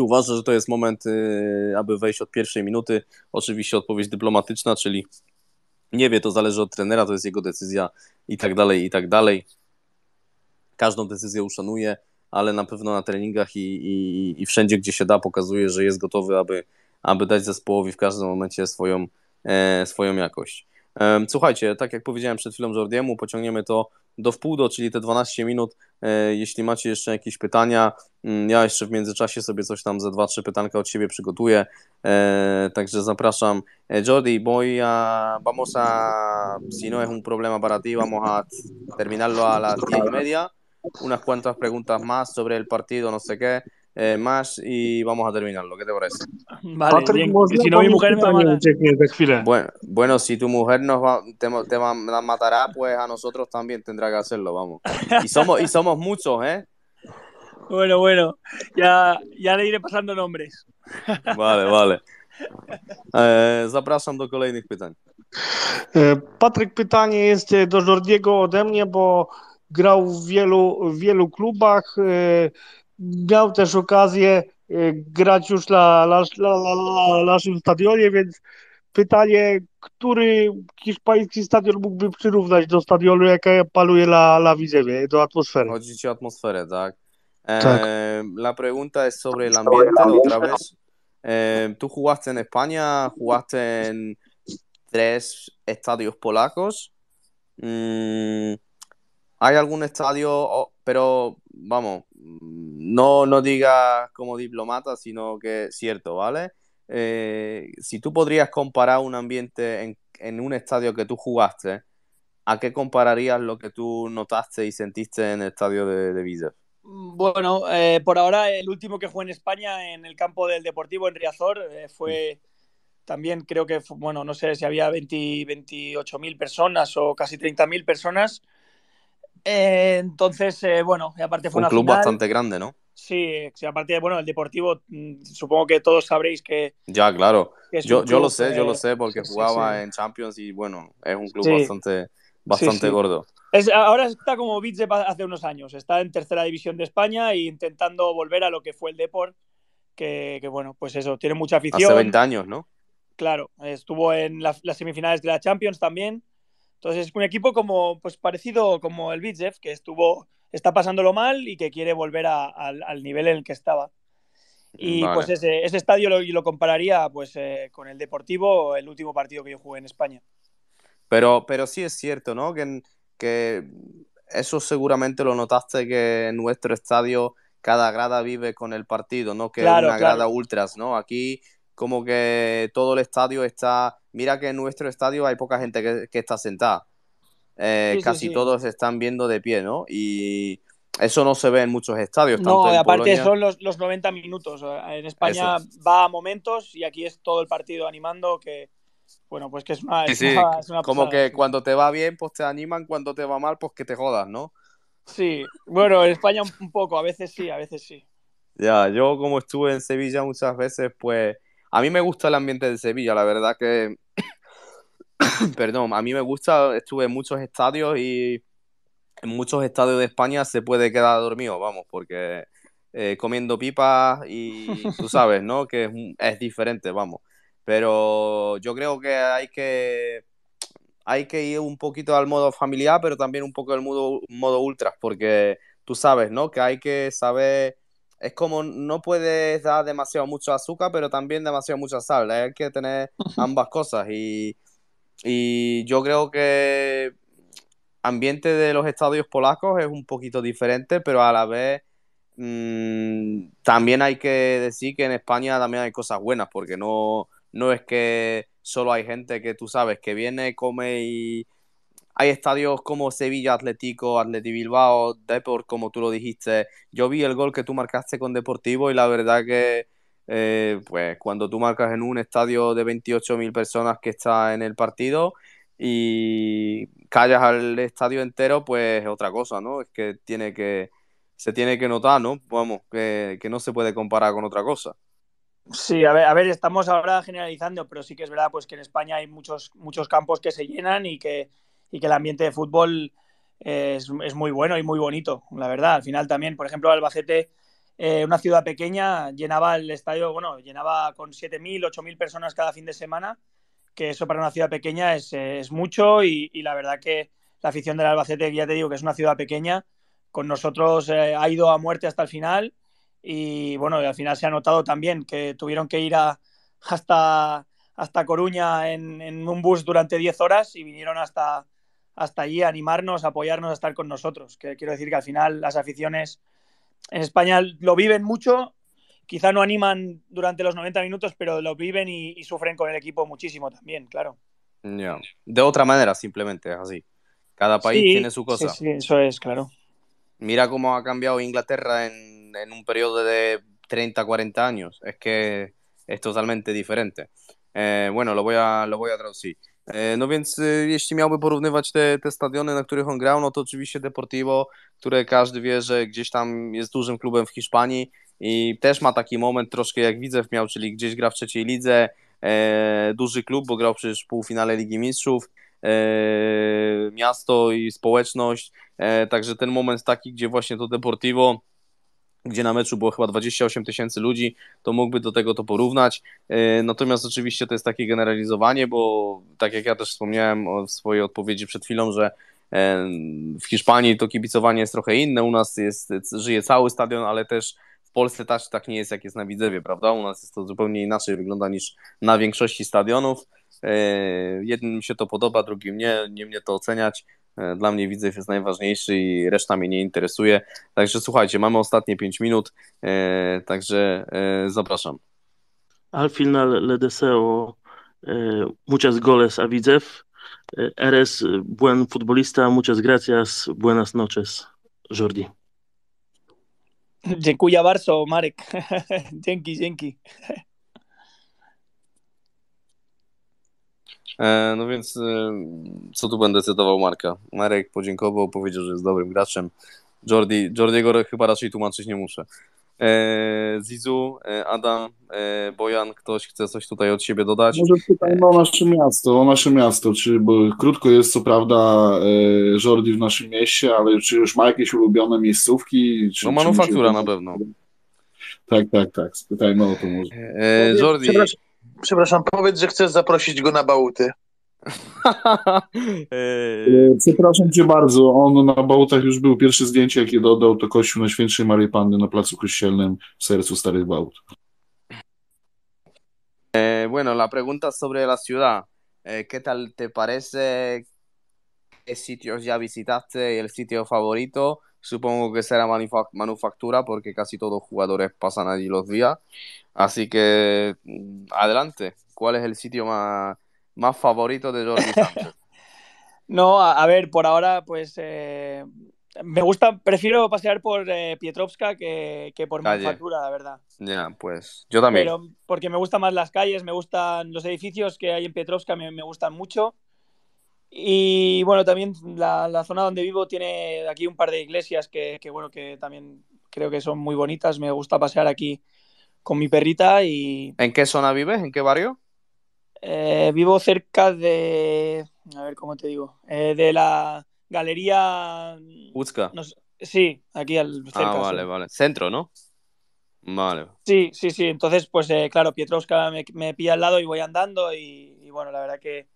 czy uważa, że to jest moment, y, aby wejść od pierwszej minuty? Oczywiście odpowiedź dyplomatyczna, czyli nie wie, to zależy od trenera, to jest jego decyzja i tak dalej, i tak dalej. Każdą decyzję uszanuje, ale na pewno na treningach i, i, i wszędzie, gdzie się da, pokazuje, że jest gotowy, aby, aby dać zespołowi w każdym momencie swoją, e, swoją jakość. E, słuchajcie, tak jak powiedziałem przed chwilą Jordiemu, pociągniemy to do wpół do, czyli te 12 minut. E, jeśli macie jeszcze jakieś pytania, mm, ja jeszcze w międzyczasie sobie coś tam ze dwa, trzy pytanka od siebie przygotuję. E, także zapraszam. E, Jordi, voy a, vamos a, si no es un problema para ti, vamos a terminarlo a las 10 y media. Unas cuantas preguntas más sobre el partido, no sé qué. Eh, más y vamos a terminarlo. ¿Qué te parece? Vale, si no mi mujer Bueno, bueno, si tu mujer nos te, va, matará, pues a nosotros también tendrá que hacerlo, vamos. Y somos, y somos muchos, ¿eh? Bueno, bueno, ya, ya le iré pasando nombres. Vale, vale. Zapraszam do kolejnych pytań. Patrick, pytanie jest do Jordiego ode mnie, bo grał w wielu, wielu klubach. Eh, miał też okazję e, grać już na, na, na, na naszym stadionie, więc pytanie, który hiszpański stadion mógłby przyrównać do stadionu, jaka panuje na na Widzewie, do atmosfery? Chodzi ci o atmosferę, tak? E, tak. la pregunta es sobre el ambiente, otra vez. Eh, tú jugaste en España, jugaste en tres estadios polacos. Mm, ¿Hay algún estadio pero vamos, no, no digas como diplomata, sino que es cierto, ¿vale? Eh, si tú podrías comparar un ambiente en, un estadio que tú jugaste, ¿a qué compararías lo que tú notaste y sentiste en el estadio de, de Bueno, eh, por ahora el último que fue en España en el campo del Deportivo en Riazor eh, fue también creo que, bueno, no sé si había 20, personas o casi 30.000 personas eh, entonces, eh, bueno, y aparte fue un club bastante grande, ¿no? Sí, sí, aparte, bueno, el Deportivo, mm, supongo que todos sabréis que... Ya, claro. yo, lo sé, yo lo sé, porque jugaba en Champions y, bueno, es un club bastante, bastante gordo. ahora está como de hace unos años, está en tercera división de España e intentando volver a lo que fue el Deport, que, bueno, pues eso, tiene mucha afición. Hace 20 años, ¿no? Claro, estuvo en las semifinales de la Champions también, entonces, es un equipo como, pues parecido como el Vitzev, que estuvo, está pasándolo mal y que quiere volver al nivel en el que estaba. Y pues ese, estadio lo, compararía pues, eh, con el Deportivo, el último partido que yo jugué en España. Pero, pero sí es cierto, ¿no? Que, que eso seguramente lo notaste que en nuestro estadio cada grada vive con el partido, no que una grada ultras, ¿no? Aquí como que todo el estadio está... Mira que en nuestro estadio hay poca gente que, está sentada. Eh, casi todos están viendo de pie, ¿no? Y eso no se ve en muchos estadios. No, aparte son los, los, 90 minutos. En España va a momentos y aquí es todo el partido animando que... Bueno, pues que es una... es una como que cuando te va bien, pues te animan, cuando te va mal, pues que te jodas, ¿no? Sí, bueno, en España un poco, a veces sí, a veces sí. Ya, yo como estuve en Sevilla muchas veces, pues a mí me gusta el ambiente de Sevilla, la verdad que. Perdón, a mí me gusta, estuve en muchos estadios y en muchos estadios de España se puede quedar dormido, vamos, porque eh, comiendo pipas y tú sabes, ¿no? Que es, diferente, vamos. Pero yo creo que hay que hay que ir un poquito al modo familiar, pero también un poco al modo, modo ultras, porque tú sabes, ¿no? Que hay que saber es como no puedes dar demasiado mucho azúcar, pero también demasiado mucha sal. Hay que tener ambas cosas. Y, yo creo que ambiente de los estadios polacos es un poquito diferente, pero a la vez mm, también hay que decir que en España también hay cosas buenas, porque no, no es que solo hay gente que tú sabes que viene, come y hay estadios como Sevilla Atlético, Atleti Bilbao, Deport, como tú lo dijiste. Yo vi el gol que tú marcaste con Deportivo y la verdad que, eh, pues, cuando tú marcas en un estadio de 28.000 personas que está en el partido y callas al estadio entero, pues es otra cosa, ¿no? Es que tiene que, se tiene que notar, ¿no? Vamos, que, no se puede comparar con otra cosa. Sí, a ver, a ver, estamos ahora generalizando, pero sí que es verdad pues que en España hay muchos, muchos campos que se llenan y que, y que el ambiente de fútbol eh, es, muy bueno y muy bonito, la verdad. Al final también, por ejemplo, Albacete, eh, una ciudad pequeña, llenaba el estadio, bueno, llenaba con 7.000, 8.000 personas cada fin de semana, que eso para una ciudad pequeña es, mucho y, la verdad que la afición del Albacete, ya te digo que es una ciudad pequeña, con nosotros eh, ha ido a muerte hasta el final y bueno, al final se ha notado también que tuvieron que ir a, hasta, hasta Coruña en, en un bus durante 10 horas y vinieron hasta hasta allí, animarnos, apoyarnos, a estar con nosotros. Que quiero decir que al final las aficiones en España lo viven mucho, quizá no animan durante los 90 minutos, pero lo viven y, sufren con el equipo muchísimo también, claro. De otra manera, simplemente es así. Cada país tiene su cosa. Sí, eso es, claro. Mira cómo ha cambiado Inglaterra en, un periodo de 30, 40 años. Es que es totalmente diferente. Eh, bueno, lo voy a, lo voy a traducir. E, no więc y, jeśli miałby porównywać te, te stadiony, na których on grał, no to oczywiście Deportivo, które każdy wie, że gdzieś tam jest dużym klubem w Hiszpanii i też ma taki moment troszkę jak widzę w miał, czyli gdzieś gra w trzeciej lidze, e, duży klub, bo grał przecież w półfinale Ligi Mistrzów, e, miasto i społeczność, e, także ten moment taki, gdzie właśnie to Deportivo gdzie na meczu było chyba 28 tysięcy ludzi, to mógłby do tego to porównać. E, natomiast oczywiście to jest takie generalizowanie, bo tak jak ja też wspomniałem w swojej odpowiedzi przed chwilą, że e, w Hiszpanii to kibicowanie jest trochę inne, u nas jest, żyje cały stadion, ale też w Polsce też tak nie jest, jak jest na Widzewie, prawda? U nas jest to zupełnie inaczej wygląda niż na większości stadionów. E, jednym się to podoba, drugim nie, nie mnie to oceniać. E, dla mnie Widzew jest najważniejszy i reszta mnie nie interesuje. Także słuchajcie, mamy ostatnie 5 minut, e, także e, zapraszam. Al final le deseo muchas goles a Widzew. Eres buen futbolista, muchas gracias, buenas noches, Jordi. Dziękuję bardzo, Marek. dzięki, dzięki. E, no więc e, co tu będę cytował Marka? Marek podziękował, powiedział, że jest dobrym graczem. Jordi, Jordiego chyba raczej tłumaczyć nie muszę. E, Zizu, Adam, Bojan, ktoś chce coś tutaj od siebie dodać? Może pytajmy o nasze miasto, o nasze miasto, czy, bo krótko jest co prawda Jordi w naszym mieście, ale czy już ma jakieś ulubione miejscówki? Czy, no manufaktura na pewno. Tak, tak, tak, spytajmy o to może. Jordi... Przepraszam. Przepraszam, powiedz, że chcesz zaprosić go na bałuty. E, przepraszam cię bardzo, on na bałtach już był. Pierwsze zdjęcie, jakie dodał, to kościół na Świętszej Marii Panny na Placu Kościelnym w sercu Starych Bałt. Eh, bueno, la pregunta sobre la ciudad. Eh, ¿Qué tal te parece? ¿Qué sitios ya visitaste? ¿El sitio favorito? Supongo que será manufactura porque casi todos los jugadores pasan allí los días. Así que mm, adelante, ¿cuál es el sitio más, favorito de Jordi no, a, ver, por ahora pues eh, me gusta, prefiero pasear por eh, Pietrovska que, por manufactura, la verdad. Ya, pues yo también. Pero porque me gustan más las calles, me gustan los edificios que hay en Pietrovska, me gustan mucho. Y bueno, también la, zona donde vivo tiene aquí un par de iglesias que, bueno, que también creo que son muy bonitas. Me gusta pasear aquí con mi perrita y... ¿En qué zona vives? ¿En qué barrio? Eh, vivo cerca de... A ver, ¿cómo te digo? Eh, de la galería... Mm, ¿Uzca? sí, aquí al... Cerca, ah, vale, vale. Centro, ¿no? Vale. Sí, sí, sí. Entonces, pues eh, claro, Pietrowska me, me, pilla al lado y voy andando y bueno, la verdad que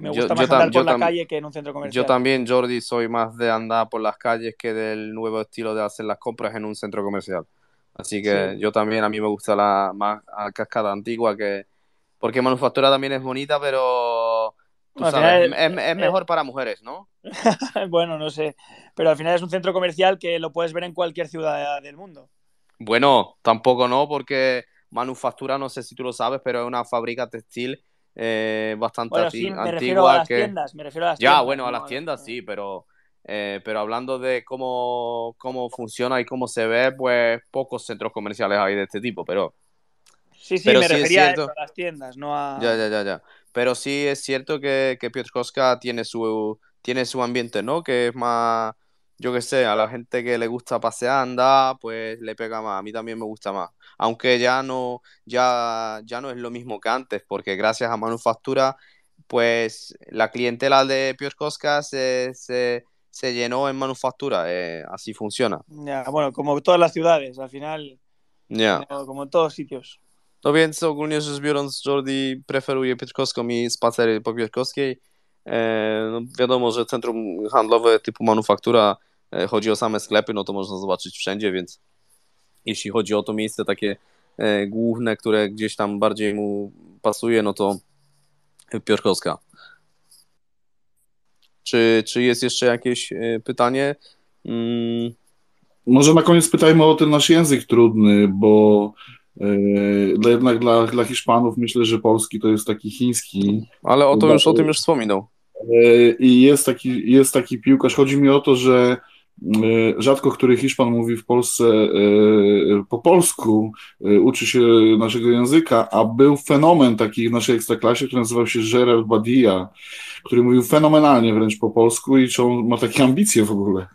me gusta yo, más andar por la calle que en un centro comercial. Yo también, Jordi, soy más de andar por las calles que del nuevo estilo de hacer las compras en un centro comercial. Así que yo también, a mí me gusta la más cascada antigua que... Porque manufactura también es bonita, pero... es, mejor eh, para mujeres, ¿no? bueno, no sé. Pero al final es un centro comercial que lo puedes ver en cualquier ciudad del mundo. Bueno, tampoco no, porque manufactura, no sé si tú lo sabes, pero es una fábrica textil eh, bastante bueno, me refiero A las tiendas, me refiero a las ya, bueno, a las tiendas sí, pero, eh, pero hablando de cómo, cómo funciona y cómo se ve, pues pocos centros comerciales hay de este tipo, pero... Sí, sí, me refería a, las tiendas, no a... Ya, ya, ya, ya. Pero sí es cierto que, que Piotrkowska tiene su, tiene su ambiente, ¿no? Que es más yo qué sé, a la gente que le gusta pasear, anda pues le pega más. A mí también me gusta más. Aunque ya no, ya, ya no es lo mismo que antes, porque gracias a Manufactura, pues la clientela de Pioscosca se, se, llenó en Manufactura. Eh, así funciona. Ya, bueno, como todas las ciudades, al final. Ya. Como en todos sitios. No pienso que Jordi mi espacio E, no wiadomo, że centrum handlowe typu manufaktura, e, chodzi o same sklepy, no to można zobaczyć wszędzie, więc jeśli chodzi o to miejsce takie e, główne, które gdzieś tam bardziej mu pasuje, no to Piotrkowska. Czy, czy jest jeszcze jakieś pytanie? Mm. Może na koniec pytajmy o ten nasz język trudny, bo jednak dla, dla Hiszpanów myślę, że polski to jest taki chiński. Ale o to już, o tym już wspominał. E, I jest taki, jest taki piłkarz. Chodzi mi o to, że mm, e, rzadko który Hiszpan mówi w Polsce e, po polsku, uczy się naszego języka, a był fenomen taki w naszej ekstraklasie, który nazywał się Gerard Badia, który mówił fenomenalnie wręcz po polsku i czy on ma takie ambicje w ogóle.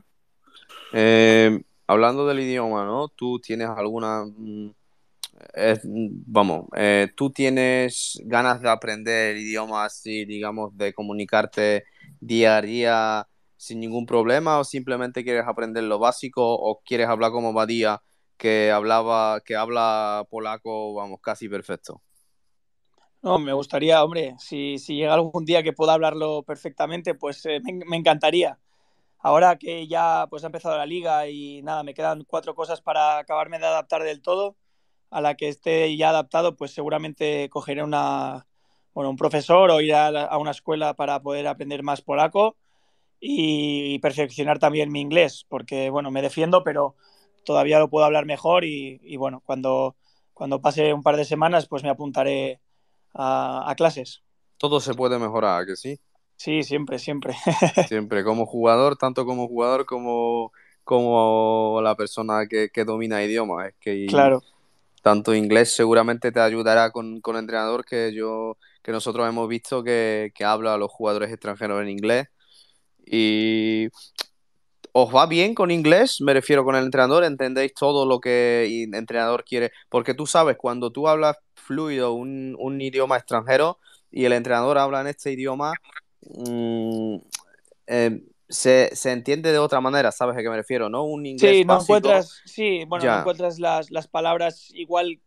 Eh, hablando del idioma, ¿no? ¿Tú tienes alguna mm, vamos, eh, tú tienes ganas de aprender idiomas y, digamos, de comunicarte día a día sin ningún problema o simplemente quieres aprender lo básico o quieres hablar como Badía, que, hablaba, que habla polaco, vamos, casi perfecto? No, me gustaría, hombre, si, si llega algún día que pueda hablarlo perfectamente, pues eh, me, me encantaría ahora que ya pues ha empezado la liga y nada, me quedan cuatro cosas para acabarme de adaptar del todo, a la que esté ya adaptado, pues seguramente cogeré una, bueno, un profesor o ir a, una escuela para poder aprender más polaco y, perfeccionar también mi inglés, porque bueno, me defiendo, pero todavía lo puedo hablar mejor y, bueno, cuando, cuando pase un par de semanas, pues me apuntaré a, clases. Todo se puede mejorar, que sí? Sí, siempre, siempre. siempre, como jugador, tanto como jugador como como la persona que, domina idiomas. Es que claro tanto inglés seguramente te ayudará con, con el entrenador que yo que nosotros hemos visto que, que habla a los jugadores extranjeros en inglés. Y os va bien con inglés, me refiero con el entrenador, entendéis todo lo que el entrenador quiere, porque tú sabes, cuando tú hablas fluido un, idioma extranjero y el entrenador habla en este idioma, mm, em, se, entiende de otra manera, ¿sabes a qué me refiero? ¿No? Un inglés sí, no encuentras, bueno, encuentras las, palabras igual,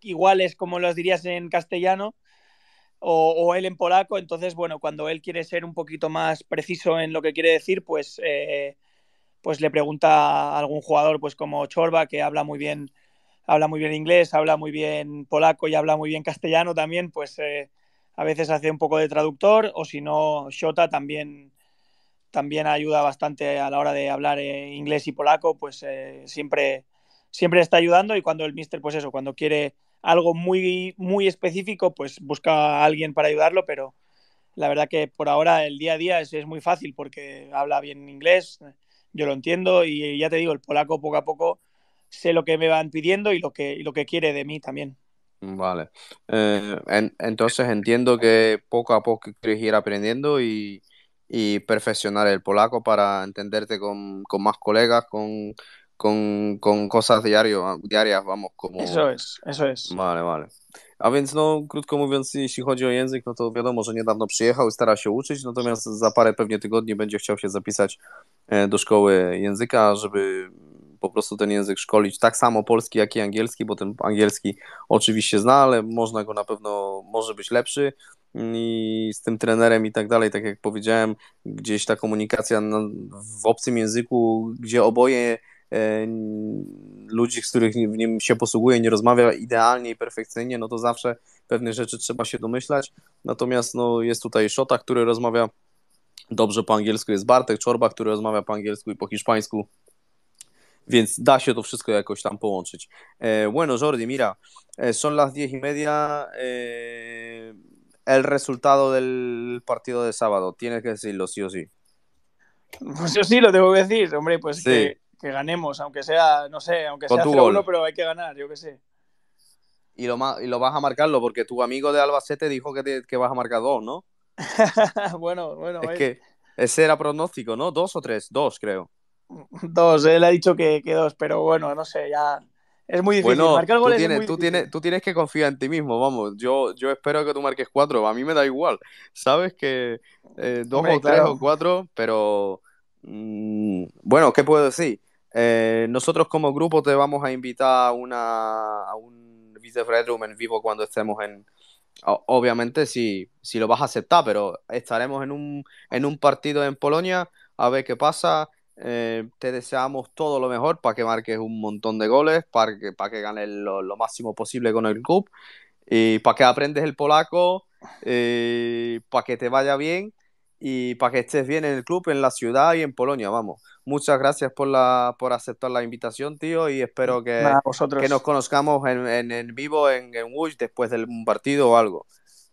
iguales como las dirías en castellano o, él en polaco. Entonces, bueno, cuando él quiere ser un poquito más preciso en lo que quiere decir, pues, eh, pues le pregunta a algún jugador, pues como Chorba, que habla muy bien, habla muy bien inglés, habla muy bien polaco y habla muy bien castellano también, pues eh, a veces hace un poco de traductor, o si no, Shota también también ayuda bastante a la hora de hablar eh, inglés y polaco, pues eh, siempre, siempre está ayudando y cuando el mister, pues eso, cuando quiere algo muy, muy específico, pues busca a alguien para ayudarlo, pero la verdad que por ahora el día a día es, muy fácil porque habla bien inglés, yo lo entiendo y ya te digo, el polaco poco a poco sé lo que me van pidiendo y lo que, lo que quiere de mí también. Vale. Eh, entonces entiendo que poco a poco quieres ir aprendiendo y, y perfeccionar el polaco para entenderte con, con más colegas, con, con, con cosas diario, diarias, vamos, como... Eso es, eso es. Vale, vale. A więc, no, krótko mówiąc, jeśli chodzi o język, no to wiadomo, że niedawno przyjechał i stara się uczyć, natomiast za parę pewnie tygodni będzie chciał się zapisać e, do szkoły języka, żeby po prostu ten język szkolić, tak samo polski, jak i angielski, bo ten angielski oczywiście zna, ale można go na pewno, może być lepszy, i z tym trenerem i tak dalej, tak jak powiedziałem, gdzieś ta komunikacja w obcym języku, gdzie oboje e, ludzi, z których w nim się posługuje, nie rozmawia idealnie i perfekcyjnie, no to zawsze pewne rzeczy trzeba się domyślać. Natomiast no, jest tutaj Szota, który rozmawia dobrze po angielsku, jest Bartek Czorba, który rozmawia po angielsku i po hiszpańsku, więc da się to wszystko jakoś tam połączyć. E, bueno, Jordi, mira, e, son las diez y media. el resultado del partido de sábado. Tienes que decirlo sí o sí. Pues yo sí lo tengo que decir, hombre, pues que, ganemos, aunque sea, no sé, aunque sea 0-1, pero hay que ganar, yo qué sé. Y lo, vas a marcarlo, porque tu amigo de Albacete dijo que, vas a marcar dos, ¿no? bueno, bueno. Es eh. que ese era pronóstico, ¿no? ¿Dos o tres? Dos, creo. Dos, él ha dicho que, que dos, pero bueno, no sé, ya es muy difícil. Bueno, Marcar tú tienes, tú, tienes, que confiar en ti mismo, vamos. Yo, yo espero que tú marques cuatro. A mí me da igual. Sabes que eh, dos o tres o cuatro, pero mm, bueno, ¿qué puedo decir? Eh, nosotros como grupo te vamos a invitar a, una, a un en vivo cuando estemos en... Obviamente si, si lo vas a aceptar, pero estaremos en un, en un partido en Polonia a ver qué pasa eh, te deseamos todo lo mejor para que marques un montón de goles, para que, para que ganes lo, máximo posible con el club y para que aprendes el polaco, eh, para que te vaya bien y para que estés bien en el club, en la ciudad y en Polonia, vamos. Muchas gracias por, la, por aceptar la invitación, tío, y espero que, que nos conozcamos en, vivo en, en después de un partido o algo.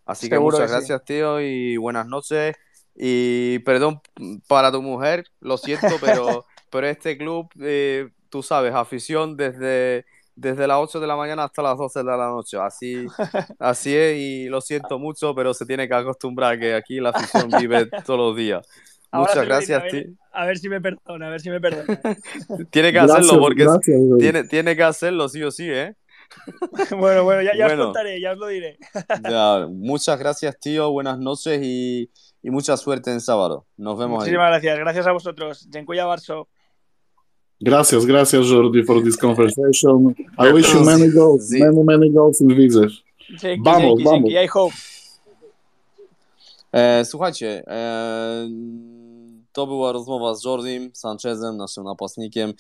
Así que muchas gracias, tío, y buenas noches. Y perdón para tu mujer, lo siento, pero, pero este club, eh, tú sabes, afición desde, desde las 8 de la mañana hasta las 12 de la noche. Así, así es, y lo siento mucho, pero se tiene que acostumbrar que aquí la afición vive todos los días. Muchas gracias. tío. a, ver, si me perdona, a ver si me perdona. tiene que hacerlo, porque tiene, tiene que hacerlo sí o sí, ¿eh? bueno, bueno, ya, ya contaré, ya lo diré. muchas gracias, tío. Buenas noches y y mucha suerte en sábado. Nos vemos Muchísimas ahí. gracias. Gracias a vosotros. Dziękuję bardzo. Gracias, gracias Jordi za this conversation. I wish you many goals, sí. many, many goals in Wizards. Vamos, dzięki, vamos. Dzięki. I hope. E, słuchajcie, e, to była rozmowa z Jordim Sanchezem, naszym napastnikiem.